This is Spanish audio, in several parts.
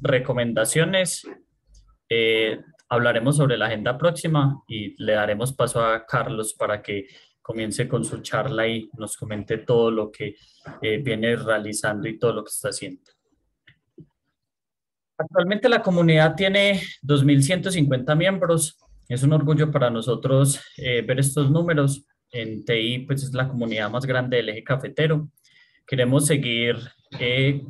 recomendaciones. Eh, hablaremos sobre la agenda próxima y le daremos paso a Carlos para que comience con su charla y nos comente todo lo que eh, viene realizando y todo lo que está haciendo. Actualmente la comunidad tiene 2.150 miembros. Es un orgullo para nosotros eh, ver estos números. En TI pues, es la comunidad más grande del eje cafetero. Queremos seguir eh,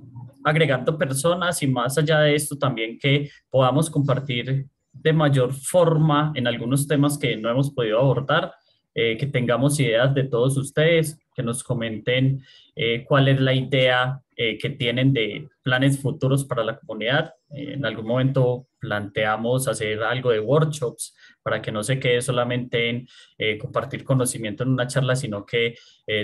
agregando personas y más allá de esto también que podamos compartir de mayor forma en algunos temas que no hemos podido abordar, eh, que tengamos ideas de todos ustedes que nos comenten eh, cuál es la idea eh, que tienen de planes futuros para la comunidad. Eh, en algún momento planteamos hacer algo de workshops para que no se quede solamente en compartir conocimiento en una charla, sino que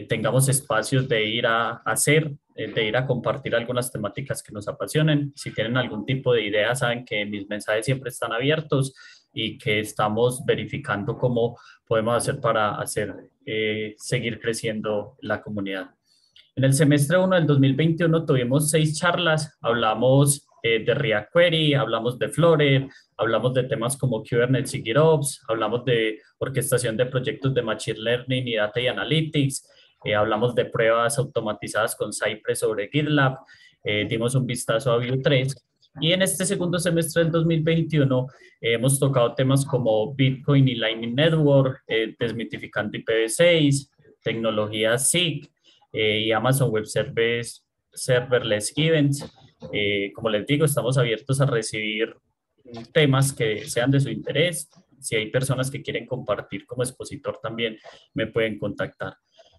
tengamos espacios de ir a, a hacer, de ir a compartir algunas temáticas que nos apasionen. Si tienen algún tipo de idea, saben que mis mensajes siempre están abiertos y que estamos verificando cómo podemos hacer para hacer eh, seguir creciendo la comunidad. En el semestre 1 del 2021 tuvimos seis charlas, hablamos eh, de React Query, hablamos de Flutter, hablamos de temas como Kubernetes y GitOps, hablamos de orquestación de proyectos de Machine Learning y Data y Analytics, eh, hablamos de pruebas automatizadas con Cypress sobre GitLab, dimos un vistazo a Vue 3 y en este segundo semestre del 2021 eh, hemos tocado temas como Bitcoin y Lightning Network, eh, desmitificando IPv6, tecnología SIG eh, y Amazon Web Service Serverless Events. como les digo, estamos abiertos a recibir temas que sean de su interés. Si hay personas que quieren compartir como expositor también, me pueden contactar.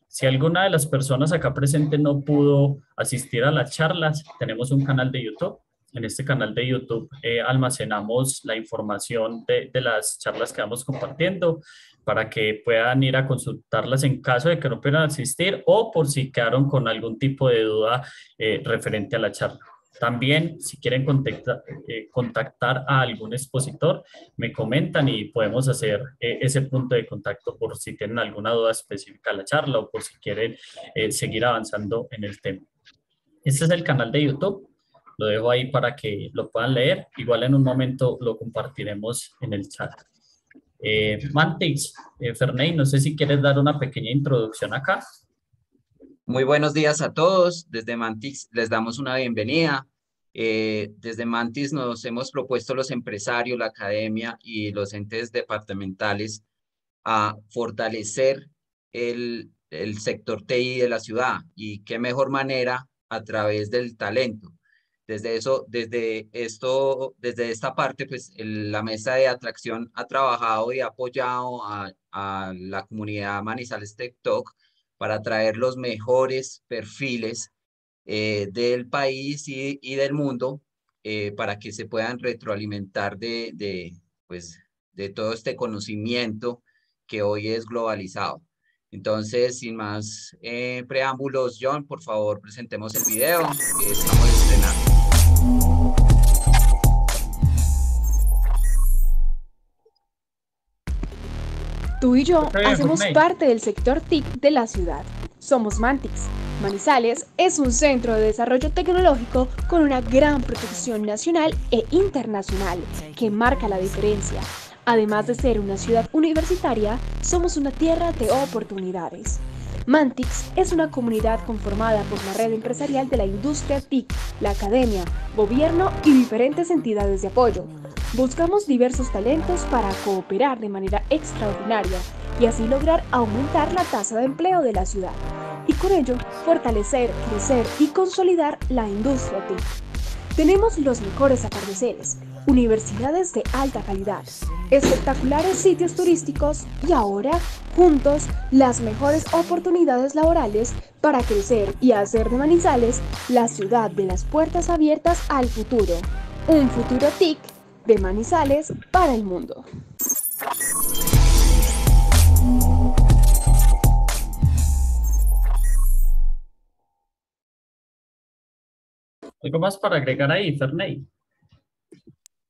Si alguna de las personas acá presente no pudo asistir a las charlas, tenemos un canal de YouTube en este canal de YouTube eh, almacenamos la información de, las charlas que vamos compartiendo para que puedan ir a consultarlas en caso de que no puedan asistir o por si quedaron con algún tipo de duda eh, referente a la charla. También, si quieren eh, contactar a algún expositor, me comentan y podemos hacer ese punto de contacto por si tienen alguna duda específica a la charla o por si quieren seguir avanzando en el tema. Este es el canal de YouTube lo dejo ahí para que lo puedan leer. Igual en un momento lo compartiremos en el chat. Eh, Mantis, eh, Ferney, no sé si quieres dar una pequeña introducción acá. Muy buenos días a todos. Desde Mantis les damos una bienvenida. Eh, desde Mantis nos hemos propuesto los empresarios, la academia y los entes departamentales a fortalecer el, el sector TI de la ciudad. Y qué mejor manera a través del talento. Desde eso, desde esto, desde esta parte, pues la mesa de atracción ha trabajado y ha apoyado a, la comunidad Manizales TikTok para traer los mejores perfiles eh, del país y, del mundo eh, para que se puedan retroalimentar de, pues, de todo este conocimiento que hoy es globalizado. Entonces, sin más eh, preámbulos, John, por favor, presentemos el video. Tú y yo pues, hacemos parte del sector TIC de la ciudad. Somos Mantix. Manizales es un centro de desarrollo tecnológico con una gran protección nacional e internacional que marca la diferencia. Además de ser una ciudad universitaria, somos una tierra de oportunidades. Mantix es una comunidad conformada por la red empresarial de la industria TIC, la academia, gobierno y diferentes entidades de apoyo. Buscamos diversos talentos para cooperar de manera extraordinaria y así lograr aumentar la tasa de empleo de la ciudad y con ello fortalecer, crecer y consolidar la industria TIC. Tenemos los mejores atardeceres, universidades de alta calidad, espectaculares sitios turísticos y ahora, juntos, las mejores oportunidades laborales para crecer y hacer de Manizales la ciudad de las puertas abiertas al futuro. Un futuro TIC de Manizales para el mundo. ¿Algo más para agregar ahí, Ferney?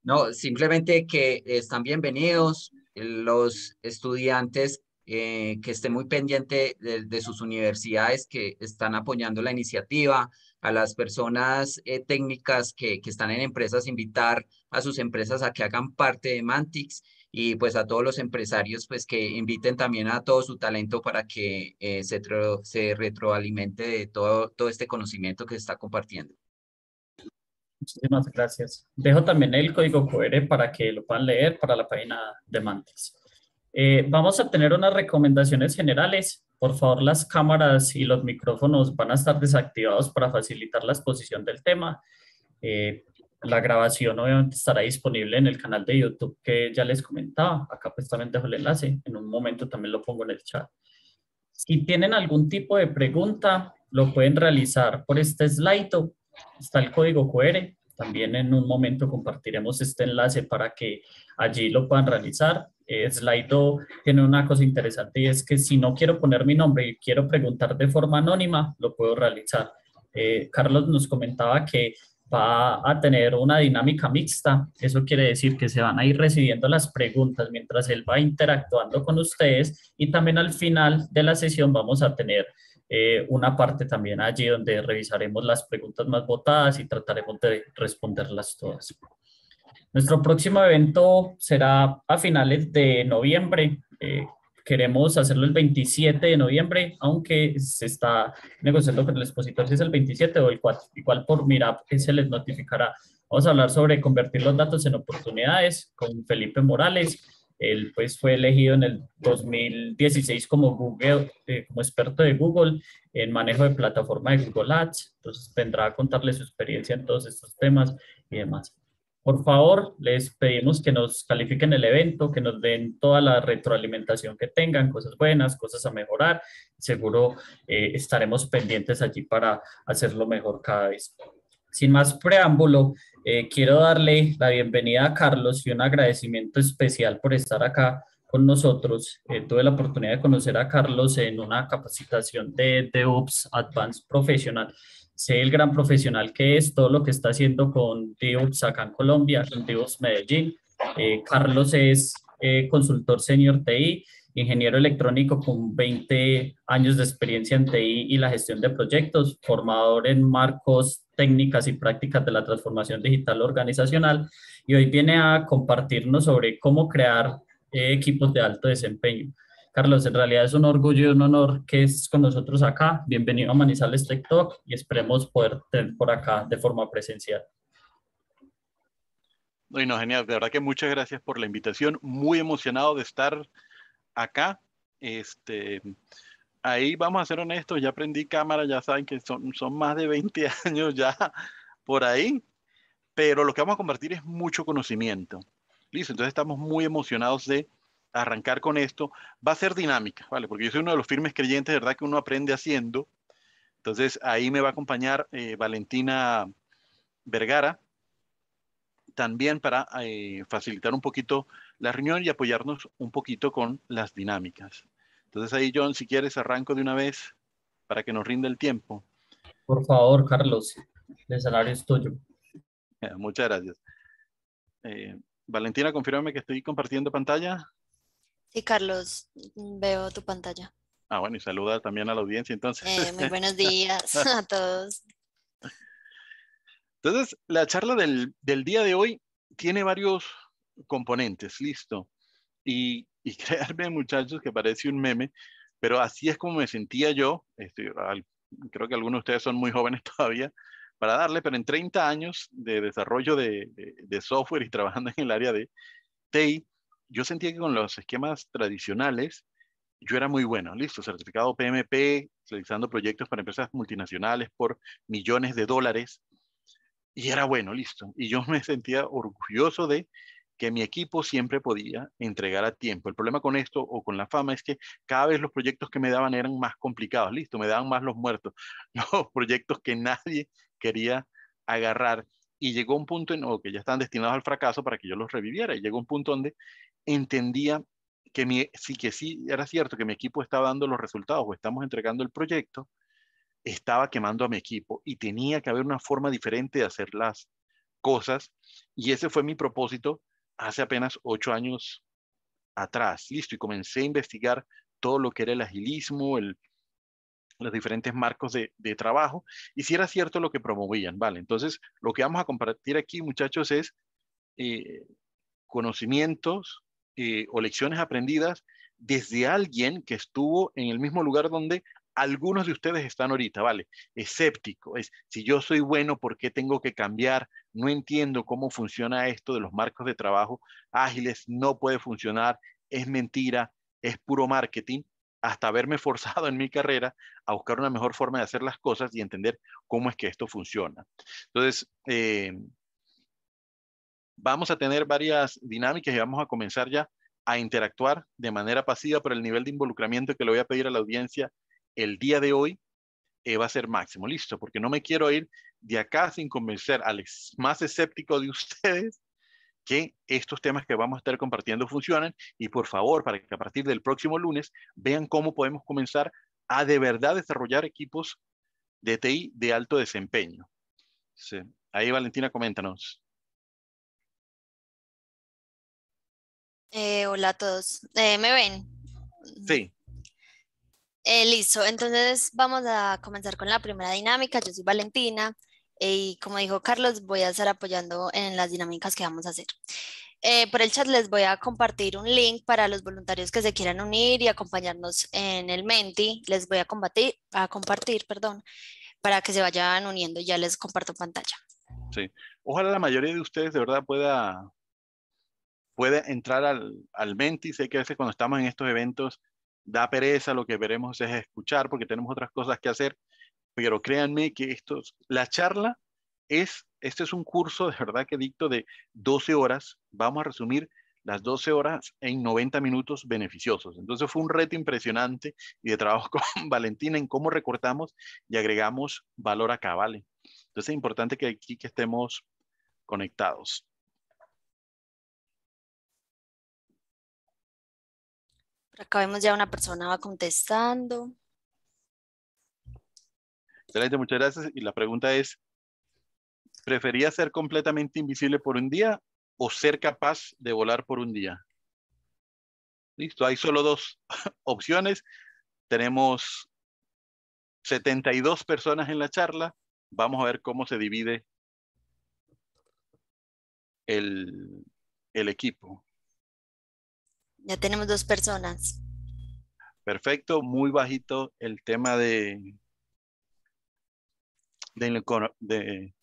No, simplemente que están bienvenidos eh, los estudiantes eh, que estén muy pendientes de, sus universidades que están apoyando la iniciativa, a las personas eh, técnicas que, están en empresas, invitar a sus empresas a que hagan parte de Mantix y pues a todos los empresarios pues que inviten también a todo su talento para que se, se retroalimente de todo, todo este conocimiento que se está compartiendo. Muchísimas gracias. Dejo también el código QR para que lo puedan leer para la página de Mantis. Eh, vamos a tener unas recomendaciones generales. Por favor, las cámaras y los micrófonos van a estar desactivados para facilitar la exposición del tema. Eh, la grabación obviamente estará disponible en el canal de YouTube que ya les comentaba. Acá pues también dejo el enlace. En un momento también lo pongo en el chat. Si tienen algún tipo de pregunta, lo pueden realizar por este slide está el código QR. También en un momento compartiremos este enlace para que allí lo puedan realizar. Eh, Slido tiene una cosa interesante y es que si no quiero poner mi nombre y quiero preguntar de forma anónima, lo puedo realizar. Eh, Carlos nos comentaba que va a tener una dinámica mixta. Eso quiere decir que se van a ir recibiendo las preguntas mientras él va interactuando con ustedes y también al final de la sesión vamos a tener eh, una parte también allí donde revisaremos las preguntas más votadas y trataremos de responderlas todas. Nuestro próximo evento será a finales de noviembre. Eh, queremos hacerlo el 27 de noviembre, aunque se está negociando con el expositor si es el 27 o el 4, igual por Mirab se les notificará. Vamos a hablar sobre convertir los datos en oportunidades con Felipe Morales él pues fue elegido en el 2016 como, Google, eh, como experto de Google en manejo de plataforma de Google Ads. Entonces vendrá a contarle su experiencia en todos estos temas y demás. Por favor, les pedimos que nos califiquen el evento, que nos den toda la retroalimentación que tengan, cosas buenas, cosas a mejorar. Seguro eh, estaremos pendientes allí para hacerlo mejor cada vez. Sin más preámbulo, eh, quiero darle la bienvenida a Carlos y un agradecimiento especial por estar acá con nosotros. Eh, tuve la oportunidad de conocer a Carlos en una capacitación de DevOps Advanced Professional. Sé el gran profesional que es, todo lo que está haciendo con DevOps acá en Colombia, con DevOps Medellín. Eh, Carlos es consultor senior TI ingeniero electrónico con 20 años de experiencia en TI y la gestión de proyectos, formador en marcos, técnicas y prácticas de la transformación digital organizacional y hoy viene a compartirnos sobre cómo crear eh, equipos de alto desempeño. Carlos, en realidad es un orgullo y un honor que estés con nosotros acá. Bienvenido a Manizales Tech Talk y esperemos poder tener por acá de forma presencial. Bueno, genial. De verdad que muchas gracias por la invitación. Muy emocionado de estar acá, este, ahí vamos a ser honestos, ya aprendí cámara, ya saben que son, son más de 20 años ya por ahí, pero lo que vamos a compartir es mucho conocimiento. Listo, entonces estamos muy emocionados de arrancar con esto. Va a ser dinámica, ¿vale? Porque yo soy uno de los firmes creyentes, ¿verdad? Que uno aprende haciendo. Entonces ahí me va a acompañar eh, Valentina Vergara, también para eh, facilitar un poquito la reunión y apoyarnos un poquito con las dinámicas. Entonces ahí, John, si quieres, arranco de una vez para que nos rinda el tiempo. Por favor, Carlos, el salario es tuyo. Muchas gracias. Eh, Valentina, confírmame que estoy compartiendo pantalla. Sí, Carlos, veo tu pantalla. Ah, bueno, y saluda también a la audiencia entonces. Eh, muy buenos días a todos. Entonces, la charla del, del día de hoy tiene varios componentes, listo. Y, y créanme, muchachos, que parece un meme, pero así es como me sentía yo. Este, creo que algunos de ustedes son muy jóvenes todavía para darle, pero en 30 años de desarrollo de, de software y trabajando en el área de TI, yo sentía que con los esquemas tradicionales yo era muy bueno, listo, certificado PMP, realizando proyectos para empresas multinacionales por millones de dólares, y era bueno, listo. Y yo me sentía orgulloso de que mi equipo siempre podía entregar a tiempo. El problema con esto o con la fama es que cada vez los proyectos que me daban eran más complicados, listo, me daban más los muertos, los proyectos que nadie quería agarrar. Y llegó un punto en, que ya estaban destinados al fracaso para que yo los reviviera. Y llegó un punto donde entendía que sí que sí era cierto que mi equipo estaba dando los resultados o estamos entregando el proyecto, estaba quemando a mi equipo y tenía que haber una forma diferente de hacer las cosas. Y ese fue mi propósito hace apenas ocho años atrás. Listo, y comencé a investigar todo lo que era el agilismo, el, los diferentes marcos de, trabajo, y si era cierto lo que promovían, ¿vale? Entonces, lo que vamos a compartir aquí, muchachos, es eh, conocimientos eh, o lecciones aprendidas desde alguien que estuvo en el mismo lugar donde algunos de ustedes están ahorita, ¿vale? Escéptico, es si yo soy bueno, ¿por qué tengo que cambiar? No entiendo cómo funciona esto de los marcos de trabajo ágiles, no puede funcionar, es mentira, es puro marketing, hasta haberme forzado en mi carrera a buscar una mejor forma de hacer las cosas y entender cómo es que esto funciona. Entonces, eh, vamos a tener varias dinámicas y vamos a comenzar ya a interactuar de manera pasiva, por el nivel de involucramiento que le voy a pedir a la audiencia el día de hoy eh, va a ser máximo, listo, porque no me quiero ir de acá sin convencer al más escéptico de ustedes que estos temas que vamos a estar compartiendo funcionan y por favor, para que a partir del próximo lunes vean cómo podemos comenzar a de verdad desarrollar equipos de TI de alto desempeño. Ahí Valentina, coméntanos. Eh, hola a todos. Eh, ¿Me ven? Sí. Eh, listo, entonces vamos a comenzar con la primera dinámica. Yo soy Valentina eh, y como dijo Carlos, voy a estar apoyando en las dinámicas que vamos a hacer. Eh, por el chat les voy a compartir un link para los voluntarios que se quieran unir y acompañarnos en el Menti. Les voy a, a compartir perdón, para que se vayan uniendo. Ya les comparto pantalla. Sí, ojalá la mayoría de ustedes de verdad pueda, pueda entrar al, al Menti. Sé que a veces cuando estamos en estos eventos da pereza, lo que veremos es escuchar porque tenemos otras cosas que hacer, pero créanme que esto, la charla es, este es un curso de verdad que dicto de 12 horas, vamos a resumir las 12 horas en 90 minutos beneficiosos. Entonces fue un reto impresionante y de trabajo con Valentina en cómo recortamos y agregamos valor a ¿vale? Entonces es importante que aquí que estemos conectados. Acabemos ya una persona va contestando. Excelente, muchas gracias. Y la pregunta es, ¿prefería ser completamente invisible por un día o ser capaz de volar por un día? Listo, hay solo dos opciones. Tenemos 72 personas en la charla. Vamos a ver cómo se divide el equipo. Ya tenemos dos personas. Perfecto, muy bajito el tema de, de,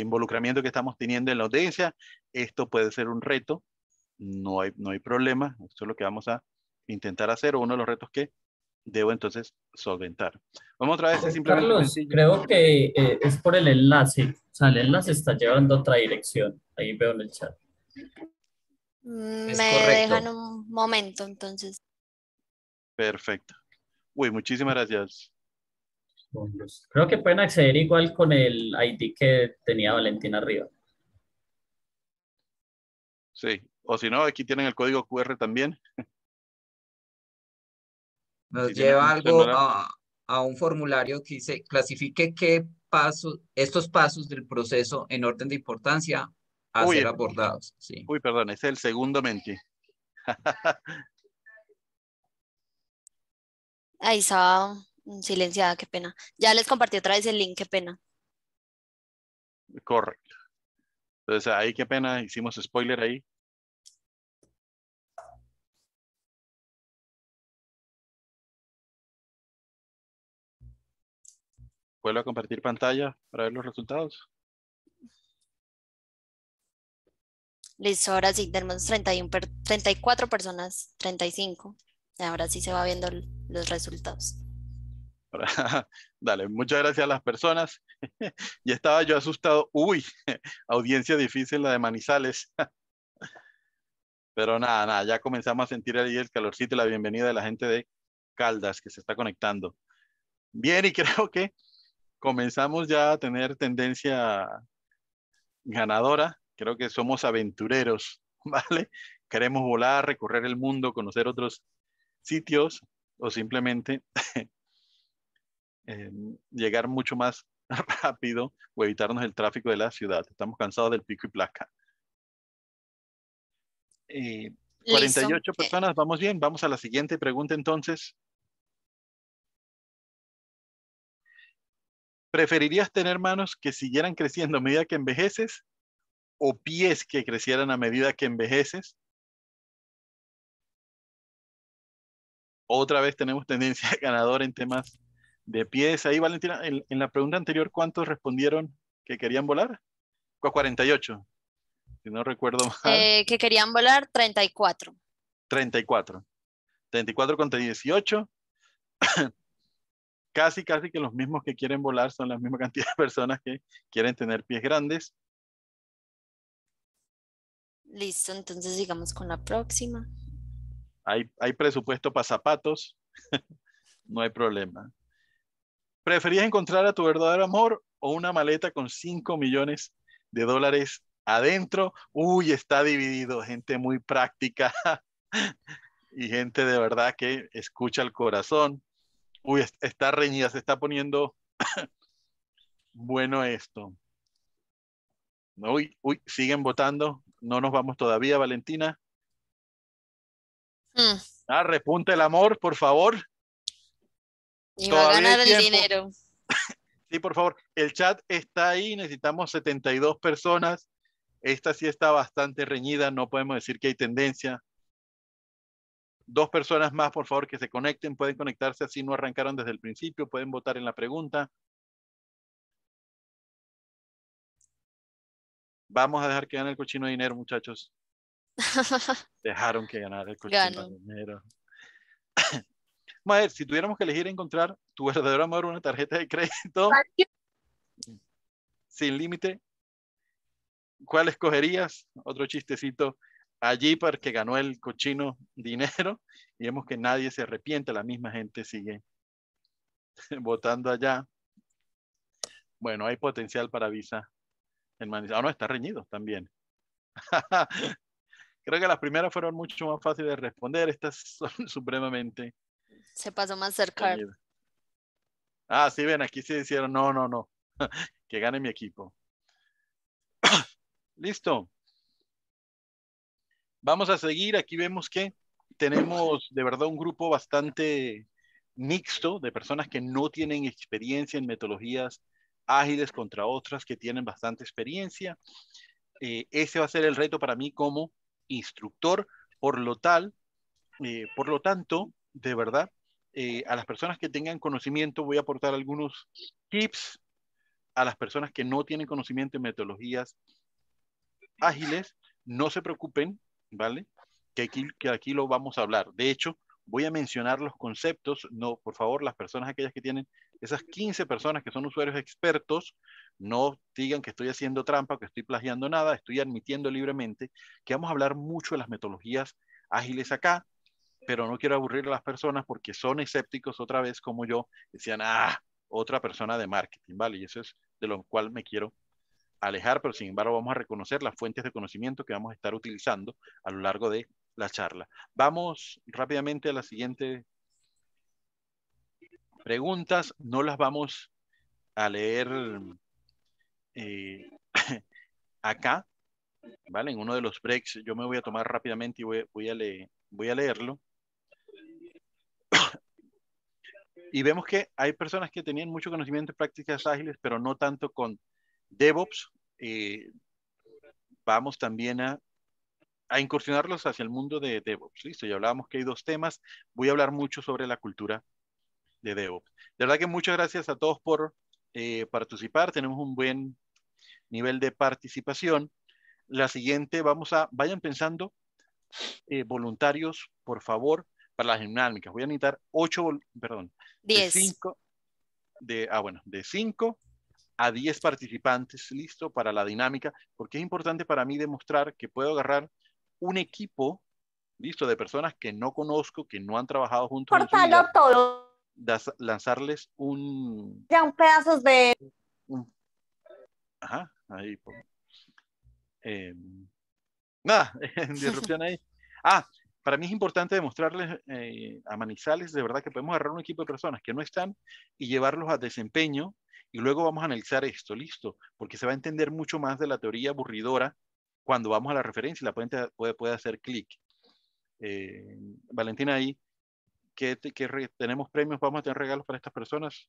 involucramiento que estamos teniendo en la audiencia. Esto puede ser un reto, no hay, no hay problema, esto es lo que vamos a intentar hacer, uno de los retos que debo entonces solventar. Vamos otra vez a ah, simplemente... Carlos, creo que eh, es por el enlace, o sea, el enlace está llevando otra dirección, ahí veo en el chat. Me dejan un momento, entonces. Perfecto. Uy, muchísimas gracias. Creo que pueden acceder igual con el ID que tenía Valentina arriba. Sí, o si no, aquí tienen el código QR también. Nos lleva algo a, a, un formulario que dice, clasifique qué pasos, estos pasos del proceso en orden de importancia a ah, ser aportados. Uy, perdón, es el segundo menti. Ahí estaba silenciada, qué pena. Ya les compartí otra vez el link, qué pena. Correcto. Entonces, ahí qué pena, hicimos spoiler ahí. Vuelvo a compartir pantalla para ver los resultados. Listo, ahora sí, tenemos 31, 34 personas, 35. Ahora sí se va viendo los resultados. Dale, muchas gracias a las personas. ya estaba yo asustado. Uy, audiencia difícil la de Manizales. Pero nada, nada, ya comenzamos a sentir ahí el calorcito y la bienvenida de la gente de Caldas que se está conectando. Bien, y creo que comenzamos ya a tener tendencia ganadora creo que somos aventureros, ¿vale? Queremos volar, recorrer el mundo, conocer otros sitios o simplemente eh, llegar mucho más rápido o evitarnos el tráfico de la ciudad. Estamos cansados del pico y placa. 48 eh, eh. personas, vamos bien, vamos a la siguiente pregunta entonces. ¿Preferirías tener manos que siguieran creciendo a medida que envejeces o pies que crecieran a medida que envejeces. Otra vez tenemos tendencia ganadora en temas de pies. Ahí, Valentina, en, la pregunta anterior, ¿cuántos respondieron que querían volar? 48, si no recuerdo eh, que querían volar 34. 34. 34 contra 18. casi, casi que los mismos que quieren volar son la misma cantidad de personas que quieren tener pies grandes. Listo, entonces sigamos con la próxima. Hay, presupuesto para zapatos. no hay problema. ¿Preferías encontrar a tu verdadero amor o una maleta con 5 millones de dólares adentro? Uy, está dividido. Gente muy práctica y gente de verdad que escucha el corazón. Uy, está reñida, se está poniendo bueno esto. Uy, uy, siguen votando. No nos vamos todavía, Valentina. Hmm. Ah, repunte el amor, por favor. Y va a ganar el dinero. sí, por favor. El chat está ahí, necesitamos 72 personas. Esta sí está bastante reñida, no podemos decir que hay tendencia. Dos personas más, por favor, que se conecten. Pueden conectarse así, no arrancaron desde el principio. Pueden votar en la pregunta. Vamos a dejar que gane el cochino de dinero, muchachos. Dejaron que ganara el cochino de dinero. si tuviéramos que elegir encontrar tu verdadero amor, una tarjeta de crédito sin límite, ¿cuál escogerías? Otro chistecito allí porque ganó el cochino dinero y vemos que nadie se arrepiente, la misma gente sigue votando allá. Bueno, hay potencial para Visa ah, no, está reñido también. Creo que las primeras fueron mucho más fáciles de responder, estas son supremamente. Se pasó más cerca. Ah, sí, ven, aquí se hicieron, no, no, no, que gane mi equipo. Listo. Vamos a seguir, aquí vemos que tenemos de verdad un grupo bastante mixto de personas que no tienen experiencia en metodologías ágiles contra otras que tienen bastante experiencia. Eh, ese va a ser el reto para mí como instructor. Por lo tal, eh, por lo tanto, de verdad, eh, a las personas que tengan conocimiento voy a aportar algunos tips. A las personas que no tienen conocimiento en metodologías ágiles, no se preocupen, ¿vale? Que aquí, que aquí lo vamos a hablar. De hecho, voy a mencionar los conceptos. No, por favor, las personas aquellas que tienen esas 15 personas que son usuarios expertos no digan que estoy haciendo trampa, que estoy plagiando nada, estoy admitiendo libremente que vamos a hablar mucho de las metodologías ágiles acá, pero no quiero aburrir a las personas porque son escépticos otra vez como yo, decían, ah, otra persona de marketing, ¿vale? Y eso es de lo cual me quiero alejar, pero sin embargo vamos a reconocer las fuentes de conocimiento que vamos a estar utilizando a lo largo de la charla. Vamos rápidamente a la siguiente preguntas no las vamos a leer eh, acá, ¿vale? En uno de los breaks yo me voy a tomar rápidamente y voy, a, leer, voy a leerlo. y vemos que hay personas que tenían mucho conocimiento de prácticas ágiles, pero no tanto con DevOps. Eh, vamos también a, a, incursionarlos hacia el mundo de DevOps. Listo, ya hablábamos que hay dos temas. Voy a hablar mucho sobre la cultura de DevOps. De verdad que muchas gracias a todos por eh, participar. Tenemos un buen nivel de participación. La siguiente, vamos a, vayan pensando, eh, voluntarios, por favor, para las dinámicas. Voy a necesitar ocho... perdón, De ah, bueno, de cinco a diez participantes, listo, para la dinámica, porque es importante para mí demostrar que puedo agarrar un equipo, listo, de personas que no conozco, que no han trabajado juntos. Cortalo todo lanzarles un... Ya, un pedazos de... ajá, ahí. Em, nada, disrupción ahí. Ah, para mí es importante demostrarles eh, a Manizales de verdad que podemos agarrar un equipo de personas que no están y llevarlos a desempeño y luego vamos a analizar esto, listo, porque se va a entender mucho más de la teoría aburridora cuando vamos a la referencia y la puede, puede, puede hacer clic. Eh, Valentina ahí que tenemos premios? ¿Vamos a tener regalos para estas personas?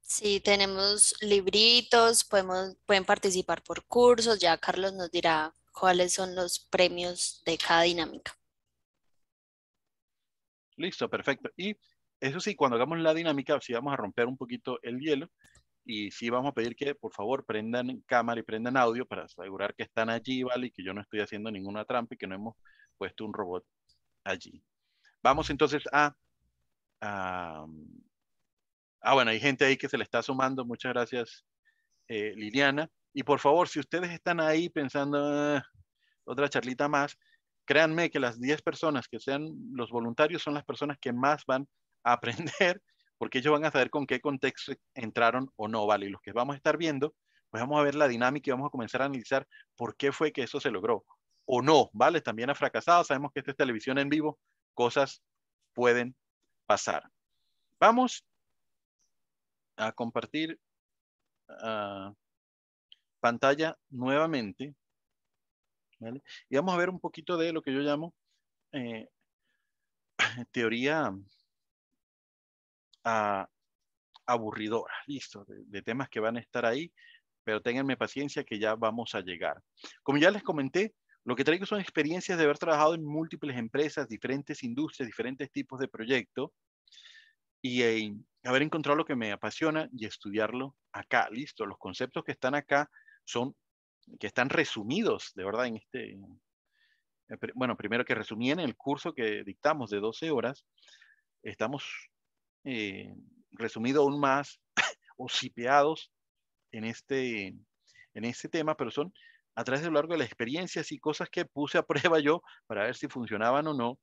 Sí, tenemos libritos, podemos, pueden participar por cursos, ya Carlos nos dirá cuáles son los premios de cada dinámica. Listo, perfecto. Y eso sí, cuando hagamos la dinámica, sí vamos a romper un poquito el hielo y sí vamos a pedir que por favor prendan cámara y prendan audio para asegurar que están allí, ¿vale? Y que yo no estoy haciendo ninguna trampa y que no hemos puesto un robot allí. Vamos entonces a Ah, ah, bueno, hay gente ahí que se le está sumando. Muchas gracias, eh, Liliana. Y por favor, si ustedes están ahí pensando ah, otra charlita más, créanme que las 10 personas que sean los voluntarios son las personas que más van a aprender, porque ellos van a saber con qué contexto entraron o no, ¿vale? Y los que vamos a estar viendo, pues vamos a ver la dinámica y vamos a comenzar a analizar por qué fue que eso se logró o no, ¿vale? También ha fracasado, sabemos que esta es televisión en vivo, cosas pueden pasar. Vamos a compartir ah, pantalla nuevamente. Y vamos a ver un poquito de lo que yo llamo eh, teoría ah, aburridora, listo, de, de temas que van a estar ahí, pero ténganme paciencia que ya vamos a llegar. Como ya les comenté, lo que traigo son experiencias de haber trabajado en múltiples empresas, diferentes industrias, diferentes tipos de proyectos eh, y haber encontrado lo que me apasiona y estudiarlo acá. Listo, los conceptos que están acá son, que están resumidos, de verdad, en este, eh, bueno, primero que resumí en el curso que dictamos de 12 horas, estamos eh, resumido aún más o cipeados en este, en este tema, pero son a través de lo largo de las experiencias y cosas que puse a prueba yo para ver si funcionaban o no,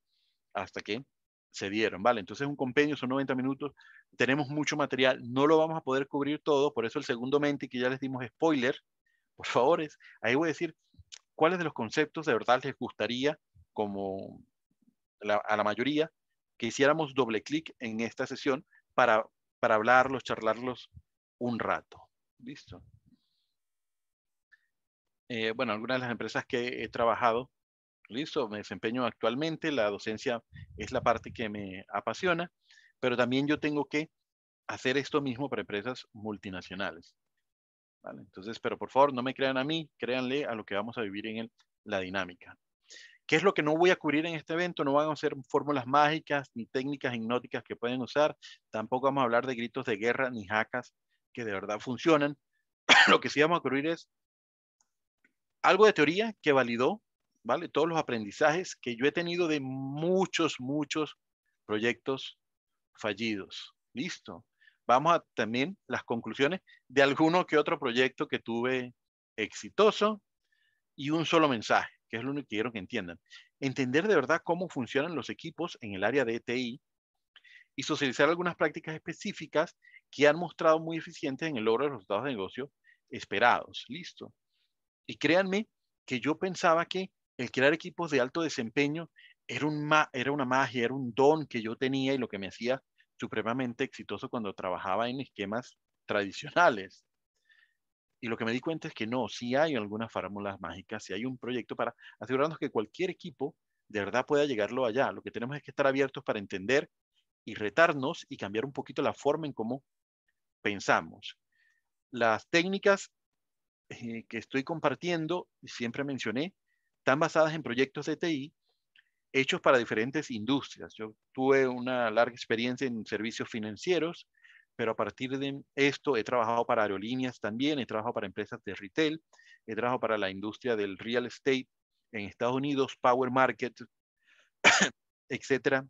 hasta que se dieron, ¿vale? Entonces un compendio son 90 minutos, tenemos mucho material, no lo vamos a poder cubrir todo, por eso el segundo mente que ya les dimos spoiler, por favor, ahí voy a decir cuáles de los conceptos de verdad les gustaría, como a la mayoría, que hiciéramos doble clic en esta sesión para, para hablarlos, charlarlos un rato. Listo. Eh, bueno, algunas de las empresas que he trabajado, listo, me desempeño actualmente, la docencia es la parte que me apasiona, pero también yo tengo que hacer esto mismo para empresas multinacionales. ¿Vale? Entonces, pero por favor, no me crean a mí, créanle a lo que vamos a vivir en la dinámica. ¿Qué es lo que no voy a cubrir en este evento? No van a ser fórmulas mágicas ni técnicas hipnóticas que pueden usar. Tampoco vamos a hablar de gritos de guerra ni jacas que de verdad funcionan. lo que sí vamos a cubrir es algo de teoría que validó, ¿vale? Todos los aprendizajes que yo he tenido de muchos, muchos proyectos fallidos. Listo. Vamos a también las conclusiones de alguno que otro proyecto que tuve exitoso y un solo mensaje, que es lo único que quiero que entiendan. Entender de verdad cómo funcionan los equipos en el área de e TI y socializar algunas prácticas específicas que han mostrado muy eficientes en el logro de los resultados de negocio esperados. Listo. Y créanme que yo pensaba que el crear equipos de alto desempeño era, un era una magia, era un don que yo tenía y lo que me hacía supremamente exitoso cuando trabajaba en esquemas tradicionales. Y lo que me di cuenta es que no, si hay algunas fórmulas mágicas, si hay un proyecto para asegurarnos que cualquier equipo de verdad pueda llegarlo allá. Lo que tenemos es que estar abiertos para entender y retarnos y cambiar un poquito la forma en cómo pensamos. Las técnicas eh, que estoy compartiendo, siempre mencioné, están basadas en proyectos de TI hechos para diferentes industrias. Yo tuve una larga experiencia en servicios financieros, pero a partir de esto he trabajado para aerolíneas también, he trabajado para empresas de retail, he trabajado para la industria del real estate en Estados Unidos, power market, etcétera,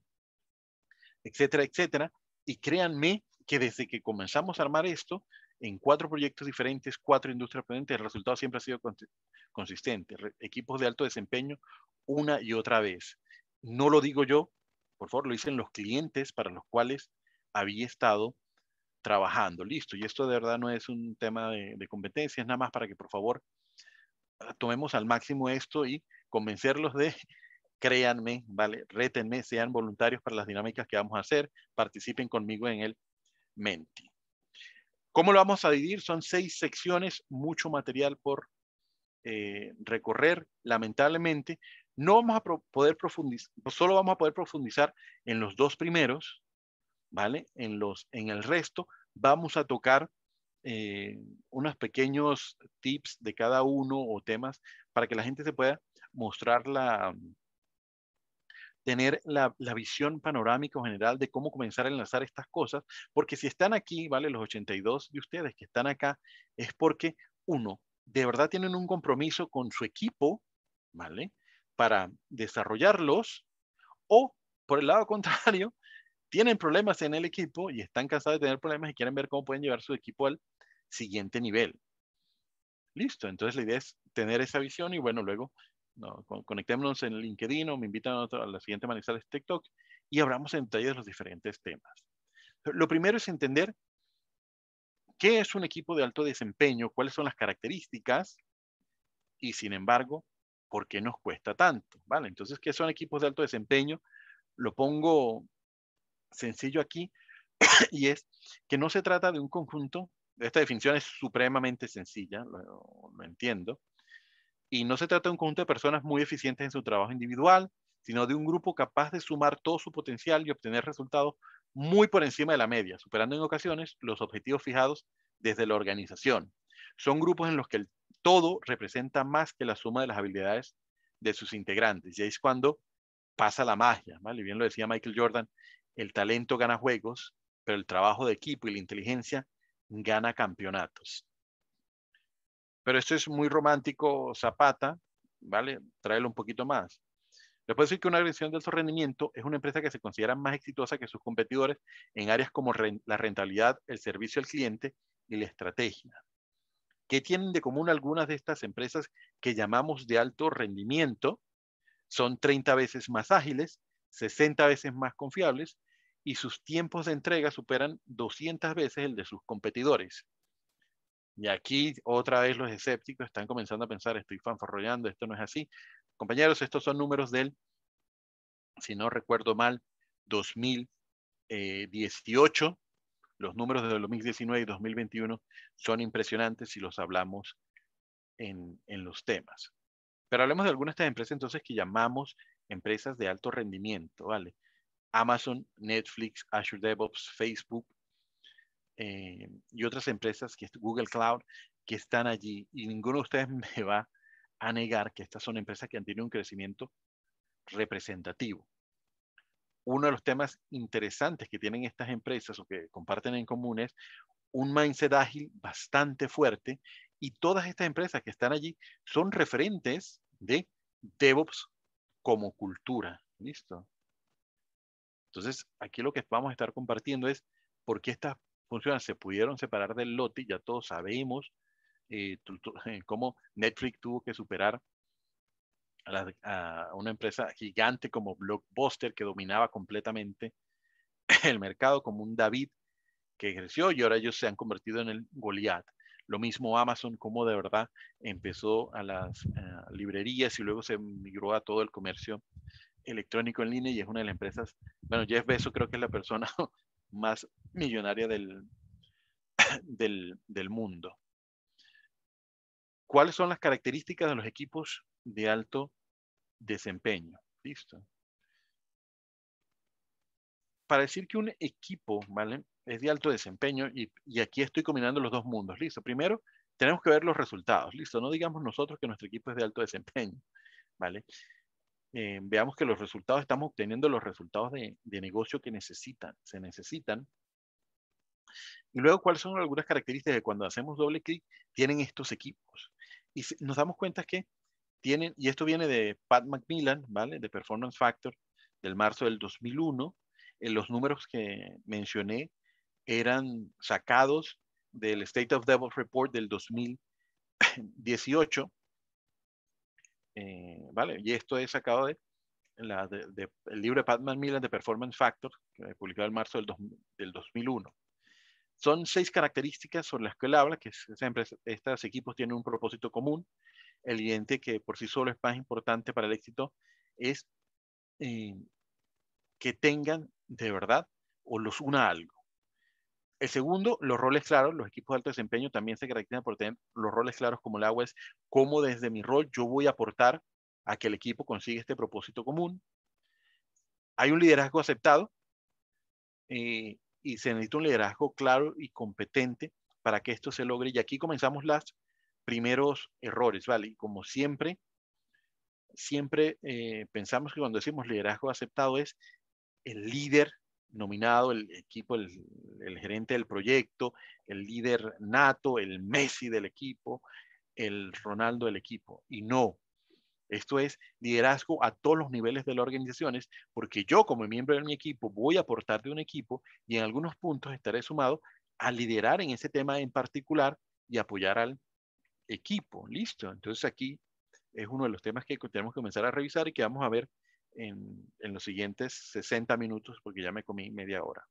etcétera, etcétera. Y créanme que desde que comenzamos a armar esto, en cuatro proyectos diferentes, cuatro industrias diferentes, el resultado siempre ha sido consistente. equipos de alto desempeño una y otra vez. No lo digo yo, por favor, lo dicen los clientes para los cuales había estado trabajando. Listo, y esto de verdad no es un tema de, competencias, nada más para que por favor tomemos al máximo esto y convencerlos de, créanme, ¿vale? Rétenme, sean voluntarios para las dinámicas que vamos a hacer, participen conmigo en el Menti. ¿Cómo lo vamos a dividir? Son seis secciones, mucho material por eh, recorrer, lamentablemente. No vamos a poder profundizar, solo vamos a poder profundizar en los dos primeros, ¿vale? En, los, en el resto vamos a tocar eh, unos pequeños tips de cada uno o temas para que la gente se pueda mostrar la, tener la, visión panorámica o general de cómo comenzar a enlazar estas cosas, porque si están aquí, ¿vale? Los 82 de ustedes que están acá, es porque, uno, de verdad tienen un compromiso con su equipo, ¿vale? Para desarrollarlos, o por el lado contrario, tienen problemas en el equipo y están cansados de tener problemas y quieren ver cómo pueden llevar su equipo al siguiente nivel. Listo, entonces la idea es tener esa visión y bueno, luego conectémonos en LinkedIn o me invitan a, la siguiente de TikTok y hablamos en detalle de los diferentes temas. Lo primero es entender qué es un equipo de alto desempeño, cuáles son las características y, sin embargo, por qué nos cuesta tanto. ¿vale? Entonces, ¿qué son equipos de alto desempeño? Lo pongo sencillo aquí y es que no se trata de un conjunto, esta definición es supremamente sencilla, lo entiendo, y no se trata de un conjunto de personas muy eficientes en su trabajo individual, sino de un grupo capaz de sumar todo su potencial y obtener resultados muy por encima de la media, superando en ocasiones los objetivos fijados desde la organización. Son grupos en los que el todo representa más que la suma de las habilidades de sus integrantes. Y ahí es cuando pasa la magia, Y Bien lo decía Michael Jordan, el talento gana juegos, pero el trabajo de equipo y la inteligencia gana campeonatos. Pero esto es muy romántico, Zapata, ¿vale? Tráelo un poquito más. Les puedo decir que una agresión de alto rendimiento es una empresa que se considera más exitosa que sus competidores en áreas como la rentabilidad, el servicio al cliente y la estrategia. ¿Qué tienen de común algunas de estas empresas que llamamos de alto rendimiento? Son 30 veces más ágiles, 60 veces más confiables y sus tiempos de entrega superan 200 veces el de sus competidores. Y aquí otra vez los escépticos están comenzando a pensar, estoy fanfarrollando, esto no es así. Compañeros, estos son números del, si no recuerdo mal, 2018. Los números de 2019 y 2021 son impresionantes si los hablamos en, en los temas. Pero hablemos de algunas de estas empresas entonces que llamamos empresas de alto rendimiento, ¿vale? Amazon, Netflix, Azure DevOps, Facebook, eh, y otras empresas, que es Google Cloud, que están allí. Y ninguno de ustedes me va a negar que estas son empresas que han tenido un crecimiento representativo. Uno de los temas interesantes que tienen estas empresas o que comparten en común es un mindset ágil bastante fuerte y todas estas empresas que están allí son referentes de DevOps como cultura. ¿Listo? Entonces, aquí lo que vamos a estar compartiendo es por qué estas funcionan, se pudieron separar del lote, ya todos sabemos eh, cómo Netflix tuvo que superar a, una empresa gigante como Blockbuster que dominaba completamente el mercado, como un David que creció, y ahora ellos se han convertido en el Goliath. Lo mismo Amazon, como de verdad empezó a las eh, librerías y luego se migró a todo el comercio electrónico en línea y es una de las empresas, bueno, Jeff Bezos creo que es la persona más millonaria del, del, mundo. ¿Cuáles son las características de los equipos de alto desempeño? Listo. Para decir que un equipo, ¿vale? Es de alto desempeño y, y aquí estoy combinando los dos mundos. Listo. Primero, tenemos que ver los resultados. Listo. No digamos nosotros que nuestro equipo es de alto desempeño. ¿Vale? Eh, veamos que los resultados, estamos obteniendo los resultados de, de negocio que necesitan, se necesitan. Y luego, ¿cuáles son algunas características de cuando hacemos doble clic? Tienen estos equipos. Y nos damos cuenta que tienen, y esto viene de Pat Macmillan, ¿vale? De Performance Factor, del marzo del 2001. en eh, los números que mencioné eran sacados del State of Devil Report del 2018. Eh, vale, y esto es sacado de, libro de Pat Macmillan de Performance Factor, que publicado en marzo del, 2001. Son seis características sobre las que él habla, que siempre estos equipos tienen un propósito común. El cliente que por sí solo es más importante para el éxito es eh, que tengan de verdad o los una algo. El segundo, los roles claros. Los equipos de alto desempeño también se caracterizan por tener los roles claros como el agua es cómo desde mi rol yo voy a aportar a que el equipo consiga este propósito común. Hay un liderazgo aceptado eh, y se necesita un liderazgo claro y competente para que esto se logre. Y aquí comenzamos los primeros errores, ¿vale? Y como siempre, siempre eh, pensamos que cuando decimos liderazgo aceptado es el líder nominado el equipo, el, gerente del proyecto, el líder nato, el Messi del equipo, el Ronaldo del equipo. Y no, esto es liderazgo a todos los niveles de las organizaciones, porque yo como miembro de mi equipo voy a aportar de un equipo y en algunos puntos estaré sumado a liderar en ese tema en particular y apoyar al equipo. Listo. Entonces aquí es uno de los temas que tenemos que comenzar a revisar y que vamos a ver en, los siguientes 60 minutos porque ya me comí media hora.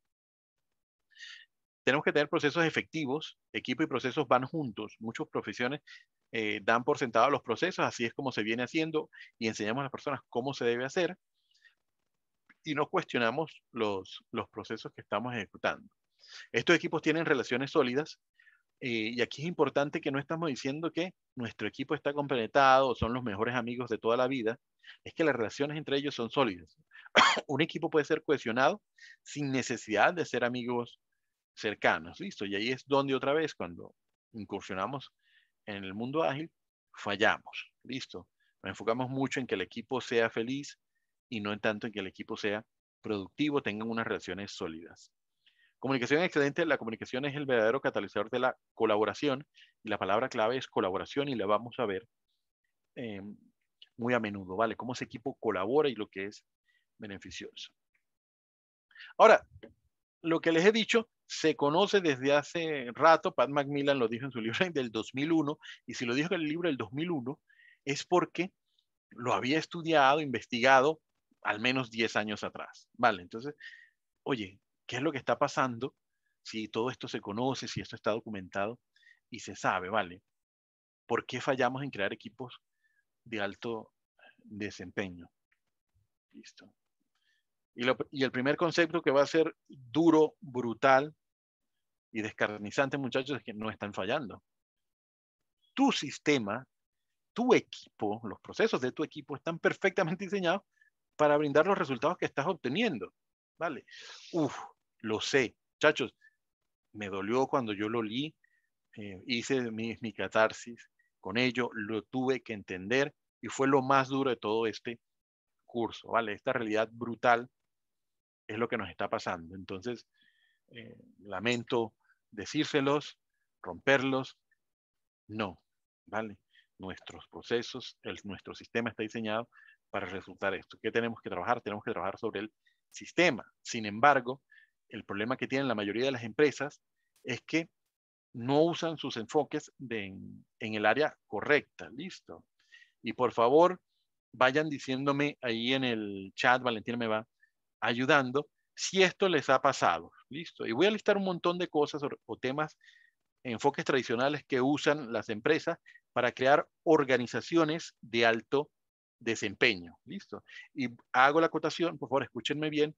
Tenemos que tener procesos efectivos, equipo y procesos van juntos. Muchas profesiones eh, dan por sentado los procesos, así es como se viene haciendo y enseñamos a las personas cómo se debe hacer y no cuestionamos los, los procesos que estamos ejecutando. Estos equipos tienen relaciones sólidas eh, y aquí es importante que no estamos diciendo que nuestro equipo está completado son los mejores amigos de toda la vida, es que las relaciones entre ellos son sólidas. Un equipo puede ser cohesionado sin necesidad de ser amigos cercanos, ¿listo? Y ahí es donde otra vez, cuando incursionamos en el mundo ágil, fallamos, ¿listo? Nos enfocamos mucho en que el equipo sea feliz y no en tanto en que el equipo sea productivo, tengan unas relaciones sólidas. Comunicación excelente, la comunicación es el verdadero catalizador de la colaboración y la palabra clave es colaboración y la vamos a ver em, muy a menudo, ¿vale? Cómo ese equipo colabora y lo que es beneficioso. Ahora, lo que les he dicho se conoce desde hace rato, Pat Macmillan lo dijo en su libro del 2001, y si lo dijo en el libro del 2001 es porque lo había estudiado, investigado al menos 10 años atrás, ¿vale? Entonces, oye, ¿qué es lo que está pasando? Si todo esto se conoce, si esto está documentado y se sabe, ¿vale? ¿Por qué fallamos en crear equipos de alto desempeño. Listo. Y, el primer concepto que va a ser duro, brutal y descarnizante, muchachos, es que no están fallando. Tu sistema, tu equipo, los procesos de tu equipo están perfectamente diseñados para brindar los resultados que estás obteniendo. ¿Vale? Uf, lo sé. Muchachos, me dolió cuando yo lo li eh, hice mi, mi catarsis, con ello, lo tuve que entender y fue lo más duro de todo este curso, ¿vale? Esta realidad brutal es lo que nos está pasando. Entonces, eh, lamento decírselos, romperlos, no, ¿vale? Nuestros procesos, nuestro sistema está diseñado para resultar esto. ¿Qué tenemos que trabajar? Tenemos que trabajar sobre el sistema. Sin embargo, el problema que tienen la mayoría de las empresas es que no usan sus enfoques en, el área correcta. Listo. Y por favor, vayan diciéndome ahí en el chat, Valentina me va ayudando, si esto les ha pasado. Listo. Y voy a listar un montón de cosas o, temas, enfoques tradicionales que usan las empresas para crear organizaciones de alto desempeño. Listo. Y hago la acotación, por favor, escúchenme bien,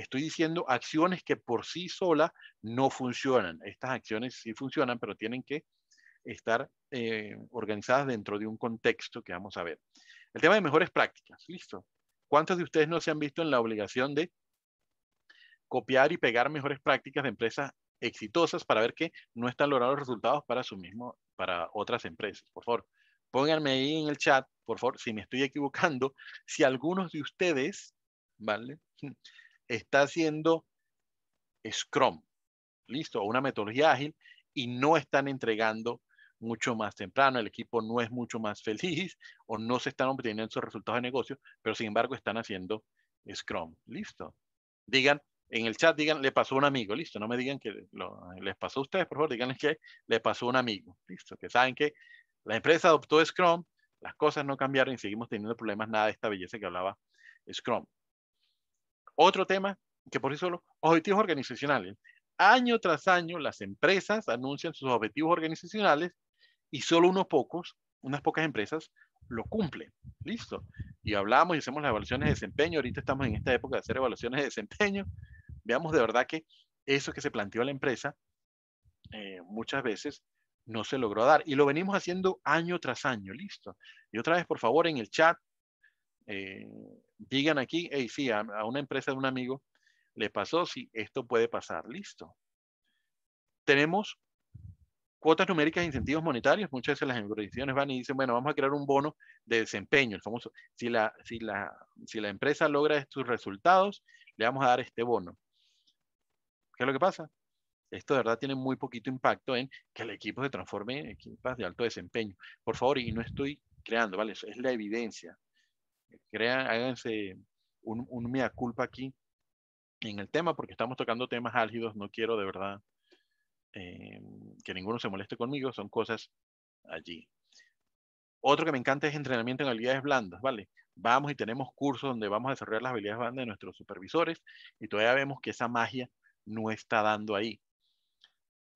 estoy diciendo acciones que por sí sola no funcionan. Estas acciones sí funcionan, pero tienen que estar eh, organizadas dentro de un contexto que vamos a ver. El tema de mejores prácticas, listo. ¿Cuántos de ustedes no se han visto en la obligación de copiar y pegar mejores prácticas de empresas exitosas para ver que no están logrando resultados para su mismo, para otras empresas? Por favor, pónganme ahí en el chat, por favor, si me estoy equivocando, si algunos de ustedes, ¿vale? está haciendo Scrum, listo, una metodología ágil y no están entregando mucho más temprano, el equipo no es mucho más feliz o no se están obteniendo sus resultados de negocio, pero sin embargo están haciendo Scrum, listo. Digan, en el chat digan, le pasó a un amigo, listo, no me digan que les pasó a ustedes, por favor, digan que le pasó a un amigo, listo, que saben que la empresa adoptó Scrum, las cosas no cambiaron y seguimos teniendo problemas, nada de esta belleza que hablaba Scrum. Otro tema que por sí solo, objetivos organizacionales. Año tras año las empresas anuncian sus objetivos organizacionales y solo unos pocos, unas pocas empresas lo cumplen. Listo. Y hablamos y hacemos las evaluaciones de desempeño. Ahorita estamos en esta época de hacer evaluaciones de desempeño. Veamos de verdad que eso que se planteó la empresa eh, muchas veces no se logró dar. Y lo venimos haciendo año tras año. Listo. Y otra vez, por favor, en el chat, eh, digan aquí, hey, sí, a, una empresa de un amigo le pasó, sí, esto puede pasar, listo. Tenemos cuotas numéricas de incentivos monetarios, muchas veces las organizaciones van y dicen, bueno, vamos a crear un bono de desempeño, el famoso, si la, si la, empresa logra estos resultados, le vamos a dar este bono. ¿Qué es lo que pasa? Esto de verdad tiene muy poquito impacto en que el equipo se transforme en equipos de alto desempeño. Por favor, y no estoy creando, ¿vale? Es la evidencia crean, háganse un, un mea culpa aquí en el tema, porque estamos tocando temas álgidos, no quiero de verdad eh, que ninguno se moleste conmigo, son cosas allí. Otro que me encanta es entrenamiento en habilidades blandas, ¿vale? Vamos y tenemos cursos donde vamos a desarrollar las habilidades blandas de nuestros supervisores y todavía vemos que esa magia no está dando ahí.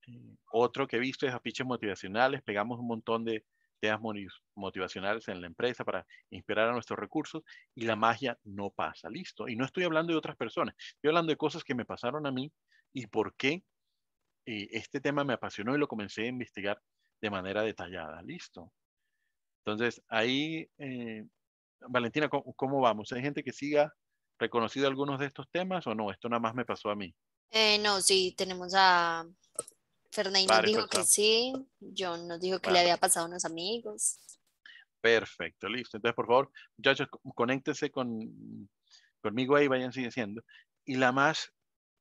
Eh, otro que he visto es afiches motivacionales, pegamos un montón de, temas motivacionales en la empresa para inspirar a nuestros recursos y la magia no pasa, listo. Y no estoy hablando de otras personas, estoy hablando de cosas que me pasaron a mí y por qué eh, este tema me apasionó y lo comencé a investigar de manera detallada, listo. Entonces, ahí, eh, Valentina, ¿cómo, vamos? ¿Hay gente que siga reconocido algunos de estos temas o no? Esto nada más me pasó a mí. Eh, no, sí, tenemos a Fernando dijo que sí, John nos dijo que le había pasado a unos amigos. Perfecto, listo. Entonces, por favor, muchachos, conéctense con, conmigo ahí, vayan siguiendo. Y la más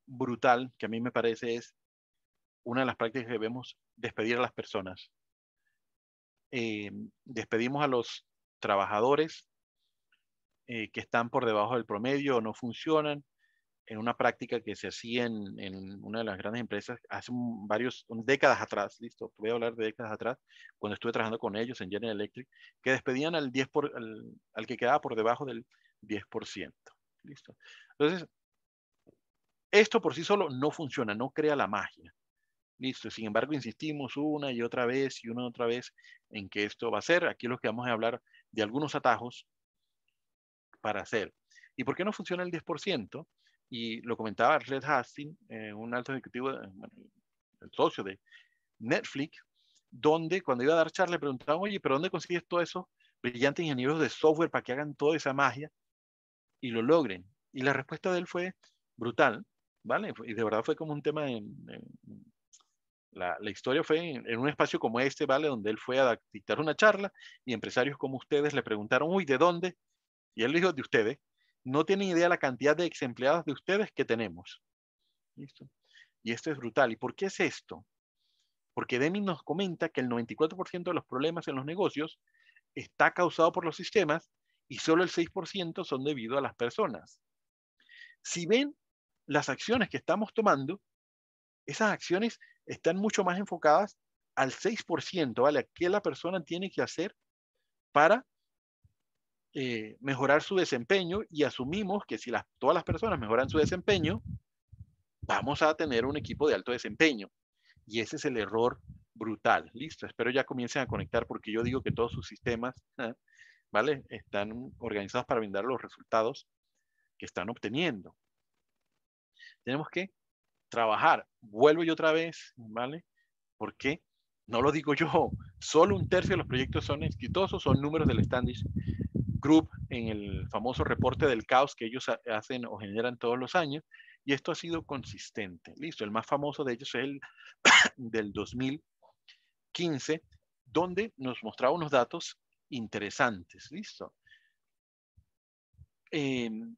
brutal que a mí me parece es una de las prácticas que debemos despedir a las personas. Em, despedimos a los trabajadores eh, que están por debajo del promedio o no funcionan, en una práctica que se hacía en, en una de las grandes empresas hace varios décadas atrás, listo, voy a hablar de décadas atrás, cuando estuve trabajando con ellos en General Electric, que despedían al 10 por, al, que quedaba por debajo del 10%, listo. Entonces, esto por sí solo no funciona, no crea la magia. Listo, sin embargo, insistimos una y otra vez y una y otra vez en que esto va a ser. Aquí lo que vamos a hablar de algunos atajos para hacer. ¿Y por qué no funciona el 10%? Y lo comentaba Red Hastings, eh, un alto ejecutivo, eh, el socio de Netflix, donde cuando iba a dar charla le preguntaban, oye, ¿pero dónde consigues todo eso? brillantes ingenieros de software para que hagan toda esa magia y lo logren? Y la respuesta de él fue brutal, ¿vale? Y de verdad fue como un tema en, la, historia fue en, un espacio como este, ¿vale? Donde él fue a dictar una charla y empresarios como ustedes le preguntaron, uy, ¿de dónde? Y él dijo, de ustedes no tienen idea la cantidad de ex de ustedes que tenemos. Y esto es brutal. ¿Y por qué es esto? Porque Demi nos comenta que el 94% de los problemas en los negocios está causado por los sistemas y solo el 6% son debido a las personas. Si ven las acciones que estamos tomando, esas acciones están mucho más enfocadas al 6%, ¿vale? ¿Qué la persona tiene que hacer para eh, mejorar su desempeño y asumimos que si las, todas las personas mejoran su desempeño, vamos a tener un equipo de alto desempeño. Y ese es el error brutal. Listo, espero ya comiencen a conectar porque yo digo que todos sus sistemas, ¿eh? ¿vale? Están organizados para brindar los resultados que están obteniendo. Tenemos que trabajar. Vuelvo yo otra vez, ¿vale? Porque no lo digo yo, solo un tercio de los proyectos son exitosos, son números del Standish Group en el famoso reporte del caos que ellos hacen o generan todos los años, y esto ha sido consistente. Listo, el más famoso de ellos es el del 2015, donde nos mostraba unos datos interesantes. Listo. Em,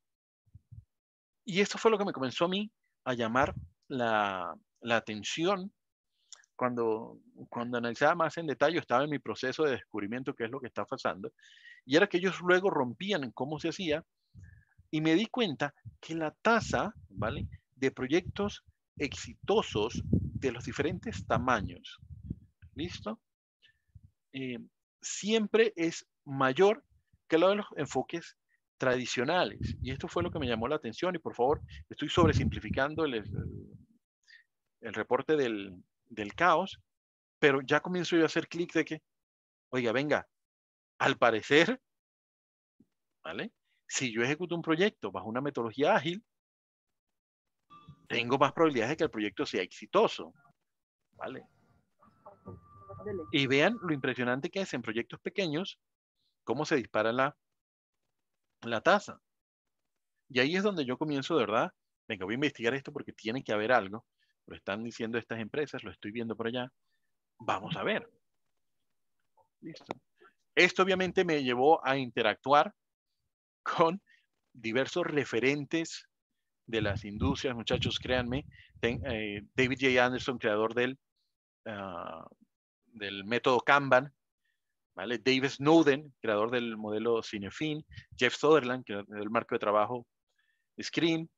y esto fue lo que me comenzó a mí a llamar la, atención cuando, cuando analizaba más en detalle, estaba en mi proceso de descubrimiento qué es lo que está pasando y era que ellos luego rompían cómo se hacía, y me di cuenta que la tasa, ¿vale? De proyectos exitosos de los diferentes tamaños, ¿listo? Eh, siempre es mayor que la de los enfoques tradicionales. Y esto fue lo que me llamó la atención. Y por favor, estoy sobresimplificando el, el, el reporte del, del caos, pero ya comienzo yo a hacer clic de que, oiga, venga, al parecer, ¿vale? Si yo ejecuto un proyecto bajo una metodología ágil, tengo más probabilidades de que el proyecto sea exitoso, ¿vale? Y vean lo impresionante que es en proyectos pequeños cómo se dispara la, la tasa. Y ahí es donde yo comienzo, de verdad, venga, voy a investigar esto porque tiene que haber algo. Lo están diciendo estas empresas, lo estoy viendo por allá. Vamos a ver. Listo. Esto obviamente me llevó a interactuar con diversos referentes de las industrias, muchachos, créanme. Eh, David J. Anderson, creador del, ah, del método Kanban, ¿vale? Snowden, creador del modelo Cinefin, Jeff Sutherland, creador del marco de trabajo Screen,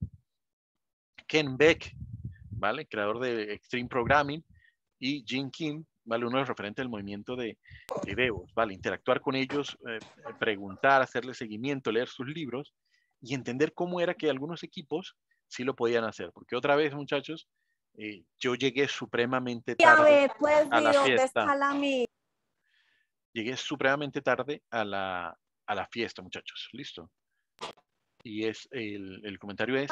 Ken Beck, ¿vale? Creador de Extreme Programming, y Jim Kim, ¿vale? Uno es referente al movimiento de, de ¿vale? Interactuar con ellos, eh, eh, preguntar, hacerle seguimiento, leer sus libros y entender cómo era que algunos equipos sí lo podían hacer. Porque otra vez, muchachos, yo llegué supremamente tarde a la fiesta. llegué supremamente tarde a la, fiesta, muchachos. Listo. Y es el, el comentario es,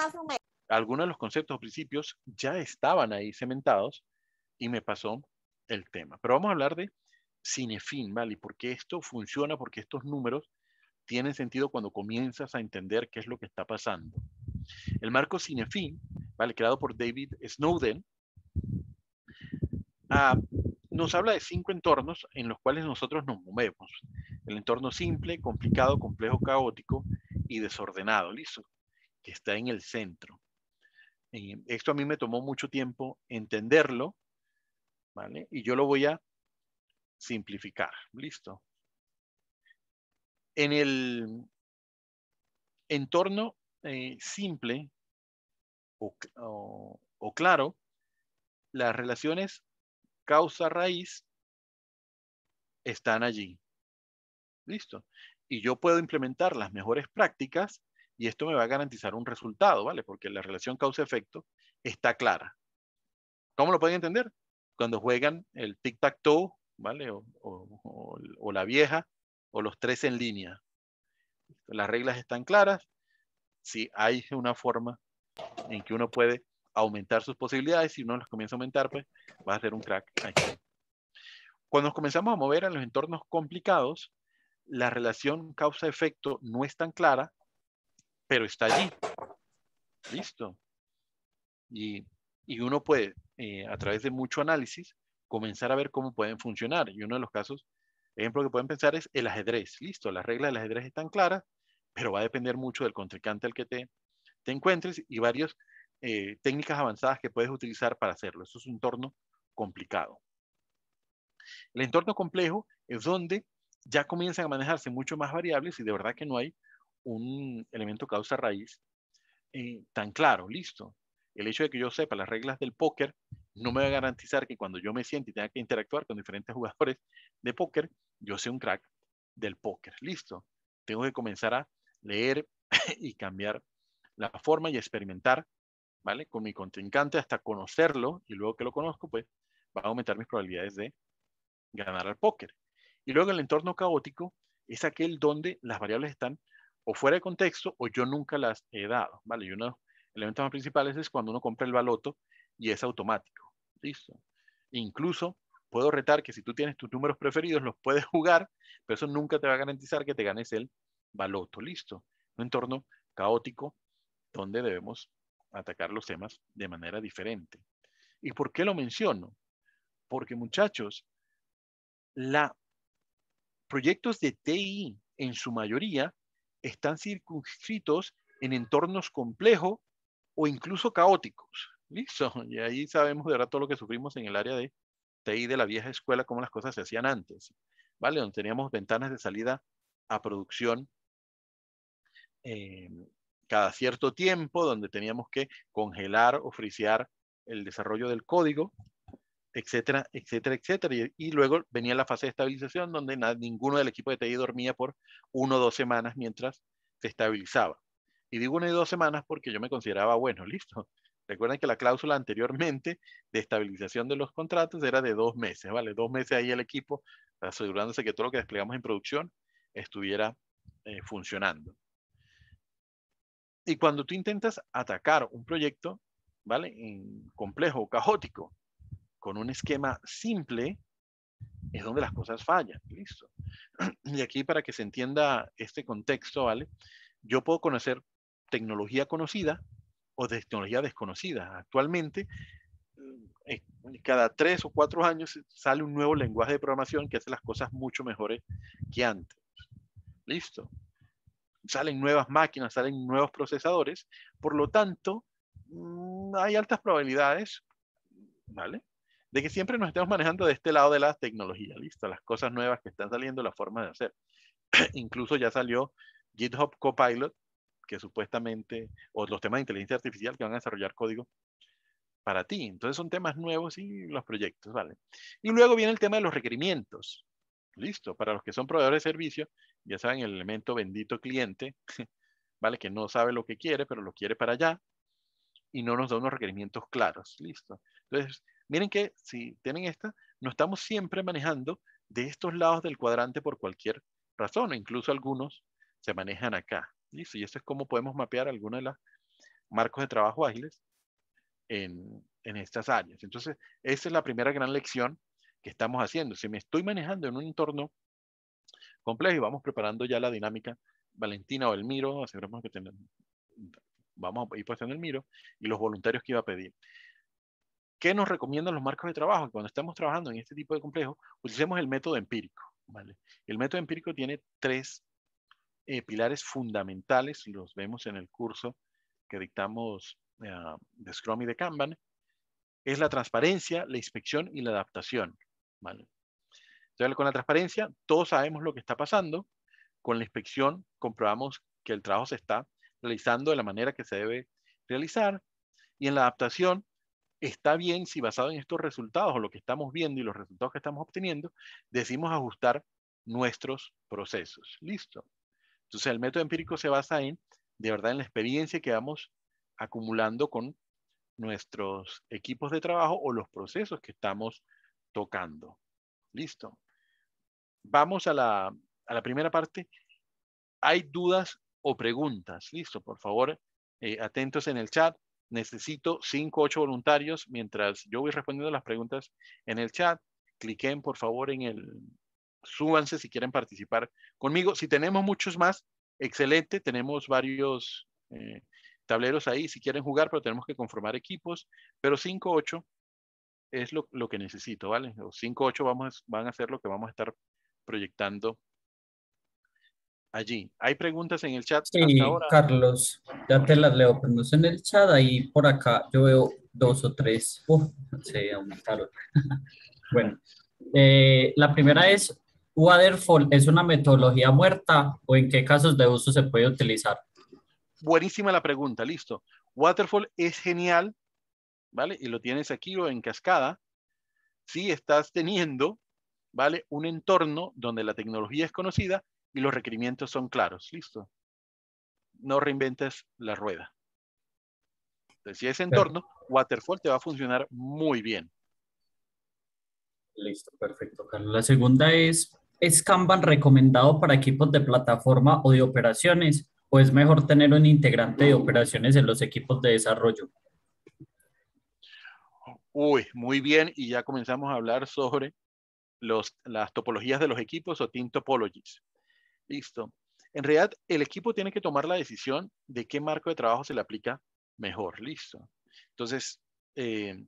algunos de los conceptos o principios ya estaban ahí cementados y me pasó el tema. Pero vamos a hablar de cinefin, ¿vale? Y por qué esto funciona, porque estos números tienen sentido cuando comienzas a entender qué es lo que está pasando. El marco cinefin, ¿vale? Creado por David Snowden, ah, nos habla de cinco entornos en los cuales nosotros nos movemos. El entorno simple, complicado, complejo, caótico y desordenado, listo, que está en el centro. Eh, esto a mí me tomó mucho tiempo entenderlo ¿vale? Y yo lo voy a simplificar, listo. En el entorno eh, simple o, claro, las relaciones causa-raíz están allí. Listo. Y yo puedo implementar las mejores prácticas y esto me va a garantizar un resultado, ¿vale? Porque la relación causa-efecto está clara. ¿Cómo lo pueden entender? cuando juegan el tic-tac-toe, ¿vale? O, la vieja, o los tres en línea. Las reglas están claras. Si hay una forma en que uno puede aumentar sus posibilidades, si uno las comienza a aumentar, pues va a ser un crack ahí. Cuando nos comenzamos a mover en los entornos complicados, la relación causa-efecto no es tan clara, pero está allí. Listo. Y y uno puede, eh, a través de mucho análisis, comenzar a ver cómo pueden funcionar. Y uno de los casos, ejemplo que pueden pensar es el ajedrez. Listo, las reglas del ajedrez están claras, pero va a depender mucho del contrincante al que te, te encuentres y varias eh, técnicas avanzadas que puedes utilizar para hacerlo. Eso es un entorno complicado. El entorno complejo es donde ya comienzan a manejarse mucho más variables y de verdad que no hay un elemento causa raíz eh, tan claro, listo el hecho de que yo sepa las reglas del póker no me va a garantizar que cuando yo me siente y tenga que interactuar con diferentes jugadores de póker, yo sea un crack del póker. Listo. Tengo que comenzar a leer y cambiar la forma y experimentar, ¿vale? Con mi contrincante hasta conocerlo y luego que lo conozco, pues va a aumentar mis probabilidades de ganar al póker. Y luego el entorno caótico es aquel donde las variables están o fuera de contexto o yo nunca las he dado, ¿vale? Y uno el elementos más principales es cuando uno compra el baloto y es automático. Listo. Incluso puedo retar que si tú tienes tus números preferidos, los puedes jugar, pero eso nunca te va a garantizar que te ganes el baloto. Listo. Un entorno caótico donde debemos atacar los temas de manera diferente. ¿Y por qué lo menciono? Porque muchachos, la proyectos de TI en su mayoría están circunscritos en entornos complejos o incluso caóticos. Listo, y ahí sabemos de verdad todo lo que sufrimos en el área de TI de la vieja escuela, cómo las cosas se hacían antes, ¿vale? Donde teníamos ventanas de salida a producción eh, cada cierto tiempo, donde teníamos que congelar o frisear el desarrollo del código, etcétera, etcétera, etcétera. Y, luego venía la fase de estabilización, donde ninguno del equipo de TI dormía por uno o dos semanas mientras se estabilizaba. Y digo una y dos semanas porque yo me consideraba, bueno, listo. Recuerden que la cláusula anteriormente de estabilización de los contratos era de dos meses, ¿vale? Dos meses ahí el equipo asegurándose que todo lo que desplegamos en producción estuviera eh, funcionando. Y cuando tú intentas atacar un proyecto, ¿vale? En complejo caótico, con un esquema simple, es donde las cosas fallan, listo. Y aquí para que se entienda este contexto, ¿vale? Yo puedo conocer tecnología conocida o de tecnología desconocida. Actualmente, eh, eh, cada tres o cuatro años sale un nuevo lenguaje de programación que hace las cosas mucho mejores que antes. Listo. Salen nuevas máquinas, salen nuevos procesadores, por lo tanto, mm, hay altas probabilidades, ¿vale? De que siempre nos estemos manejando de este lado de la tecnología, ¿listo? Las cosas nuevas que están saliendo, la forma de hacer. Incluso ya salió GitHub Copilot, supuestamente, o los temas de inteligencia artificial que van a desarrollar código para ti. Entonces son temas nuevos y los proyectos, ¿vale? Y luego viene el tema de los requerimientos. Listo, para los que son proveedores de servicio, ya saben el elemento bendito cliente, ¿vale? Que no sabe lo que quiere, pero lo quiere para allá y no nos da unos requerimientos claros. Listo. Entonces, miren que si tienen esta, no estamos siempre manejando de estos lados del cuadrante por cualquier razón, incluso algunos se manejan acá. Y esto es cómo podemos mapear algunos de los marcos de trabajo ágiles en, estas áreas. Entonces, esa es la primera gran lección que estamos haciendo. Si me estoy manejando en un entorno complejo y vamos preparando ya la dinámica, Valentina o el MIRO, aseguramos que tenemos, vamos a ir pasando el miro y los voluntarios que iba a pedir. ¿Qué nos recomiendan los marcos de trabajo? Cuando estamos trabajando en este tipo de complejos, utilicemos el método empírico. ¿vale? El método empírico tiene tres eh, pilares fundamentales, los vemos en el curso que dictamos ah, de Scrum y de Kanban, es la transparencia, la inspección y la adaptación. ¿vale? Entonces, con la transparencia, todos sabemos lo que está pasando. Con la inspección, comprobamos que el trabajo se está realizando de la manera que se debe realizar. Y en la adaptación, está bien si basado en estos resultados o lo que estamos viendo y los resultados que estamos obteniendo, decimos ajustar nuestros procesos. Listo. Entonces, el método empírico se basa en, de verdad, en la experiencia que vamos acumulando con nuestros equipos de trabajo o los procesos que estamos tocando. Listo. Vamos a la, primera parte. ¿Hay dudas o preguntas? Listo, por favor, eh, atentos en el chat. Necesito cinco o 8 voluntarios mientras yo voy respondiendo las preguntas en el chat. Cliquen, por favor, en el, súbanse si quieren participar conmigo. Si tenemos muchos más, excelente, tenemos varios eh, tableros ahí si quieren jugar, pero tenemos que conformar equipos, pero 5, 8 es lo, lo que necesito, ¿vale? Los 5, 8 vamos, van a ser lo que vamos a estar proyectando allí. ¿Hay preguntas en el chat? Sí, Carlos, ya te las leo, pero no en el chat, ahí por acá yo veo dos o tres. bueno, eh, la primera es, Waterfall es una metodología muerta o en qué casos de uso se puede utilizar? Buenísima la pregunta, listo. Waterfall es genial, ¿vale? Y lo tienes aquí o en cascada. Si estás teniendo, ¿vale? Un entorno donde la tecnología es conocida y los requerimientos son claros, listo. No reinventes la rueda. Entonces, si ese entorno, Waterfall te va a funcionar muy bien. Listo, perfecto, La segunda es, es Kanban recomendado para equipos de plataforma o de operaciones? ¿O es mejor tener un integrante de operaciones en los equipos de desarrollo? Uy, muy bien. Y ya comenzamos a hablar sobre los, las topologías de los equipos o team topologies. Listo. En realidad, el equipo tiene que tomar la decisión de qué marco de trabajo se le aplica mejor. Listo. Entonces, eh,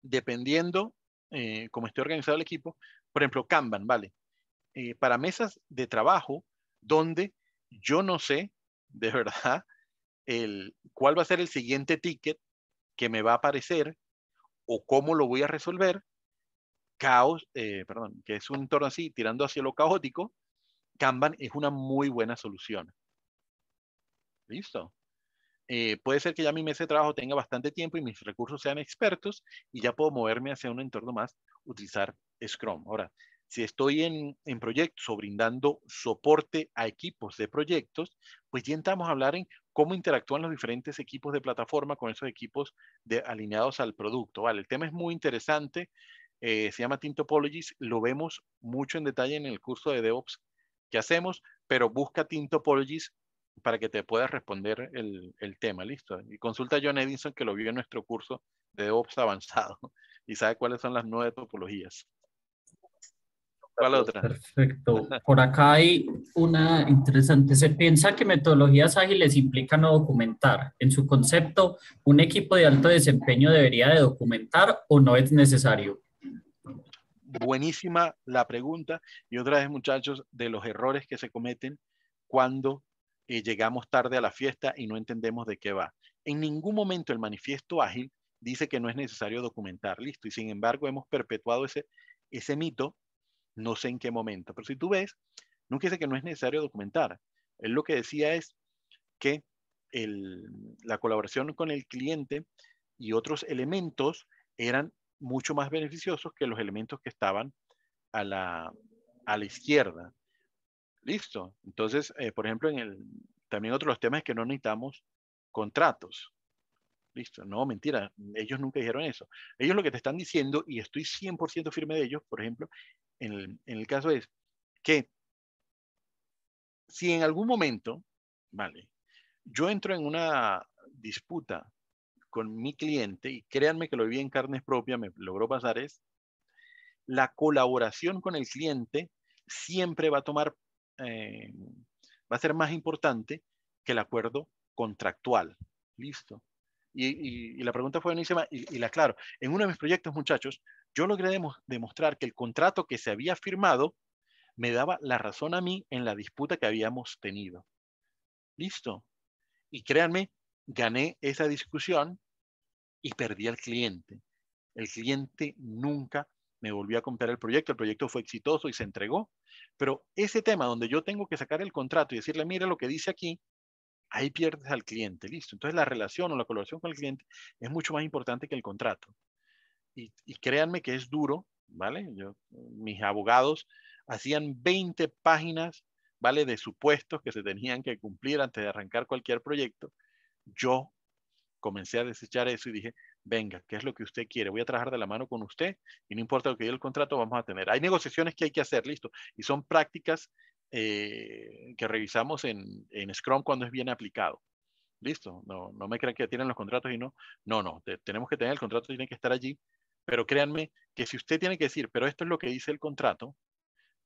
dependiendo eh, cómo esté organizado el equipo, por ejemplo, Kanban, ¿vale? Eh, para mesas de trabajo donde yo no sé, de verdad, el, cuál va a ser el siguiente ticket que me va a aparecer o cómo lo voy a resolver, caos, eh, perdón, que es un entorno así, tirando hacia lo caótico, Kanban es una muy buena solución. ¿Listo? Eh, puede ser que ya mi mesa de trabajo tenga bastante tiempo y mis recursos sean expertos y ya puedo moverme hacia un entorno más, utilizar Scrum. Ahora, si estoy en, proyectos o brindando soporte a equipos de proyectos, pues ya entramos a hablar en cómo interactúan los diferentes equipos de plataforma con esos equipos de, alineados al producto. Vale, el tema es muy interesante, eh, se llama Team Topologies, lo vemos mucho en detalle en el curso de DevOps que hacemos, pero busca Team Topologies para que te puedas responder el, tema, ¿listo? Y consulta a John Edison que lo vio en nuestro curso de DevOps avanzado y sabe cuáles son las nueve topologías la otra? Perfecto. Por acá hay una interesante. Se piensa que metodologías ágiles implican no documentar. En su concepto, un equipo de alto desempeño debería de documentar o no es necesario. Buenísima la pregunta. Y otra vez, muchachos, de los errores que se cometen cuando eh, llegamos tarde a la fiesta y no entendemos de qué va. En ningún momento el manifiesto ágil dice que no es necesario documentar, listo. Y sin embargo, hemos perpetuado ese, ese mito no sé en qué momento. Pero si tú ves, nunca dice que no es necesario documentar. Él lo que decía es que la colaboración con el cliente y otros elementos eran mucho más beneficiosos que los elementos que estaban a la, izquierda. Listo. Entonces, eh, por ejemplo, en el, también otro de los temas es que no necesitamos contratos. Listo. No, mentira. Ellos nunca dijeron eso. Ellos lo que te están diciendo, y estoy 100% firme de ellos, por ejemplo, en el, caso es que si en algún momento, vale, yo entro en una disputa con mi cliente, y créanme que lo viví en carnes propias, me logró pasar, es la colaboración con el cliente siempre va a tomar, eh, va a ser más importante que el acuerdo contractual. Listo. Y, la pregunta fue buenísima, y, y la claro En uno de mis proyectos, muchachos, yo logré demostrar que el contrato que se había firmado me daba la razón a mí en la disputa que habíamos tenido. Listo. Y créanme, gané esa discusión y perdí al cliente. El cliente nunca me volvió a comprar el proyecto, el proyecto fue exitoso y se entregó, pero ese tema donde yo tengo que sacar el contrato y decirle, mira lo que dice aquí, ahí pierdes al cliente, listo. Entonces la relación o la colaboración con el cliente es mucho más importante que el contrato y, créanme que es duro, ¿vale? Yo, mis abogados hacían 20 páginas, ¿vale? De supuestos que se tenían que cumplir antes de arrancar cualquier proyecto. Yo comencé a desechar eso y dije, venga, ¿qué es lo que usted quiere? Voy a trabajar de la mano con usted y no importa lo que diga el contrato, vamos a tener. Hay negociaciones que hay que hacer, listo. Y son prácticas eh, que revisamos en, Scrum cuando es bien aplicado. Listo, no, no me crean que tienen los contratos y no, no, no, tenemos que tener el contrato, tiene que estar allí pero créanme que si usted tiene que decir, pero esto es lo que dice el contrato,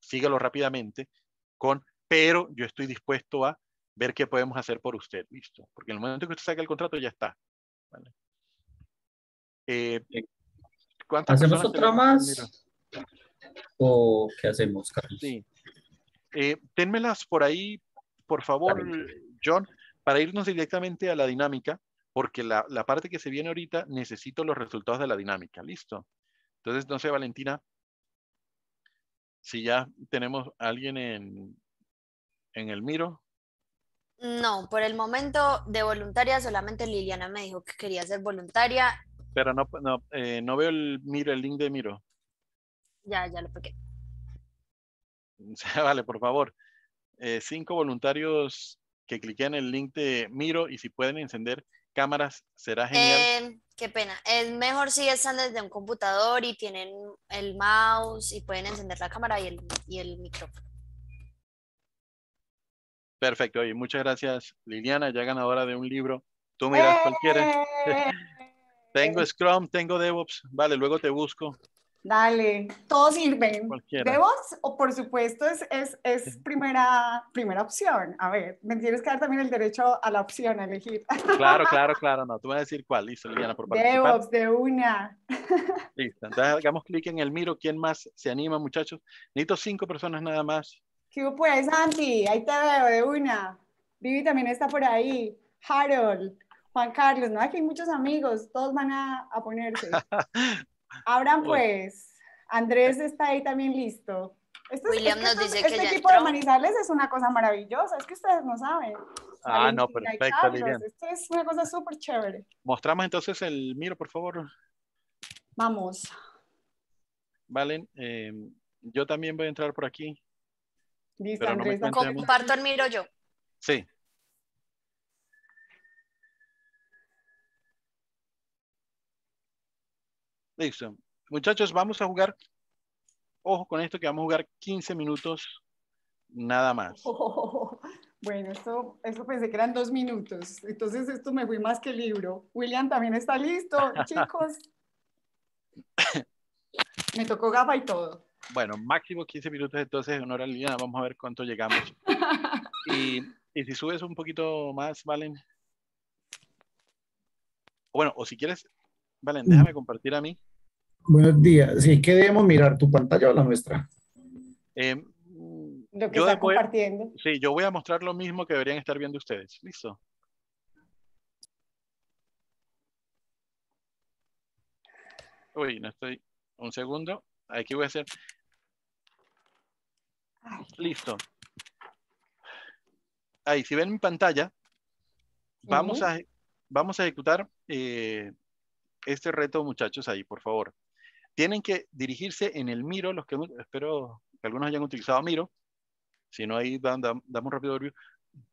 sígalo rápidamente con, pero yo estoy dispuesto a ver qué podemos hacer por usted, listo. Porque en el momento que usted saque el contrato ya está. Eh, ¿Hacemos otra más? ¿O qué hacemos, Carlos? Sí. Eh, ténmelas por ahí, por favor, John, para irnos directamente a la dinámica porque la, parte que se viene ahorita necesito los resultados de la dinámica. Listo. Entonces, no sé, Valentina, si ya tenemos alguien en, el miro. No, por el momento de voluntaria solamente Liliana me dijo que quería ser voluntaria. Pero no, no, eh, veo el miro, el link de miro. Ya, ya lo pegué. vale, por favor. Eh, cinco voluntarios que cliquen el link de miro y si pueden encender cámaras será genial. Em, qué pena. Es mejor si están desde un computador y tienen el mouse y pueden encender la cámara y el, micrófono. Perfecto, oye, muchas gracias Liliana, ya ganadora de un libro. Tú miras cualquiera. tengo ¡Eh! Scrum, tengo DevOps. Vale, luego te busco Dale, todos sirven. De vos? o por supuesto, es, es, primera, primera opción. A ver, me tienes que dar también el derecho a la opción, a elegir. Claro, claro, claro, no. Tú vas a decir cuál, listo, Liliana, por participar. DevOps, de una. Listo, entonces hagamos clic en el miro. ¿Quién más se anima, muchachos? Necesito cinco personas nada más. ¿Qué pues, Santi? Ahí te veo, de una. Vivi también está por ahí. Harold, Juan Carlos, ¿no? Aquí hay muchos amigos, todos van a, a ponerse. Ahora pues, Andrés está ahí también listo. Este, William este nos dice que este equipo de Manizales es una cosa maravillosa, es que ustedes no saben. Ah, no, perfecto, Lilian. Esto es una cosa súper chévere. Mostramos entonces el miro, por favor. Vamos. Valen, eh, yo también voy a entrar por aquí. Listo, Andrés. Comparto el miro yo. Sí, Listo. Muchachos, vamos a jugar. Ojo con esto que vamos a jugar 15 minutos nada más. bueno, esto, eso pensé que eran dos minutos. Entonces esto me fui más que el libro. William también está listo, chicos. me tocó gafa y todo. Bueno, máximo 15 minutos entonces en hora Liliana. Vamos a ver cuánto llegamos. y, y si subes un poquito más, Valen. Bueno, o si quieres, Valen, déjame mm. compartir a mí. Buenos días. ¿qué debemos mirar? ¿Tu pantalla o la nuestra? Em, lo que está compartiendo. Sí, yo voy a mostrar lo mismo que deberían estar viendo ustedes. ¿Listo? Uy, no estoy... Un segundo. Aquí voy a hacer... Listo. Ahí, si ven mi pantalla, vamos, a, vamos a ejecutar eh, este reto, muchachos, ahí, por favor. Tienen que dirigirse en el Miro, los que espero que algunos hayan utilizado Miro, si no ahí damos rápido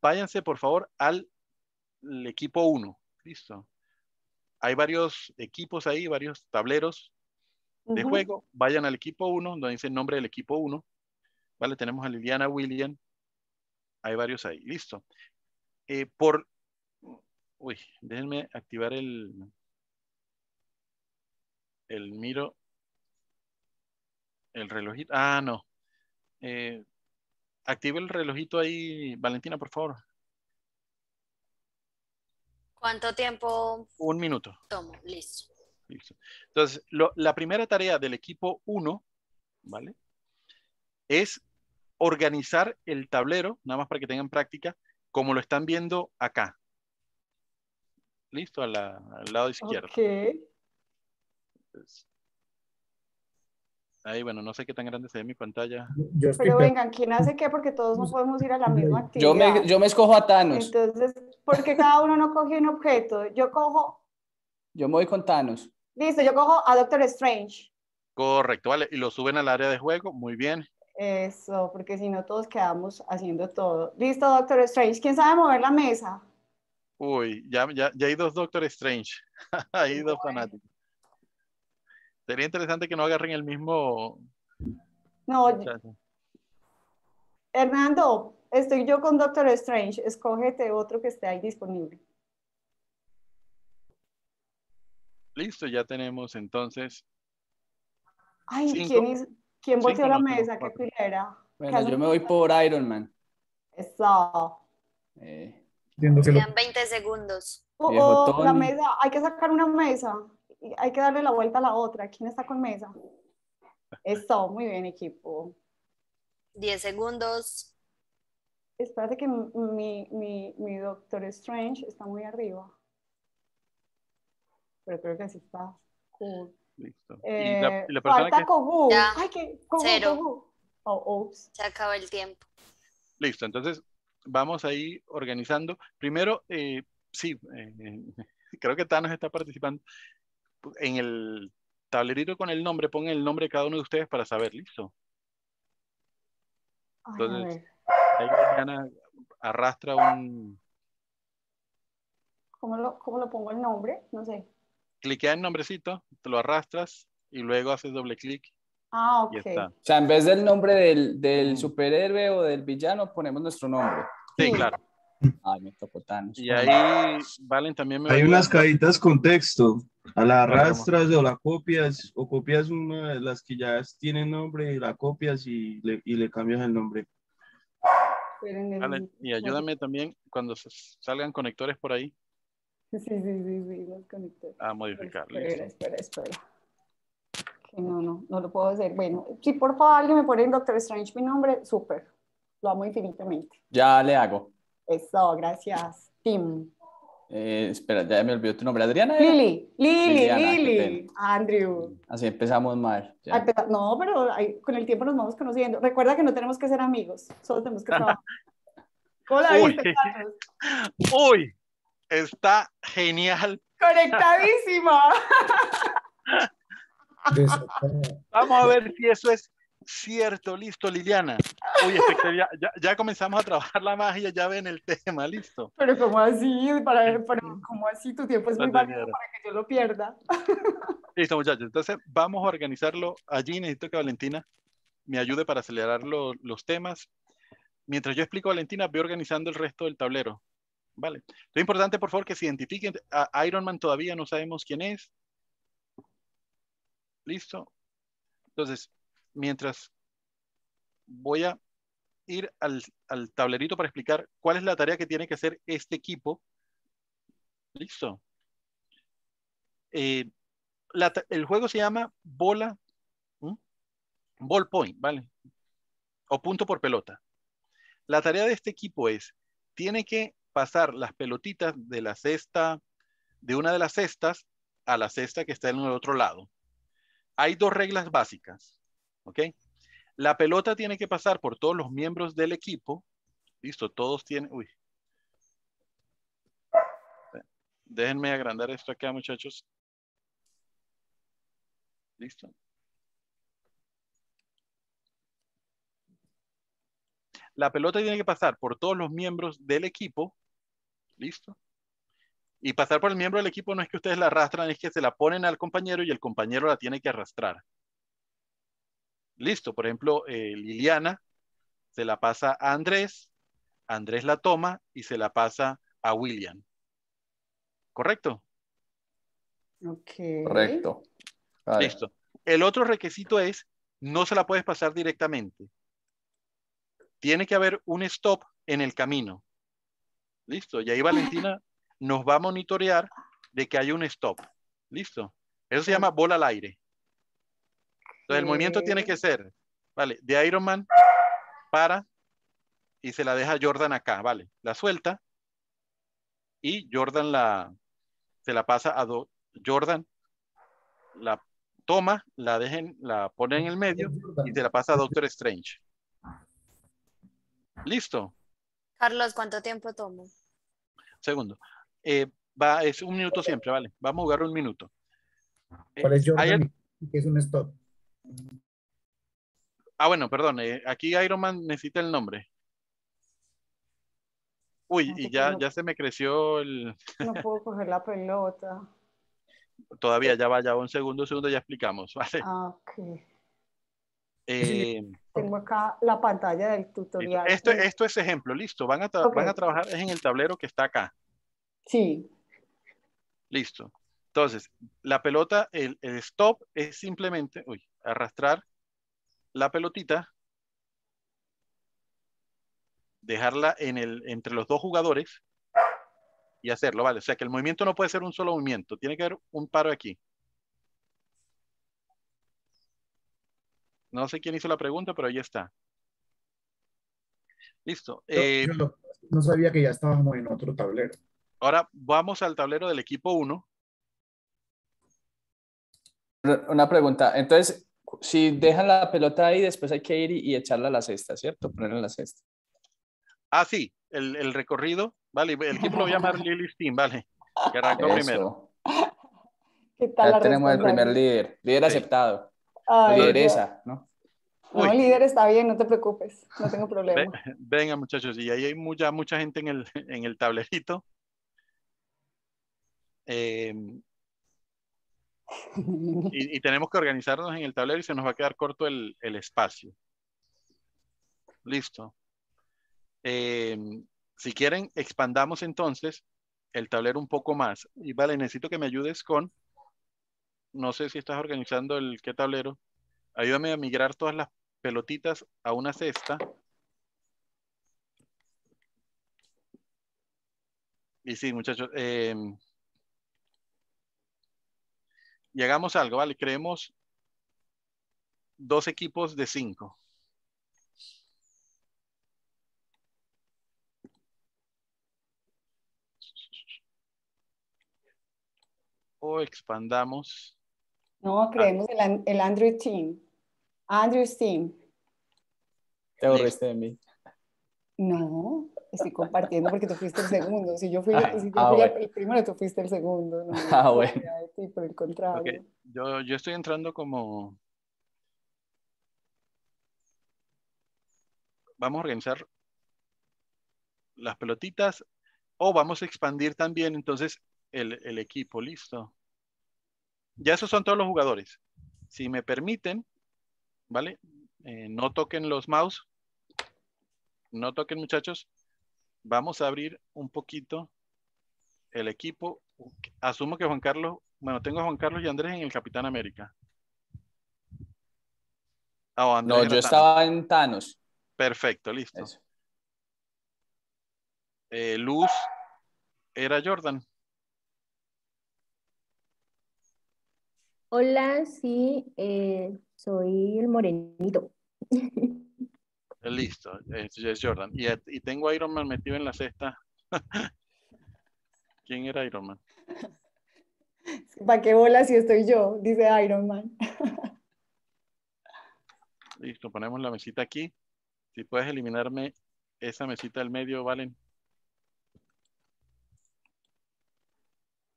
Váyanse por favor al equipo 1, listo. Hay varios equipos ahí, varios tableros de juego. Vayan al equipo 1, donde dice el nombre del equipo 1. Vale, tenemos a Liliana, William. Hay varios ahí, listo. Eh, por Uy, déjenme activar el, el miro el relojito. Ah, no. Eh, active el relojito ahí, Valentina, por favor. ¿Cuánto tiempo? Un minuto. listo. Entonces, la primera tarea del equipo 1, ¿vale? Es organizar el tablero, nada más para que tengan práctica, como lo están viendo acá. Listo, al lado izquierdo. Ok Ahí, bueno, no sé qué tan grande sea mi pantalla. Pero vengan, ¿quién hace qué? Porque todos nos pues, podemos ir a la misma actividad. Yo me, escojo a Thanos. Entonces, ¿por qué cada uno no coge un objeto? Yo cojo... Yo me voy con Thanos. Listo, yo cojo a Doctor Strange. Correcto, vale. Y lo suben al área de juego. Muy bien. Eso, porque si no todos quedamos haciendo todo. Listo, Doctor Strange. ¿Quién sabe mover la mesa? Uy, ya, ya, ya hay dos Doctor Strange. hay dos fanáticos. Sería interesante que no agarren el mismo. No, Hernando, estoy yo con Doctor Strange. Escógete otro que esté ahí disponible. Listo, ya tenemos entonces. Ay, ¿quién, volteó la mesa? ¿Qué culera? Bueno, yo me voy por Iron Man. Eso. Eh. 20 segundos. Oh, oh, la mesa, hay que sacar una mesa hay que darle la vuelta a la otra. ¿Quién está con mesa? Eso, muy bien, equipo. Diez segundos. Espérate que mi, mi, mi, Doctor Strange está muy arriba. Pero creo que sí está Listo. ¿Y la, eh, falta Kogu. Ay, que Cero. Oh, Se acaba el tiempo. Listo, entonces vamos ahí organizando. Primero, eh, sí, eh, creo que Thanos está participando en el tablerito con el nombre, pongan el nombre de cada uno de ustedes para saber, listo. Entonces, ahí Mariana arrastra un... ¿Cómo lo, lo pongo el nombre? No sé. Cliquea en nombrecito, te lo arrastras y luego haces doble clic. Ah, ok. O sea, en vez del nombre del, mm. superhéroe o del villano, ponemos nuestro nombre. sí. claro. Ay, me Y ahí, Valen, también me Hay unas caritas con texto. A las arrastras o las copias, o copias una de las que ya tienen nombre, y la copias y le, y le cambias el nombre. y ayúdame también cuando salgan conectores por ahí. Sí, sí, sí, sí, los conectores. A ah, modificarlo. Espera, espera, espera. no, no, no lo puedo hacer. Bueno, si por favor alguien me pone en Doctor Strange mi nombre, súper. Lo amo infinitamente. Ya le hago. Eso, gracias, Tim. Eh, espera, ya me olvidó tu nombre. ¿Adriana? Lili, Lili, Lili. Andrew. Así empezamos mal. No, pero con el tiempo nos vamos conociendo. Recuerda que no tenemos que ser amigos, solo tenemos que trabajar. hola Uy. Uy, está genial. Conectadísimo. vamos a ver si eso es Cierto, listo, Liliana. ya, comenzamos a trabajar la magia, ya ven el tema, listo. Pero ¿cómo así? Para, ¿cómo así? Tu tiempo es muy valioso para que yo lo pierda. Listo, muchachos. Entonces, vamos a organizarlo allí. Necesito que Valentina me ayude para acelerar los temas. Mientras yo explico a Valentina, voy organizando el resto del tablero. Vale. Lo importante, por favor, que se identifiquen. A Iron Man todavía no sabemos quién es. Listo. Entonces, mientras voy a ir al, tablerito para explicar cuál es la tarea que tiene que hacer este equipo. Listo. Eh, el juego se llama bola, ball point, ¿vale? O punto por pelota. La tarea de este equipo es, tiene que pasar las pelotitas de la cesta, de una de las cestas a la cesta que está en el otro lado. Hay dos reglas básicas. ¿ok? La pelota tiene que pasar por todos los miembros del equipo. Listo, todos tienen... Uy. Déjenme agrandar esto acá, muchachos. Listo. La pelota tiene que pasar por todos los miembros del equipo. Listo. Y pasar por el miembro del equipo no es que ustedes la arrastran, es que se la ponen al compañero y el compañero la tiene que arrastrar. Listo, por ejemplo, eh, Liliana se la pasa a Andrés, Andrés la toma y se la pasa a William. ¿Correcto? Ok. Correcto. Listo. El otro requisito es, no se la puedes pasar directamente. Tiene que haber un stop en el camino. Listo. Y ahí Valentina nos va a monitorear de que hay un stop. Listo. Eso se llama bola al aire. Entonces el movimiento eh. tiene que ser, ¿vale? De Iron Man, para y se la deja Jordan acá, ¿vale? La suelta y Jordan la, se la pasa a Jordan, la toma, la dejen, la pone en el medio y se la pasa a Doctor Strange. Listo. Carlos, ¿cuánto tiempo tomo? Segundo. Eh, va, es un minuto siempre, ¿vale? Vamos a jugar un minuto. ¿Cuál es eh, Jordan? es un stop? Ah, bueno, perdón, eh, aquí Iron Man necesita el nombre. Uy, y ya, ya se me creció el... No puedo coger la pelota. Todavía, ya vaya, un segundo, segundo, ya explicamos, ah, eh, Tengo acá la pantalla del tutorial. Esto, esto es ejemplo, listo. Van a, a trabajar en el tablero que está acá. Sí. Listo. Entonces, la pelota, el, el stop es simplemente... Uy, arrastrar la pelotita, dejarla en el, entre los dos jugadores y hacerlo, ¿vale? O sea que el movimiento no puede ser un solo movimiento, tiene que haber un paro aquí. No sé quién hizo la pregunta, pero ahí está. Listo. Eh, no, sabía que ya estábamos en otro tablero. Ahora vamos al tablero del equipo 1. Una pregunta. Entonces, si dejan la pelota ahí, después hay que ir y, echarla a la cesta, ¿cierto? Ponerla en la cesta. Ah, sí, el, el recorrido, vale, el equipo lo voy a llamar Lily Steam, vale, que arrancó primero. ¿Qué tal ya tenemos el primer líder, líder aceptado, Ay, lideresa, ¿no? No, líder está bien, no te preocupes, no tengo problema. Venga, muchachos, y ahí hay mucha, mucha gente en el, en el tablerito. Eh, y, tenemos que organizarnos en el tablero y se nos va a quedar corto el, espacio. Listo. Eh, si quieren, expandamos entonces el tablero un poco más. Y vale, necesito que me ayudes con, no sé si estás organizando el qué tablero, ayúdame a migrar todas las pelotitas a una cesta. Y sí, muchachos, eh, Llegamos a algo, ¿vale? Creemos dos equipos de cinco. O expandamos. No, creemos el, Andrew Android Team. Andrew Team. Te mí. No, estoy compartiendo porque tú fuiste el segundo. Si yo fui, ah, ah, el primero, tú fuiste el segundo. ah, bueno. por el contrario. Yo, estoy entrando como... Vamos a organizar las pelotitas o vamos a expandir también entonces el, equipo, listo. Ya esos son todos los jugadores. Si me permiten, ¿vale? Eh, no toquen los mouse no toquen muchachos. Vamos a abrir un poquito el equipo. Asumo que Juan Carlos, bueno, tengo a Juan Carlos y Andrés en el Capitán América. Ah, no, yo estaba en Thanos. Perfecto, listo. Eh, Luz era Jordan. Hola, sí, eh, soy el morenito. Listo, es, Jordan. Y, tengo a Iron Man metido en la cesta. ¿Quién era Iron Man? ¿Para qué bola si estoy yo? Dice Iron Man. Listo, ponemos la mesita aquí. Si puedes eliminarme esa mesita del medio, Valen.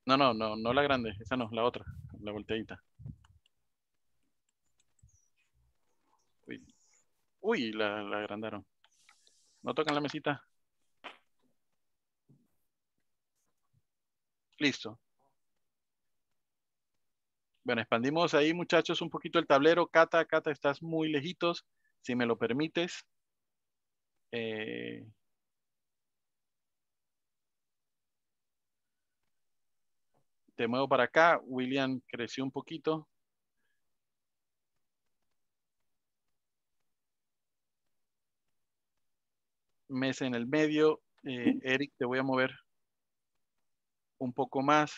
No, no, no, no la grande, esa no, la otra, la volteadita. Uy, la, agrandaron. No tocan la mesita. Listo. Bueno, expandimos ahí, muchachos, un poquito el tablero. Cata, Cata, estás muy lejitos, si me lo permites. Eh, te muevo para acá. William creció un poquito. mesa en el medio. Eh, Eric, te voy a mover un poco más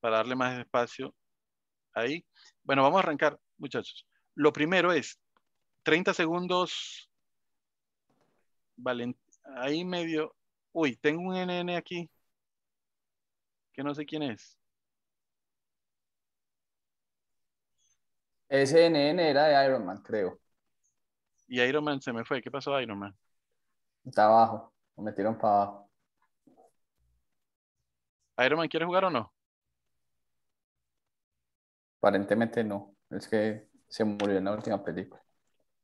para darle más espacio ahí. Bueno, vamos a arrancar, muchachos. Lo primero es 30 segundos. ahí medio. Uy, tengo un NN aquí que no sé quién es. Ese NN era de Iron Man, creo. Y Iron Man se me fue. ¿Qué pasó, Iron Man? Está abajo. Lo me metieron para abajo. Iron Man, quiere jugar o no? Aparentemente no. Es que se murió en la última película.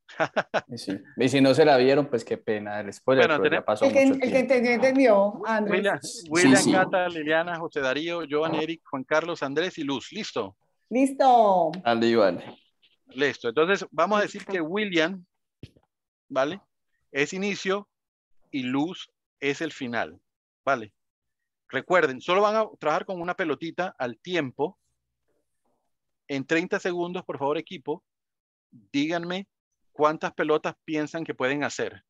y, si, no se la vieron, pues qué pena. El spoiler pasó el, que, entendió, Andrés. William, William Cata, Liliana, José Darío, Joan, Eric, Juan Carlos, Andrés y Luz. ¿Listo? Listo. Al Iván, Listo. Entonces, vamos a decir que William ¿vale? Es inicio y luz es el final, ¿vale? Recuerden, solo van a trabajar con una pelotita al tiempo. En 30 segundos, por favor, equipo, díganme cuántas pelotas piensan que pueden hacer.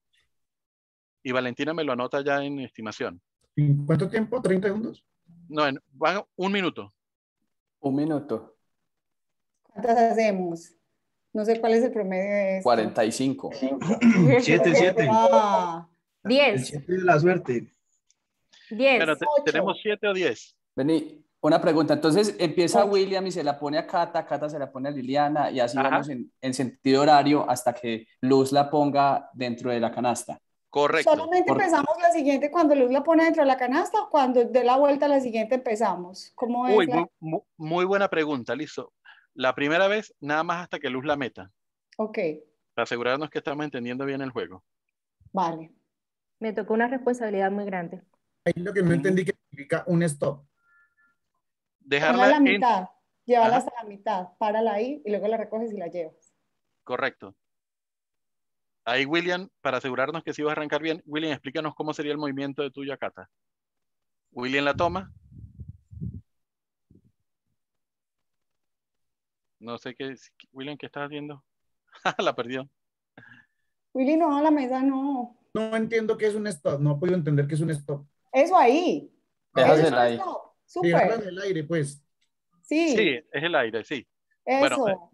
Y Valentina me lo anota ya en estimación. ¿En cuánto tiempo? ¿30 segundos? No, van un minuto. Un minuto. ¿Cuántas hacemos? No sé cuál es el promedio de 45. 7, 7. 10. la suerte. 10. Pero tenemos 7 o 10. Vení, una pregunta. Entonces empieza William y se la pone a Cata, Cata se la pone a Liliana y así vamos en, sentido horario hasta que Luz la ponga dentro de la canasta. Correcto. ¿Solamente empezamos la siguiente cuando Luz la pone dentro de la canasta o cuando dé la vuelta a la siguiente empezamos? ¿Cómo muy, buena pregunta, listo. La primera vez, nada más hasta que Luz la meta. Ok. Para asegurarnos que estamos entendiendo bien el juego. Vale. Me tocó una responsabilidad muy grande. Ahí lo que no entendí que significa un stop. Dejarla a la mitad. En... a la mitad. Párala ahí y luego la recoges y la llevas. Correcto. Ahí, William, para asegurarnos que si vas a arrancar bien, William, explícanos cómo sería el movimiento de tu yacata. William la toma, No sé qué, William, ¿qué estás haciendo? la perdió. Willy, no, a la mesa no. No entiendo qué es un stop, no puedo entender qué es un stop. Eso ahí. Dejas el aire. Súper. pues. Sí. Sí, es el aire, sí. Eso. Bueno,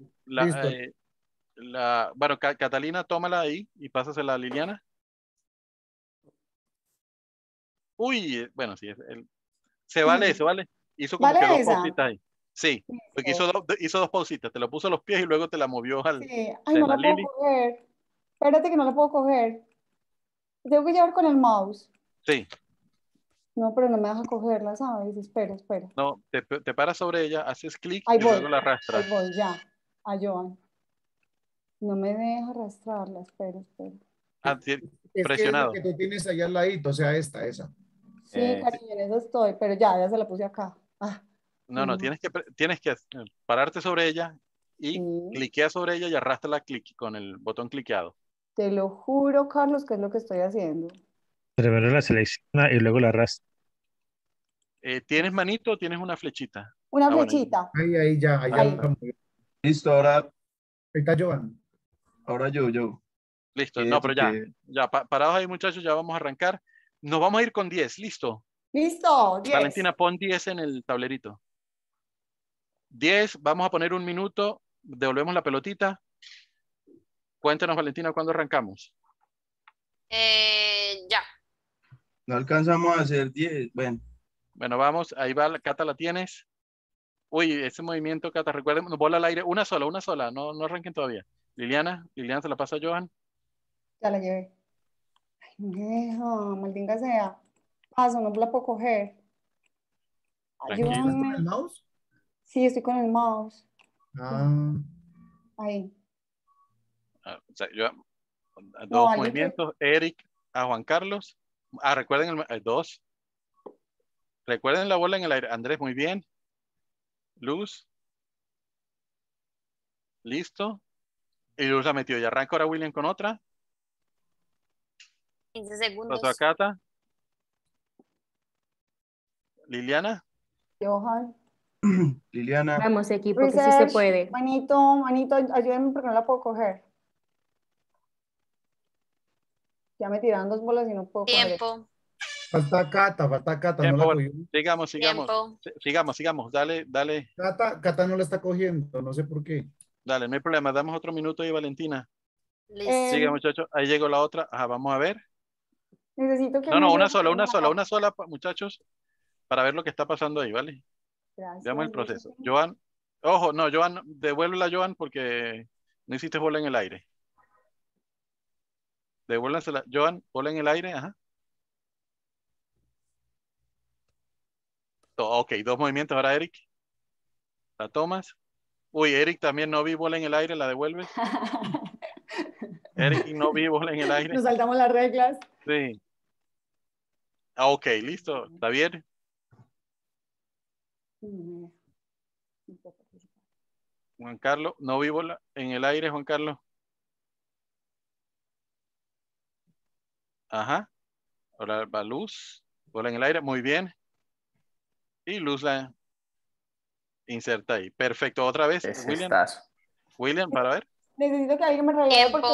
eh, eh, la, bueno Catalina, tómala ahí y pásasela a Liliana. Uy, eh, bueno, sí, el, se vale, se vale. Hizo como que dos ahí. Sí, porque hizo, hizo dos pausitas, te lo puso a los pies y luego te la movió al... Sí. Ay, no la, puedo coger. Espérate que no la puedo coger. Tengo que llevar con el mouse. Sí. No, pero no me deja cogerla, ¿sabes? Espera, espera. No, te, te paras sobre ella, haces clic y luego la arrastras. voy, ya. A Joan. No me deja arrastrarla, espera, espera. Ah, tiene presionado. Que es que tú tienes allá al ladito, o sea, esta, esa. Eh, sí, cariño, en eso estoy, pero ya, ya se la puse acá. Ah. No, no, tienes que, tienes que eh, pararte sobre ella y cliquea sobre ella y arrastra la clic con el botón cliqueado. Te lo juro, Carlos, que es lo que estoy haciendo. Primero la selecciona y luego la arrastra. Eh, ¿Tienes manito o tienes una flechita? Una ah, flechita. ahí, ahí ya, ahí, Listo, ahora. Ahí está Joan. Ahora yo, yo. Listo, eh, no, pero ya, ya, parados ahí muchachos, ya vamos a arrancar. Nos vamos a ir con 10, listo. Listo, 10. Valentina, pon 10 en el tablerito. 10, vamos a poner un minuto, devolvemos la pelotita. Cuéntanos, Valentina, ¿cuándo arrancamos? Eh, ya. No alcanzamos a hacer 10, bueno. Bueno, vamos, ahí va, Cata, la tienes. Uy, ese movimiento, Cata, recuerden, bola al aire, una sola, una sola, no, no arranquen todavía. Liliana, Liliana se la pasa a Johan. Ya la llevé. Ay, no, sea. Paso, no la puedo coger. Ayúdame. ¿El mouse? Sí, estoy con el mouse. Ah. Ahí. Ah, dos movimientos, Eric a Juan Carlos. Ah, recuerden el, eh, dos. Recuerden la bola en el aire. Andrés, muy bien. Luz. Listo. Y Luz ha metido, Y arranca ahora William con otra. 15 segundos. Cata. Liliana. Johan. Liliana. Vamos, equipo, que sí se puede. Manito, manito, ayúdenme porque no la puedo coger. Ya me tiraron dos bolas y no puedo Tiempo. Falta Cata, falta Cata. sigamos, sigamos. Sigamos, sigamos. Dale, dale. Cata, Cata no la está cogiendo, no sé por qué. Dale, no hay problema. Damos otro minuto ahí, Valentina. Eh, Sigue, muchachos. Ahí llegó la otra. vamos a ver. Necesito que. No, no, una sola, una sola, una sola, muchachos, para ver lo que está pasando ahí, ¿vale? Gracias. el proceso. Joan, ojo, no, Joan, devuélvela, Joan, porque no hiciste bola en el aire. la Joan, bola en el aire, ajá. Ok, dos movimientos ahora, Eric. La tomas. Uy, Eric también no vi bola en el aire, la devuelves. Eric no vi bola en el aire. Nos saltamos las reglas. Sí. Ah, ok, listo. Está bien. Juan Carlos, no vivo bola en el aire, Juan Carlos. Ajá. Ahora va luz. Bola en el aire, muy bien. Y luz la inserta ahí. Perfecto, otra vez. William, para ver. Necesito que alguien me regale porque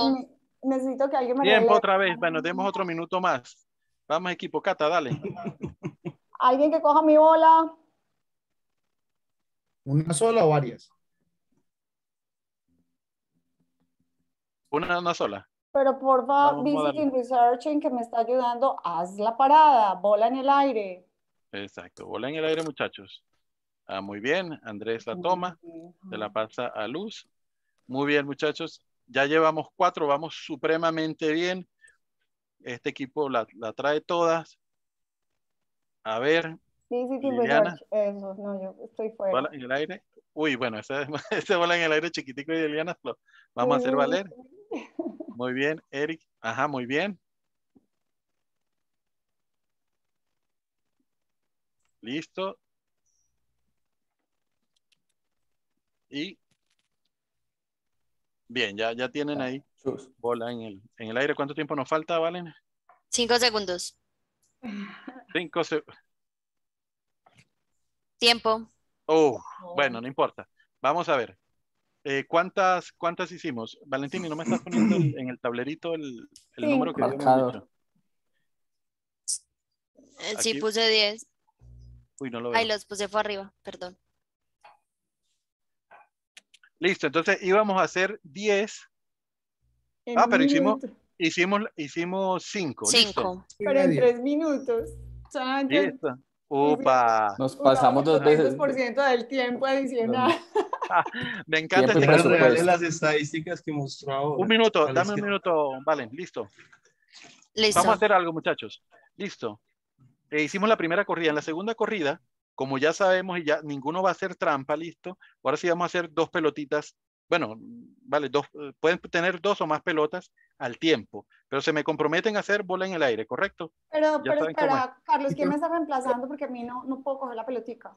necesito que alguien me Tiempo otra vez. Bueno, demos otro minuto más. Vamos equipo, Cata, dale. alguien que coja mi bola. ¿Una sola o varias? Una, sola. Pero por favor, visiting researching que me está ayudando, haz la parada, bola en el aire. Exacto, bola en el aire, muchachos. Ah, muy bien, Andrés la toma, se la pasa a Luz. Muy bien, muchachos, ya llevamos cuatro, vamos supremamente bien. Este equipo la, la trae todas. A ver, sí. Timberlake, eso, no, yo estoy fuera. Bola en el aire. Uy, bueno, esa, bola en el aire chiquitico de Eliana lo Vamos a hacer valer. Muy bien, Eric. Ajá, muy bien. Listo. Y bien, ya, ya tienen ahí bola en el, en el aire. ¿Cuánto tiempo nos falta, Valen? Cinco segundos. Cinco segundos. Tiempo. Oh, bueno, no importa. Vamos a ver. Eh, ¿cuántas, ¿Cuántas hicimos? Valentín, no me estás poniendo en el tablerito el, número que eh, Sí, puse 10. Uy, no lo veo. Ahí los puse por arriba, perdón. Listo, entonces íbamos a hacer 10. ah, pero hicimos, hicimos, hicimos 5. 5. Pero en 3 minutos. Listo. Upa. Nos pasamos dos veces. por ciento del tiempo diciendo Me encanta las estadísticas que mostró Un minuto, dame un minuto, vale listo. Vamos a hacer algo, muchachos. Listo. Eh, hicimos la primera corrida. En la segunda corrida, como ya sabemos y ya ninguno va a hacer trampa, listo. Ahora sí vamos a hacer dos pelotitas. Bueno, vale, dos, eh, pueden tener dos o más pelotas al tiempo. Pero se me comprometen a hacer bola en el aire, ¿correcto? Pero, pero espera, Carlos, ¿quién me está reemplazando? Porque a mí no, no puedo coger la pelotica.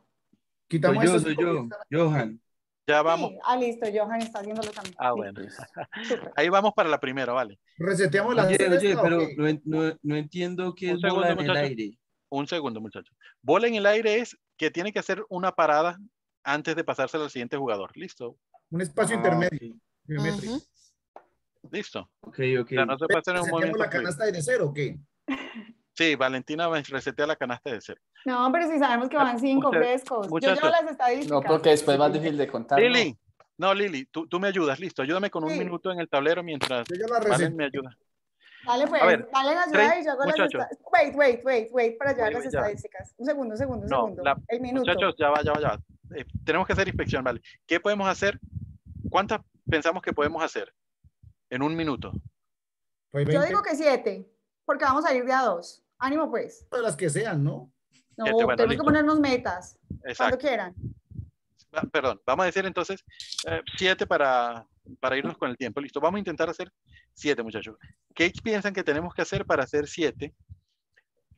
Quitamos yo, soy yo, Johan. Ya vamos. Ah, listo, Johan está haciéndolo también. Ah, bueno. Ahí vamos para la primera, vale. Reseteamos la Oye, oye, pero no, entiendo qué es bola en el aire. Un segundo, muchachos. Bola en el aire es que tiene que hacer una parada antes de pasársela al siguiente jugador. Listo. Un espacio ah, intermedio. Listo. Ok, ok. O sea, no hacer un la canasta de cero o qué? Sí, Valentina resetea la canasta de cero. No, pero si sabemos que van ah, cinco pesos. Yo llevo las estadísticas. No, porque después más difícil de contar. Lili, no, Lili, tú, tú, me ayudas, listo. Ayúdame con un minuto en el tablero mientras yo me ayuda. Dale, pues, ver, la ayuda y yo hago las estadísticas. Wait, wait, wait, wait, para llevar las estadísticas. Un segundo, un segundo, un segundo. el minuto. Muchachos, ya va, ya va, ya eh, tenemos que hacer inspección, ¿vale? ¿Qué podemos hacer? ¿Cuántas pensamos que podemos hacer? en un minuto. Pues Yo digo que siete, porque vamos a ir de a dos. Ánimo, pues. De las que sean, ¿no? No, tenemos que ponernos metas. Cuando quieran. perdón, vamos a decir entonces eh, siete para, irnos con el tiempo. Listo, vamos a intentar hacer siete, muchachos. ¿Qué piensan que tenemos que hacer para hacer siete?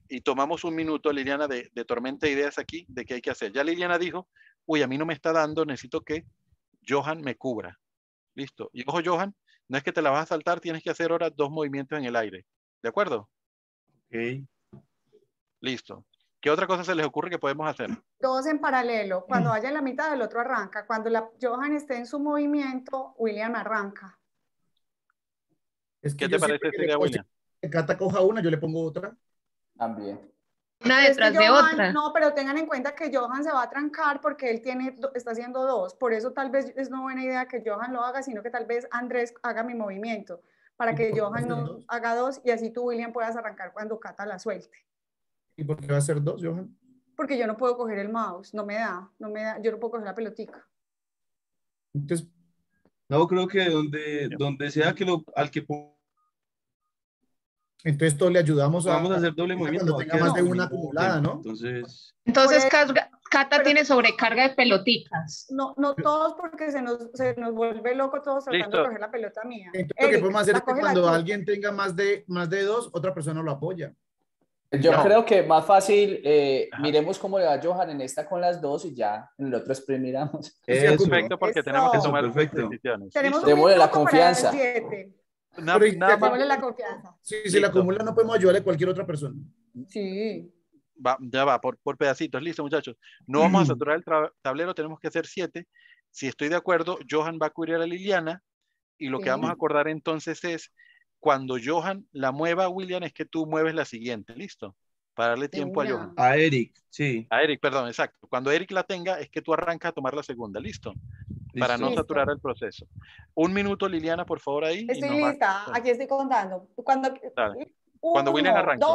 Y tomamos un minuto, Liliana, de, de tormenta ideas aquí, de qué hay que hacer. Ya Liliana dijo, uy, a mí no me está dando, necesito que Johan me cubra. Listo. Y ojo, Johan, no es que te la vas a saltar, tienes que hacer ahora dos movimientos en el aire. ¿De acuerdo? Ok. Listo. ¿Qué otra cosa se les ocurre que podemos hacer? Dos en paralelo. Cuando mm. vaya en la mitad, del otro arranca. Cuando la Johan esté en su movimiento, William arranca. ¿Qué te parece esta William? Cata coja una, yo le pongo otra. También. Una detrás de otra. No, pero tengan en cuenta que Johan se va a trancar porque él tiene, está haciendo dos. Por eso tal vez es una buena idea que Johan lo haga, sino que tal vez Andrés haga mi movimiento para que Johan no haga dos y así tú, William, puedas arrancar cuando Cata la suelte. ¿Y por qué va a ser dos, Johan? Porque yo no puedo coger el mouse, no me da, no me da, yo no puedo coger la pelotica. Entonces, no, creo que donde, donde sea que lo, al que ponga entonces todos le ayudamos a... Vamos a hacer doble movimiento. Cuando tenga más de una acumulada, ¿no? Entonces... Entonces, Cata tiene sobrecarga de pelotitas. No, no todos porque se nos, se nos vuelve loco todos tratando Listo. de coger la pelota mía. Entonces, lo que podemos hacer es que cuando alguien tenga más de, más de dos, otra persona lo apoya. Yo creo que más fácil, eh, miremos cómo le va Johan en esta con las dos y ya en el otro exprimiramos. miramos. Es perfecto porque tenemos que tomar decisiones. Tenemos Démosle la confianza. Para Nada, la si la acumula no podemos ayudar a cualquier otra persona. Sí. Va, ya va, por, por pedacitos. Listo, muchachos. No vamos a saturar el tablero, tenemos que hacer siete. Si estoy de acuerdo, Johan va a cubrir a Liliana y lo que vamos a acordar entonces es cuando Johan la mueva, William, es que tú mueves la siguiente. ¿Listo? Para darle tiempo a Johan. A Eric, sí. A Eric, perdón, exacto. Cuando Eric la tenga, es que tú arrancas a tomar la segunda. ¿Listo? para no saturar el proceso. Un minuto, Liliana, por favor, ahí. Estoy lista, aquí estoy contando. Cuando, William arranca.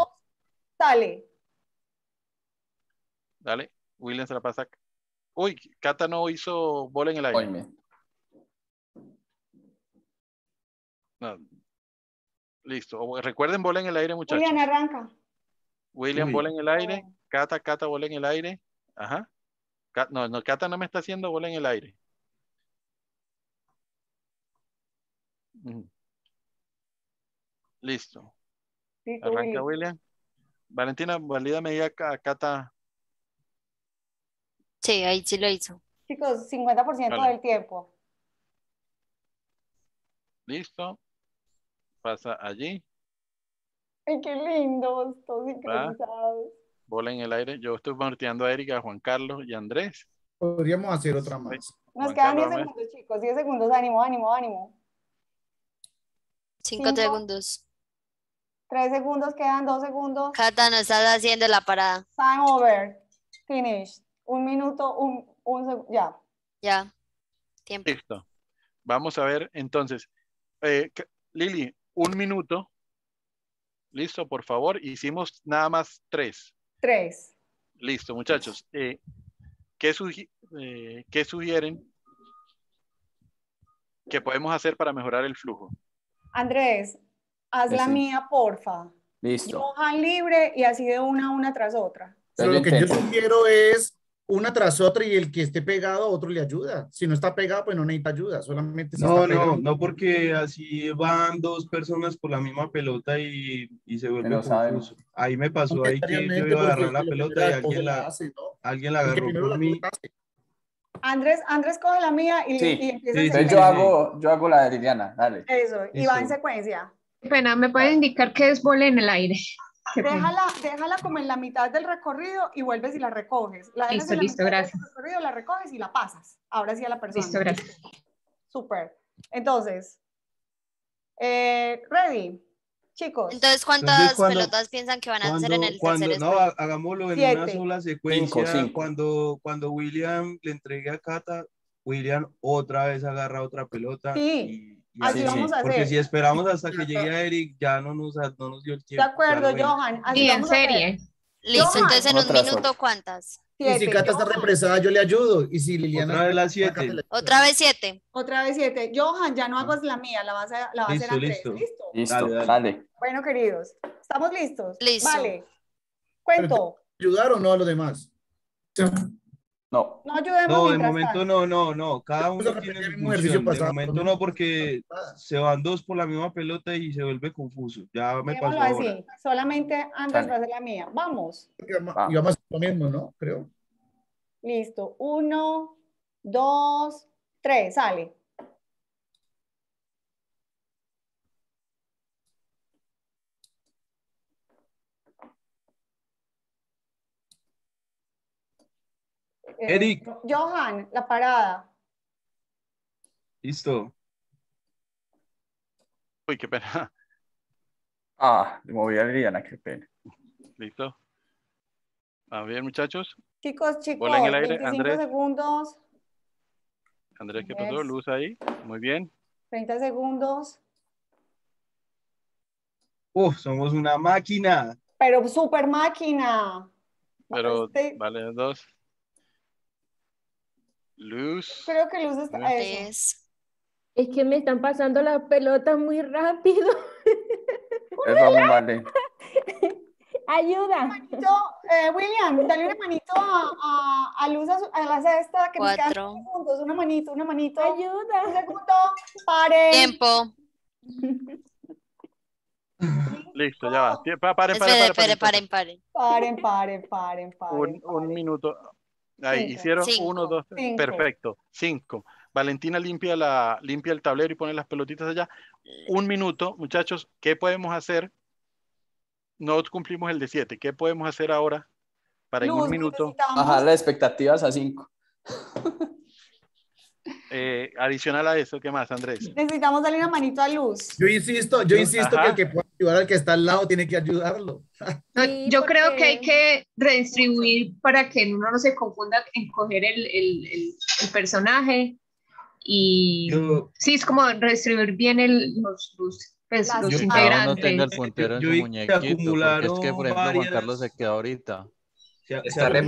dale Dale, William se la pasa. Uy, Cata no hizo bola en el aire. Listo. Recuerden bola en el aire, muchachos. William arranca. William bola en el aire. Cata, Cata bola en el aire. Ajá. No, no, Cata no me está haciendo bola en el aire. Listo. Arranca William. Valentina, valida media Cata. Sí, ahí sí lo hizo. Chicos, 50% del tiempo. Listo. Pasa allí. Ay, qué lindo, todos Bola en el aire. Yo estoy volteando a Erika, Juan Carlos y Andrés. Podríamos hacer otra más. Nos quedan 10 segundos, chicos. 10 segundos, ánimo, ánimo, ánimo. Cinco, segundos. Tres segundos, quedan dos segundos. Cata, no estás haciendo la parada. Time over. Finish. Un minuto, un, segundo. Ya. Ya. Tiempo. Listo. Vamos a ver entonces. Eh, Lili, un minuto. Listo, por favor. Hicimos nada más tres. Tres. Listo, muchachos. Eh, ¿qué, sugieren? Eh, ¿Qué sugieren que podemos hacer para mejorar el flujo? Andrés, haz la mía, porfa. Listo. Hoja libre y así de una, a una tras otra. Pero lo que yo sugiero es una tras otra y el que esté pegado, otro le ayuda. Si no está pegado, pues no necesita ayuda, solamente se No, no, no, porque así van dos personas por la misma pelota y, y se vuelve confuso. Ahí me pasó, ahí que yo iba a agarrar la pelota y alguien la, alguien la agarró por mí. Andrés, Andrés coge la mía y, y empieza sí, yo hago, yo hago la de Liliana, dale. Eso, y va en secuencia. Pena, me puede indicar qué es en el aire. Déjala, déjala como en la mitad del recorrido y vuelves y la recoges. La listo, la listo, gracias. Del recorrido, la recoges y la pasas. Ahora sí a la persona. Listo, gracias. Súper. Entonces, eh, ready chicos. Entonces, ¿cuántas pelotas piensan que van a hacer en el cuando, tercer No, hagámoslo en una sola secuencia. Cuando, cuando William le entregue a Cata, William otra vez agarra otra pelota. Sí. así vamos a hacer. Porque si esperamos hasta que llegue a Eric, ya no nos, no nos dio el tiempo. De acuerdo, Johan. Así y en serie. Listo, entonces en un minuto, ¿cuántas? Y si Cata está represada, yo le ayudo. Y si Liliana. Otra vez las siete. Otra vez siete. Otra vez siete. Johan, ya no ah. hago la mía, la vas a, la a hacer a listo. ¿Listo? Listo, dale, Bueno, queridos, ¿estamos listos? Listo. Vale. Cuento. ¿Ayudar o no a los demás? No. No ayudemos. No, de momento no, no, no. Cada uno tiene su función. De momento no, porque se van dos por la misma pelota y se vuelve confuso. Ya me pasó ahora. así. Solamente a de la mía. Vamos. Y vamos lo mismo, ¿no? Creo. Listo. Uno, dos, tres. Sale. Eh, Eric. Johan, la parada. Listo. Uy, qué pena. Ah, me moví a Adriana, qué pena. Listo. A bien, muchachos. Chicos, chicos. Bola en el aire, 25 segundos. Andrés, ¿qué pasó? Luz ahí. Muy bien. 30 segundos. Uf, somos una máquina. Pero super máquina. Pero este vale dos. Luz. Creo que Luz está. Es. es que me están pasando las pelotas muy rápido. Ayuda. Eh, William, dale una manito a, a, a Luz, a, la cesta, que Cuatro. juntos. Una manito, una manito. Ayuda. Un segundo. Pare. Tiempo. Listo, ya va. Paren, paren, paren. Paren, paren, paren. pare. un minuto. Ahí, hicieron uno, dos, Perfecto, cinco. Valentina limpia, la, limpia el tablero y pone las pelotitas allá. Un minuto, muchachos, ¿qué podemos hacer? No cumplimos el de siete. ¿Qué podemos hacer ahora para en un minuto? Bajar las expectativas a cinco. Eh, adicional a eso, ¿qué más, Andrés? Necesitamos darle una manito a Luz. Yo insisto, yo insisto que el que pueda ayudar al que está al lado tiene que ayudarlo. yo creo que hay que redistribuir para que uno no se confunda en coger el, personaje y sí, es como redistribuir bien los, los pues, integrantes. No tenga el puntero en yo, su muñequito, es que, por ejemplo, Carlos se queda ahorita está La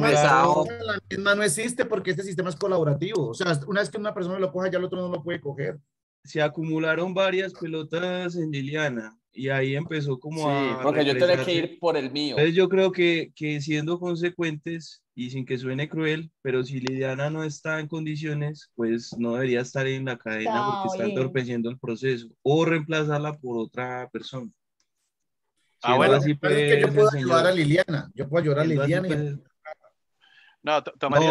misma no existe porque este sistema es colaborativo. O sea, una vez que una persona lo coja, ya el otro no lo puede coger. Se acumularon varias pelotas en Liliana y ahí empezó como a... Sí, porque yo tenía que ir por el mío. Entonces yo creo que, que siendo consecuentes y sin que suene cruel, pero si Liliana no está en condiciones, pues no debería estar en la cadena porque está entorpeciendo el proceso o reemplazarla por otra persona. Ah, sí es que yo puedo ayudar a Liliana. Yo puedo ayudar a Liliana. no,